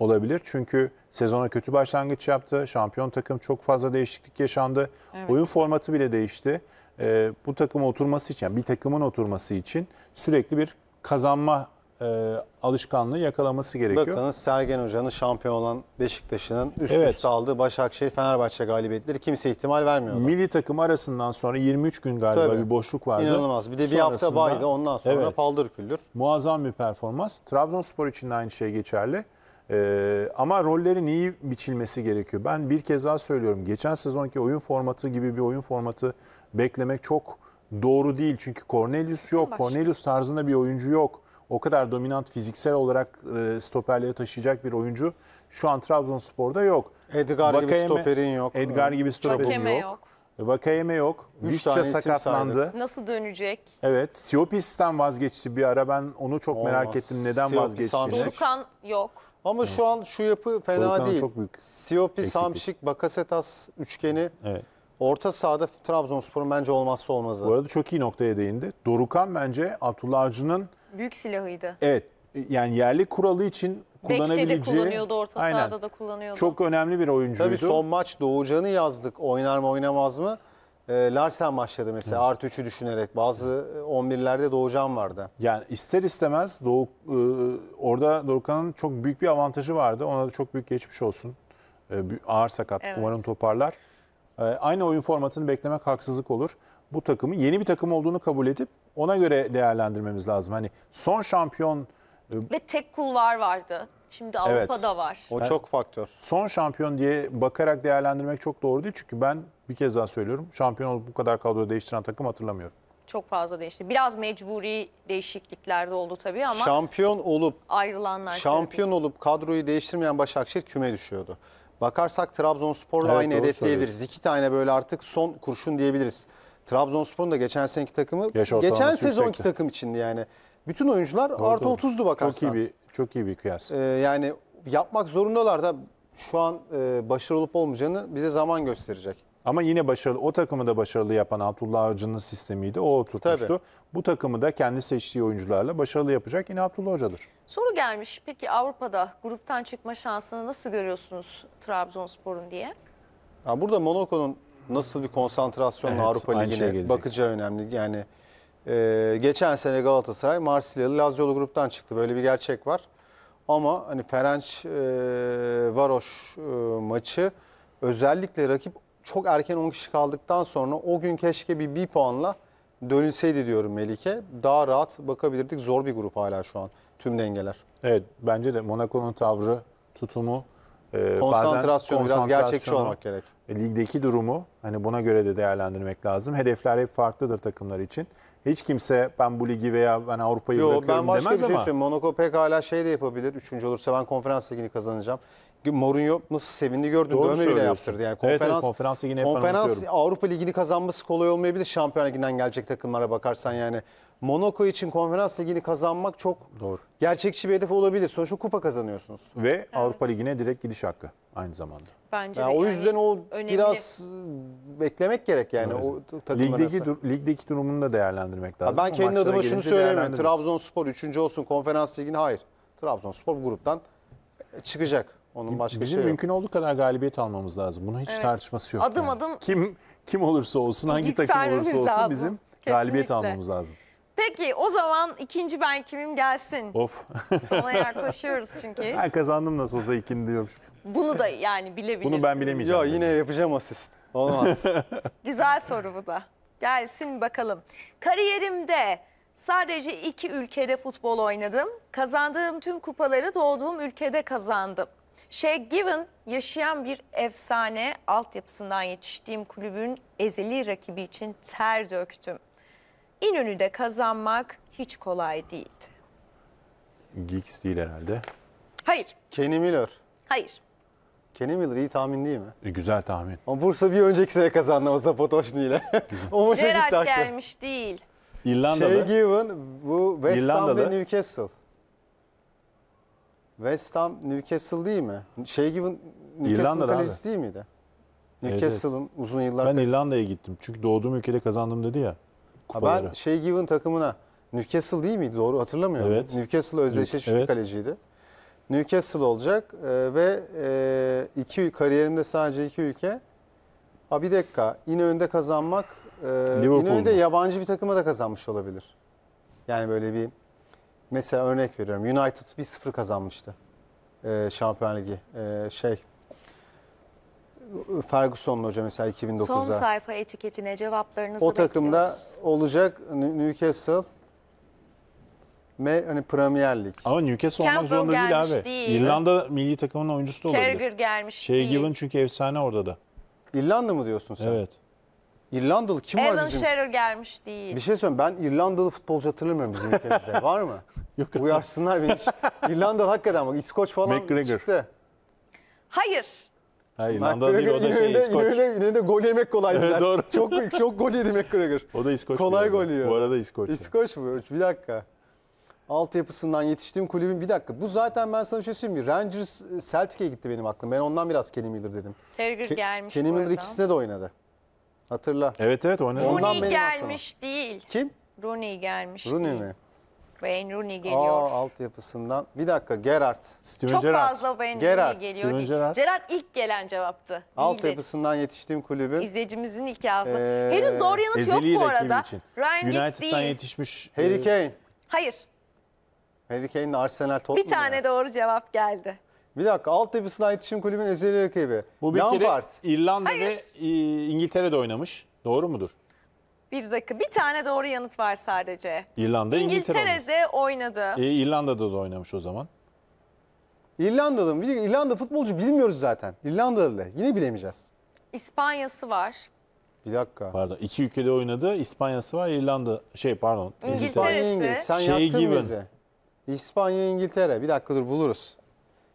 olabilir. Çünkü sezona kötü başlangıç yaptı. Şampiyon takım çok fazla değişiklik yaşandı. Evet. Oyun formatı bile değişti. Ee, bu takıma oturması için, yani bir takımın oturması için sürekli bir kazanma e, alışkanlığı yakalaması gerekiyor. Bakınız Sergen Hoca'nın şampiyon olan Beşiktaş'ın üst evet. üste aldığı Başakşehir Fenerbahçe galibiyetleri kimse ihtimal vermiyordu. Milli takım arasından sonra 23 gün galiba Tabii. bir boşluk vardı. İnanılmaz. Bir de bir hafta baydı ondan sonra evet, paldır küldür. Muazzam bir performans. Trabzonspor için de aynı şey geçerli. Ee, ama rollerin iyi biçilmesi gerekiyor. Ben bir kez daha söylüyorum. Geçen sezonki oyun formatı gibi bir oyun formatı beklemek çok doğru değil. Çünkü Cornelius yok. Başka. Cornelius tarzında bir oyuncu yok o kadar dominant fiziksel olarak e, stoperleri taşıyacak bir oyuncu şu an Trabzonspor'da yok. Edgar Vakayeme, gibi stoperin yok. Edgar gibi stoperin Vakeme yok. yok. Vakayeme yok. Güççe sakatlandı. Saydı. Nasıl dönecek? Evet. Siopis'ten vazgeçti bir ara. Ben onu çok Olmaz. merak ettim neden vazgeçti? vazgeçtiğini. Dorukan yok. Ama evet. şu an şu yapı fena Dorukan değil. Çok büyük Siopis, Hamşik, Bakasetas üçgeni. Evet. Orta sahada Trabzonspor'un bence olmazsa olmazı. Bu arada çok iyi noktaya değindi. Dorukan bence Abdullah Avcı'nın büyük silahıydı. Evet yani yerli kuralı için kullanabileceği. Bekte de kullanıyordu, orta aynen, sahada da kullanıyordu. Çok önemli bir oyuncuydu. Tabii son maç Doğucan'ı yazdık. Oynar mı oynamaz mı? E, Larsen başladı mesela Hı. artı 3'ü düşünerek. Bazı 11'lerde Doğucan vardı. Yani ister istemez Doğu, e, orada Dorukhan'ın çok büyük bir avantajı vardı. Ona da çok büyük geçmiş olsun. E, ağır sakat. Evet. Umarım toparlar. E, aynı oyun formatını beklemek haksızlık olur bu takımın yeni bir takım olduğunu kabul edip ona göre değerlendirmemiz lazım. Hani son şampiyon e, ve tek kulvar vardı. Şimdi Avrupa'da evet. var. O çok faktör. Son şampiyon diye bakarak değerlendirmek çok doğru değil. Çünkü ben bir kez daha söylüyorum. Şampiyon olup bu kadar kadro değiştiren takım hatırlamıyorum. Çok fazla değişti. Biraz mecburi değişiklikler de oldu tabii ama şampiyon olup ayrılanlar şampiyon sebebi. olup kadroyu değiştirmeyen Başakşehir küme düşüyordu. Bakarsak Trabzonspor'la evet, aynı hedefteyebiliriz. İki tane böyle artık son kurşun diyebiliriz. Trabzonspor'un da geçen seneki takımı Yaş geçen sezonki yüksekti. takım içindi yani. Bütün oyuncular artı doğru. 30'du bakarsan. Çok iyi bir çok iyi bir kıyas. Ee, yani yapmak zorundalar da şu an e, başarılı olup olmayacağını bize zaman gösterecek. Ama yine başarılı o takımı da başarılı yapan Abdullah Avcı'nın sistemiydi. O oturtmuştu. Tabii. Bu takımı da kendi seçtiği oyuncularla başarılı yapacak yine Abdullah Hoca'dır. Soru gelmiş. Peki Avrupa'da gruptan çıkma şansını nasıl görüyorsunuz Trabzonspor'un diye? Ya burada Monaco'nun nasıl bir konsantrasyonla Evet, Avrupa Ligi'ne gelecek. bakacağı önemli. Yani e, geçen sene Galatasaray Marsilyalı Lazio'lu gruptan çıktı. Böyle bir gerçek var. Ama hani Ferenc e, Varoş e, maçı özellikle rakip çok erken 10 kişi kaldıktan sonra o gün keşke bir bir puanla dönülseydi diyorum Melike. Daha rahat bakabilirdik. Zor bir grup hala şu an tüm dengeler. Evet bence de Monaco'nun tavrı, tutumu ee, konsantrasyon, biraz gerçekçi olmak gerek. E, ligdeki durumu hani buna göre de değerlendirmek lazım. Hedefler hep farklıdır takımlar için. Hiç kimse ben bu ligi veya ben Avrupa'yı Yo, bırakıyorum demez ama. Ben başka bir şey söyleyeyim. Monaco pek hala şey de yapabilir. Üçüncü olursa ben konferans ligini kazanacağım. Mourinho nasıl sevindi gördün. Doğru Dövme bile yaptırdı. Yani konferans, evet, evet, konferans, ligini konferans Avrupa Ligi'ni kazanması kolay olmayabilir. Şampiyon Ligi'nden gelecek takımlara bakarsan yani. Monaco için konferans ligini kazanmak çok Doğru. gerçekçi bir hedef olabilir. Sonuçta kupa kazanıyorsunuz. Ve Avrupa Ligi'ne direkt gidiş hakkı aynı zamanda. Bence Yani de o yani yüzden o önemli. biraz e, beklemek gerek yani o takımlar Ligdeki, arasında. dur- ligdeki durumunu da değerlendirmek lazım. ben O kendi maçlara adıma şunu gelince Trabzonspor 3. olsun konferans ligini hayır. Trabzonspor bu gruptan e, çıkacak. Onun başka Bizim şey yok. mümkün olduğu kadar galibiyet almamız lazım. Bunun hiç Evet. tartışması yok. Adım adım- Kim kim olursa olsun, hangi takım olursa olsun lazım. bizim galibiyet almamız lazım. Peki o zaman ikinci ben kimim gelsin. Of. Sona yaklaşıyoruz çünkü. Ben kazandım nasıl olsa ikinci diyorum. Bunu da yani bilebilirsin. Bunu ben bilemeyeceğim. Ya yine yapacağım asist. Olmaz. Güzel soru bu da. Gelsin bakalım. Kariyerimde sadece iki ülkede futbol oynadım. Kazandığım tüm kupaları doğduğum ülkede kazandım. Shaq Given yaşayan bir efsane altyapısından yetiştiğim kulübün ezeli rakibi için ter döktüm. İnönü'de kazanmak hiç kolay değildi. Giggs değil herhalde. Hayır, Kenny Miller. hayır. Kenny Miller iyi tahmin değil mi? E, güzel tahmin. Ama Bursa bir önceki sene kazandı ama Zapotoşni ile. o maça gitti Gerard aklı. gelmiş değil. İrlandalı. Shay Given bu West Ham ve Newcastle. West Ham Newcastle değil mi? Shay Given Newcastle'ın İrlandalı kalecisi değil miydi? Newcastle'ın uzun yıllar ben kalecisi. İrlanda'ya gittim. Çünkü doğduğum ülkede kazandım dedi ya kupaları. Ben şey Given takımına Newcastle değil miydi? Doğru hatırlamıyorum. Evet. Newcastle özdeşleşmiş evet. kaleciydi. Newcastle olacak e, ve e, iki kariyerimde sadece iki ülke. Ha bir dakika. Yine önde kazanmak e, yine önde yabancı bir takıma da kazanmış olabilir. Yani böyle bir mesela örnek veriyorum. United 1-0 kazanmıştı. E, Şampiyon Ligi. E, şey Ferguson hoca mesela 2009'da. Son sayfa etiketine cevaplarınızı O takımda bekliyoruz. olacak Newcastle ve hani Premier Lig. Ama Newcastle olmak zorunda değil abi. Değil. İrlanda milli takımının oyuncusu da olabilir. Carragher gelmiş şey değil. Given çünkü efsane orada da. İrlanda mı diyorsun sen? Evet. İrlandalı kim Alan var bizim? Shearer gelmiş değil. Bir şey söyleyeyim ben İrlandalı futbolcu hatırlamıyorum bizim ülkemizde. var mı? Yok. Uyarsınlar beni. İrlandalı hakikaten bak İskoç falan McGregor. çıktı. Hayır. Hayır İrlanda değil o da şey İskoç. İrlanda'da, İrlanda'da gol yemek kolay. Evet, doğru. Çok çok gol yedi McGregor. O da İskoç. Kolay gol yiyor. Bu arada İskoç. İskoç mu? Bir dakika. Altyapısından yetiştiğim kulübün bir dakika. Bu zaten ben sana bir şey söyleyeyim mi? Rangers e, Celtic'e gitti benim aklım. Ben ondan biraz Kenny Miller dedim. Tergür Ke gelmiş Kenny Miller ikisine de oynadı. Hatırla. Evet evet oynadı. Rooney gelmiş aklıma. değil. Kim? Rooney gelmiş Rooney değil. mi? Wayne Rooney geliyor. Aa, altyapısından. Bir dakika Gerard. Steven Çok Gerrard. fazla Wayne Gerrard. Rooney geliyor. Steven Gerrard. Gerrard ilk gelen cevaptı. Altyapısından yetiştiğim kulübün. İzleyicimizin hikayesi. Ee, Henüz doğru yanıt Ezeliyle yok bu arada. için? Ryan Giggs United'dan yetişmiş. E, Harry Kane. Hayır. Harry Kane'in Arsenal Tottenham. Bir tane ya. doğru cevap geldi. Bir dakika altyapısından yetişim kulübün ezeli rakibi. Bu bir Lampard. kere İrlanda Hayır. ve İngiltere'de oynamış. Doğru mudur? Bir dakika bir tane doğru yanıt var sadece. İrlanda İngiltere, İngiltere'de oynadı. E, İrlanda'da da oynamış o zaman. İrlanda'da mı? İrlanda futbolcu bilmiyoruz zaten. İrlanda'da da yine bilemeyeceğiz. İspanya'sı var. Bir dakika. Pardon İki ülkede oynadı. İspanya'sı var İrlanda şey pardon. İngiltere. İspanya İngiliz. Sen Şey yaktın gibi. bizi. İspanya İngiltere. Bir dakika dur buluruz.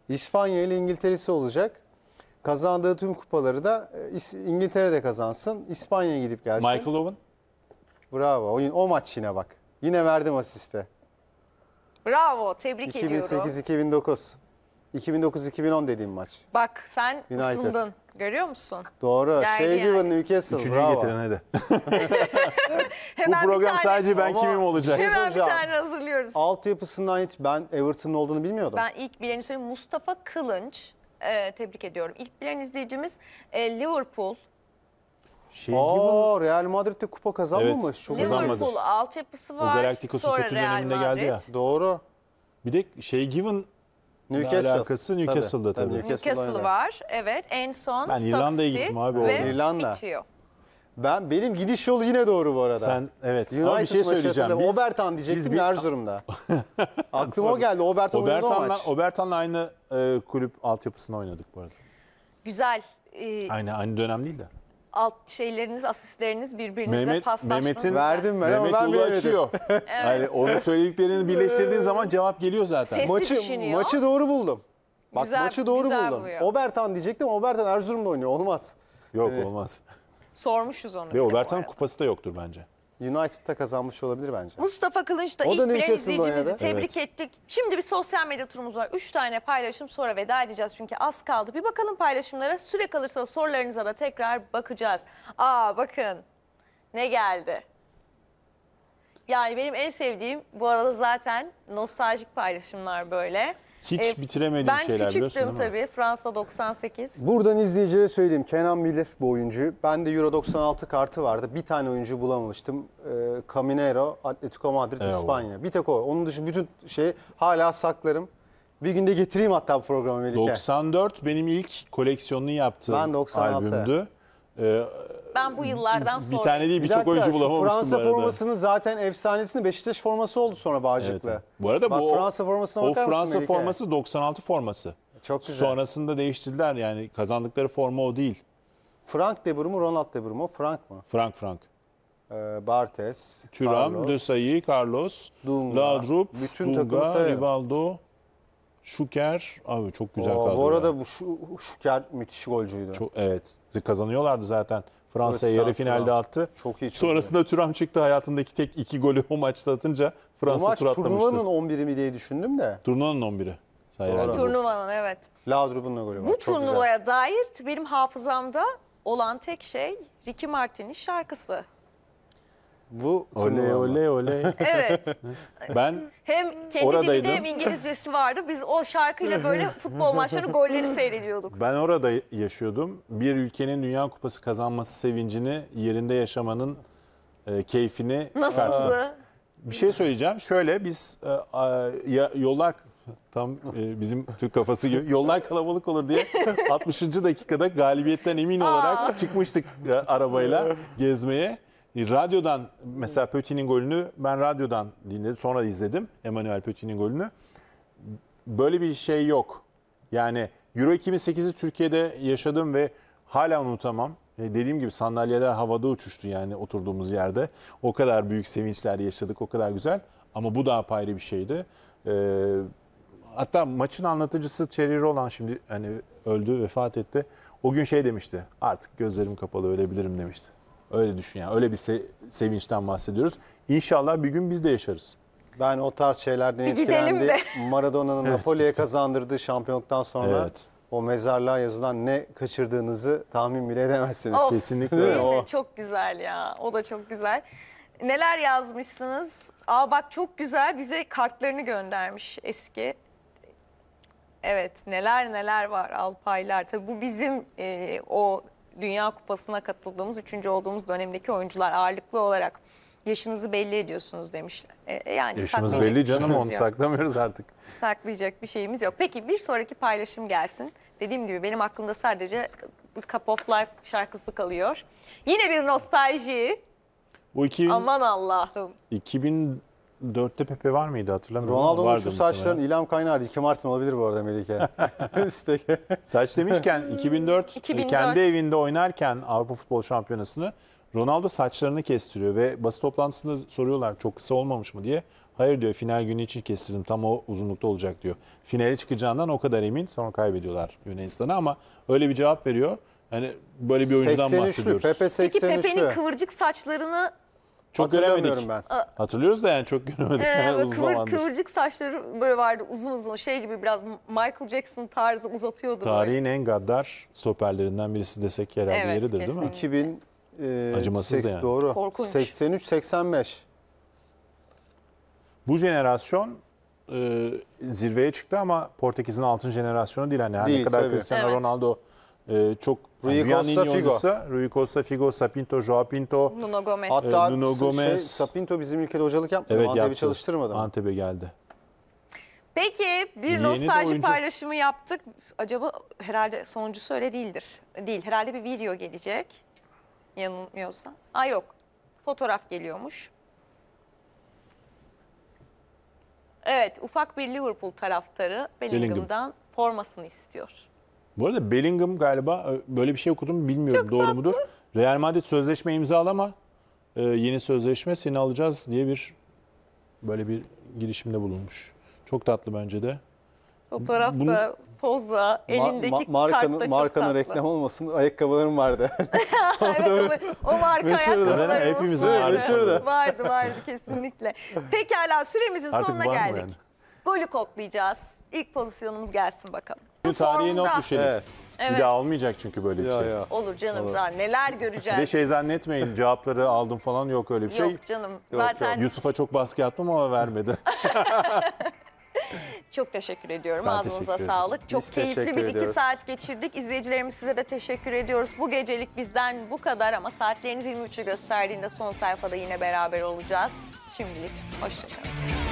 İspanya ile İngiltere'si olacak. Kazandığı tüm kupaları da e, İngiltere'de kazansın. İspanya'ya gidip gelsin. Michael Owen Bravo. O, o maç yine bak. Yine verdim asiste. Bravo. Tebrik ediyorum. 2008-2009. 2009-2010 dediğim maç. Bak sen United. ısındın. Görüyor musun? Doğru. Geldi şey yani. gibi Newcastle. Üçüncüyü Bravo. getirin hadi. Bu program tane, sadece ben kimim olacak. Şey Hemen bir tane hazırlıyoruz. Altyapısından hiç ben Everton'ın olduğunu bilmiyordum. Ben ilk bileni söyleyeyim. Mustafa Kılınç. E, tebrik ediyorum. İlk bilen izleyicimiz e, Liverpool, şey, Aa, Real Madrid'de kupa kazanmamış. Evet, Çok kazanmadı. Liverpool altyapısı var. O Galacticos'un kötü Real döneminde Madrid. geldi ya. Doğru. Bir de şey Given Newcastle. alakası Newcastle'da tabii. tabii. Newcastle var. Evet en son Ben İrlanda'ya statistik gittim abi ve İrlanda. bitiyor. Ben benim gidiş yolu yine doğru bu arada. Sen evet. Ama bir şey söyleyeceğim. Biz, Obertan diyecektim biz bir- Erzurum'da. Aklım o geldi. Obertan oynadı o Obertan'la, maç. Obertan'la aynı e, kulüp altyapısına oynadık bu arada. Güzel. e, Aynı aynı dönem değil de alt şeyleriniz, asistleriniz birbirinize Mehmet- paslaşmanız. Mehmet'in- Verdim ben Mehmet ama ben Ulu bilemedim. açıyor. Yani onu söylediklerini birleştirdiğin zaman cevap geliyor zaten. Ses- Maçı, düşünüyor. maçı doğru buldum. Bak Güzel- maçı doğru güzel buldum. buluyor. Obertan diyecektim. Obertan Erzurum'da oynuyor. Olmaz. Yok hani- olmaz. Sormuşuz onu. Ve Obertan kupası da yoktur bence. United'da kazanmış olabilir bence. Mustafa Kılınç da ilk bir izleyicimizi oynadı. tebrik ettik. Şimdi bir sosyal medya turumuz var. Üç tane paylaşım sonra veda edeceğiz çünkü az kaldı. Bir bakalım paylaşımlara. Süre kalırsa sorularınıza da tekrar bakacağız. Aa bakın ne geldi. Yani benim en sevdiğim bu arada zaten nostaljik paylaşımlar böyle. Hiç e, bitiremediğim ben şeyler biliyorsun Ben küçüktüm tabii. Fransa 98. Buradan izleyicilere söyleyeyim. Kenan Miller bu oyuncu. de Euro 96 kartı vardı. Bir tane oyuncu bulamamıştım. E, Caminero, Atletico Madrid, Eyvallah. İspanya. Bir tek o. Onun dışında bütün şey hala saklarım. Bir günde getireyim hatta bu programı Melike. 94 benim ilk koleksiyonunu yaptığım ben 96. albümdü. Ee, ben bu yıllardan sonra... Bir tane değil birçok bir oyuncu bulamamıştım Fransa formasının zaten efsanesini Beşiktaş forması oldu sonra Bağcık'la. Evet. Bu arada Bak, bu Fransa formasına o, o Fransa forması 96 forması. Çok güzel. Sonrasında değiştirdiler yani kazandıkları forma o değil. Frank de Bruyne mu Ronald de Bruyne mu? Frank mı? Frank Frank. Ee, Bartes, Thuram, Carlos, Desailly, Carlos, Dunga, Laudrup, bütün Dunga, Rivaldo, Şuker. Abi çok güzel kaldı. Bu arada yani. bu Şuker müthiş golcüydü. Çok, evet. Kazanıyorlardı zaten. Fransa'ya yarı finalde attı. Çok iyi. Sonrasında Türam çıktı hayatındaki tek iki golü o maçta atınca Fransa Bu maç tur atlamıştı. turnuvanın 11'i mi diye düşündüm de. Turnuvanın 11'i. Sayılar. Turnuvanın evet. Laudrup'un da golü var. Bu Çok güzel. turnuvaya dair benim hafızamda olan tek şey Ricky Martin'in şarkısı. Bu oley oley oley. Evet. Ben hem kendi oradaydım. dilinde hem İngilizcesi vardı. Biz o şarkıyla böyle futbol maçlarını golleri seyrediyorduk. Ben orada yaşıyordum. Bir ülkenin Dünya Kupası kazanması sevincini yerinde yaşamanın e, keyfini çıkarttım. Bir şey söyleyeceğim. Şöyle biz e, a, ya- yollar tam e, bizim Türk kafası gibi yollar kalabalık olur diye 60. dakikada galibiyetten emin olarak çıkmıştık e, arabayla gezmeye radyodan mesela Pöti'nin golünü ben radyodan dinledim. Sonra izledim Emmanuel Pöti'nin golünü. Böyle bir şey yok. Yani Euro 2008'i Türkiye'de yaşadım ve hala unutamam. E, dediğim gibi sandalyeler havada uçuştu yani oturduğumuz yerde. O kadar büyük sevinçler yaşadık, o kadar güzel. Ama bu daha ayrı bir şeydi. Ee, hatta maçın anlatıcısı Thierry olan şimdi hani öldü, vefat etti. O gün şey demişti, artık gözlerim kapalı ölebilirim demişti. Öyle düşün yani. Öyle bir se- sevinçten bahsediyoruz. İnşallah bir gün biz de yaşarız. Ben o tarz şeylerden Bir etkilendi. de. Maradona'nın Evet, Napoli'ye lütfen. kazandırdığı şampiyonluktan sonra Evet. o mezarlığa yazılan ne kaçırdığınızı tahmin bile edemezsiniz. Of, Kesinlikle o. Oh. Çok güzel ya. O da çok güzel. Neler yazmışsınız? Aa bak çok güzel bize kartlarını göndermiş eski. Evet neler neler var Alpaylar. Tabii bu bizim e, o Dünya Kupası'na katıldığımız, üçüncü olduğumuz dönemdeki oyuncular ağırlıklı olarak yaşınızı belli ediyorsunuz demişler. E, e yani Yaşımız belli canım onu saklamıyoruz artık. Saklayacak bir şeyimiz yok. Peki bir sonraki paylaşım gelsin. Dediğim gibi benim aklımda sadece Cup of Life şarkısı kalıyor. Yine bir nostalji. Bu 2000, Aman Allah'ım. 2000 Dörtte Pepe var mıydı hatırlamıyorum. Ronaldo'nun şu saçların ilham kaynağı Ricky Martin olabilir bu arada Melike. Üstteki. Saç demişken 2004, 2004 kendi evinde oynarken Avrupa Futbol Şampiyonası'nı Ronaldo saçlarını kestiriyor ve basın toplantısında soruyorlar çok kısa olmamış mı diye. Hayır diyor final günü için kestirdim tam o uzunlukta olacak diyor. Finale çıkacağından o kadar emin sonra kaybediyorlar Yunanistan'a ama öyle bir cevap veriyor. Hani böyle bir oyuncudan bahsediyoruz. Pepe Peki 83'lü. Pepe'nin kıvırcık saçlarını çok göremedik. ben. Hatırlıyoruz da yani çok göremedik. Ee, yani uzun kıvır, kıvırcık saçları böyle vardı uzun uzun şey gibi biraz Michael Jackson tarzı uzatıyordu. Tarihin en gaddar stoperlerinden birisi desek herhalde Evet, yeridir değil mi? 2000 e, Acımasız da yani. doğru. Korkunç. 83 85. Bu jenerasyon e, zirveye çıktı ama Portekiz'in altın jenerasyonu değil. Hani her hani ne kadar tabii. Cristiano Evet. Ronaldo e, çok Rui yani Costa Figo. Rui Costa Figo, Sapinto, Joao Pinto. Nuno Gomez. Hatta e, Nuno Gomez. Şey, şey Sapinto bizim ülkede hocalık yapmadı. Evet, Antep'i çalıştırmadı mı? Antep'e geldi. Peki bir Yeni nostalji oyuncu... paylaşımı yaptık. Acaba herhalde sonuncusu öyle değildir. Değil. Herhalde bir video gelecek. Yanılmıyorsa. Aa yok. Fotoğraf geliyormuş. Evet ufak bir Liverpool taraftarı Bellingham'dan formasını istiyor. Bu arada Bellingham galiba e, böyle bir şey okudum bilmiyorum Çok doğru tatlı. mudur? Real Madrid sözleşme imzalama e, yeni sözleşme seni alacağız diye bir böyle bir girişimde bulunmuş. Çok tatlı bence de. Fotoğrafta, Bunu, pozla, elindeki ma, ma, markanın, çok markanın tatlı. reklam olmasın ayakkabılarım vardı. evet, o, o marka ayakkabılarımız hepimizin vardı. Meşhurdu. vardı vardı kesinlikle. Pekala süremizin Artık sonuna geldik. Yani. Golü koklayacağız. İlk pozisyonumuz gelsin bakalım. Çünkü tarihe formunda. not düşelim. Evet. Evet. Bir daha olmayacak çünkü böyle bir Ya, şey. ya. Olur canım daha neler göreceğiz. Bir de şey zannetmeyin cevapları aldım falan yok öyle bir şey. Yok canım zaten Yusuf'a çok baskı yaptım ama vermedi. çok teşekkür ediyorum. Ben Ağzınıza teşekkür sağlık. Çok Biz keyifli teşekkür bir iki saat geçirdik. İzleyicilerimiz size de teşekkür ediyoruz. Bu gecelik bizden bu kadar ama saatleriniz 23'ü gösterdiğinde son sayfada yine beraber olacağız. Şimdilik hoşçakalın.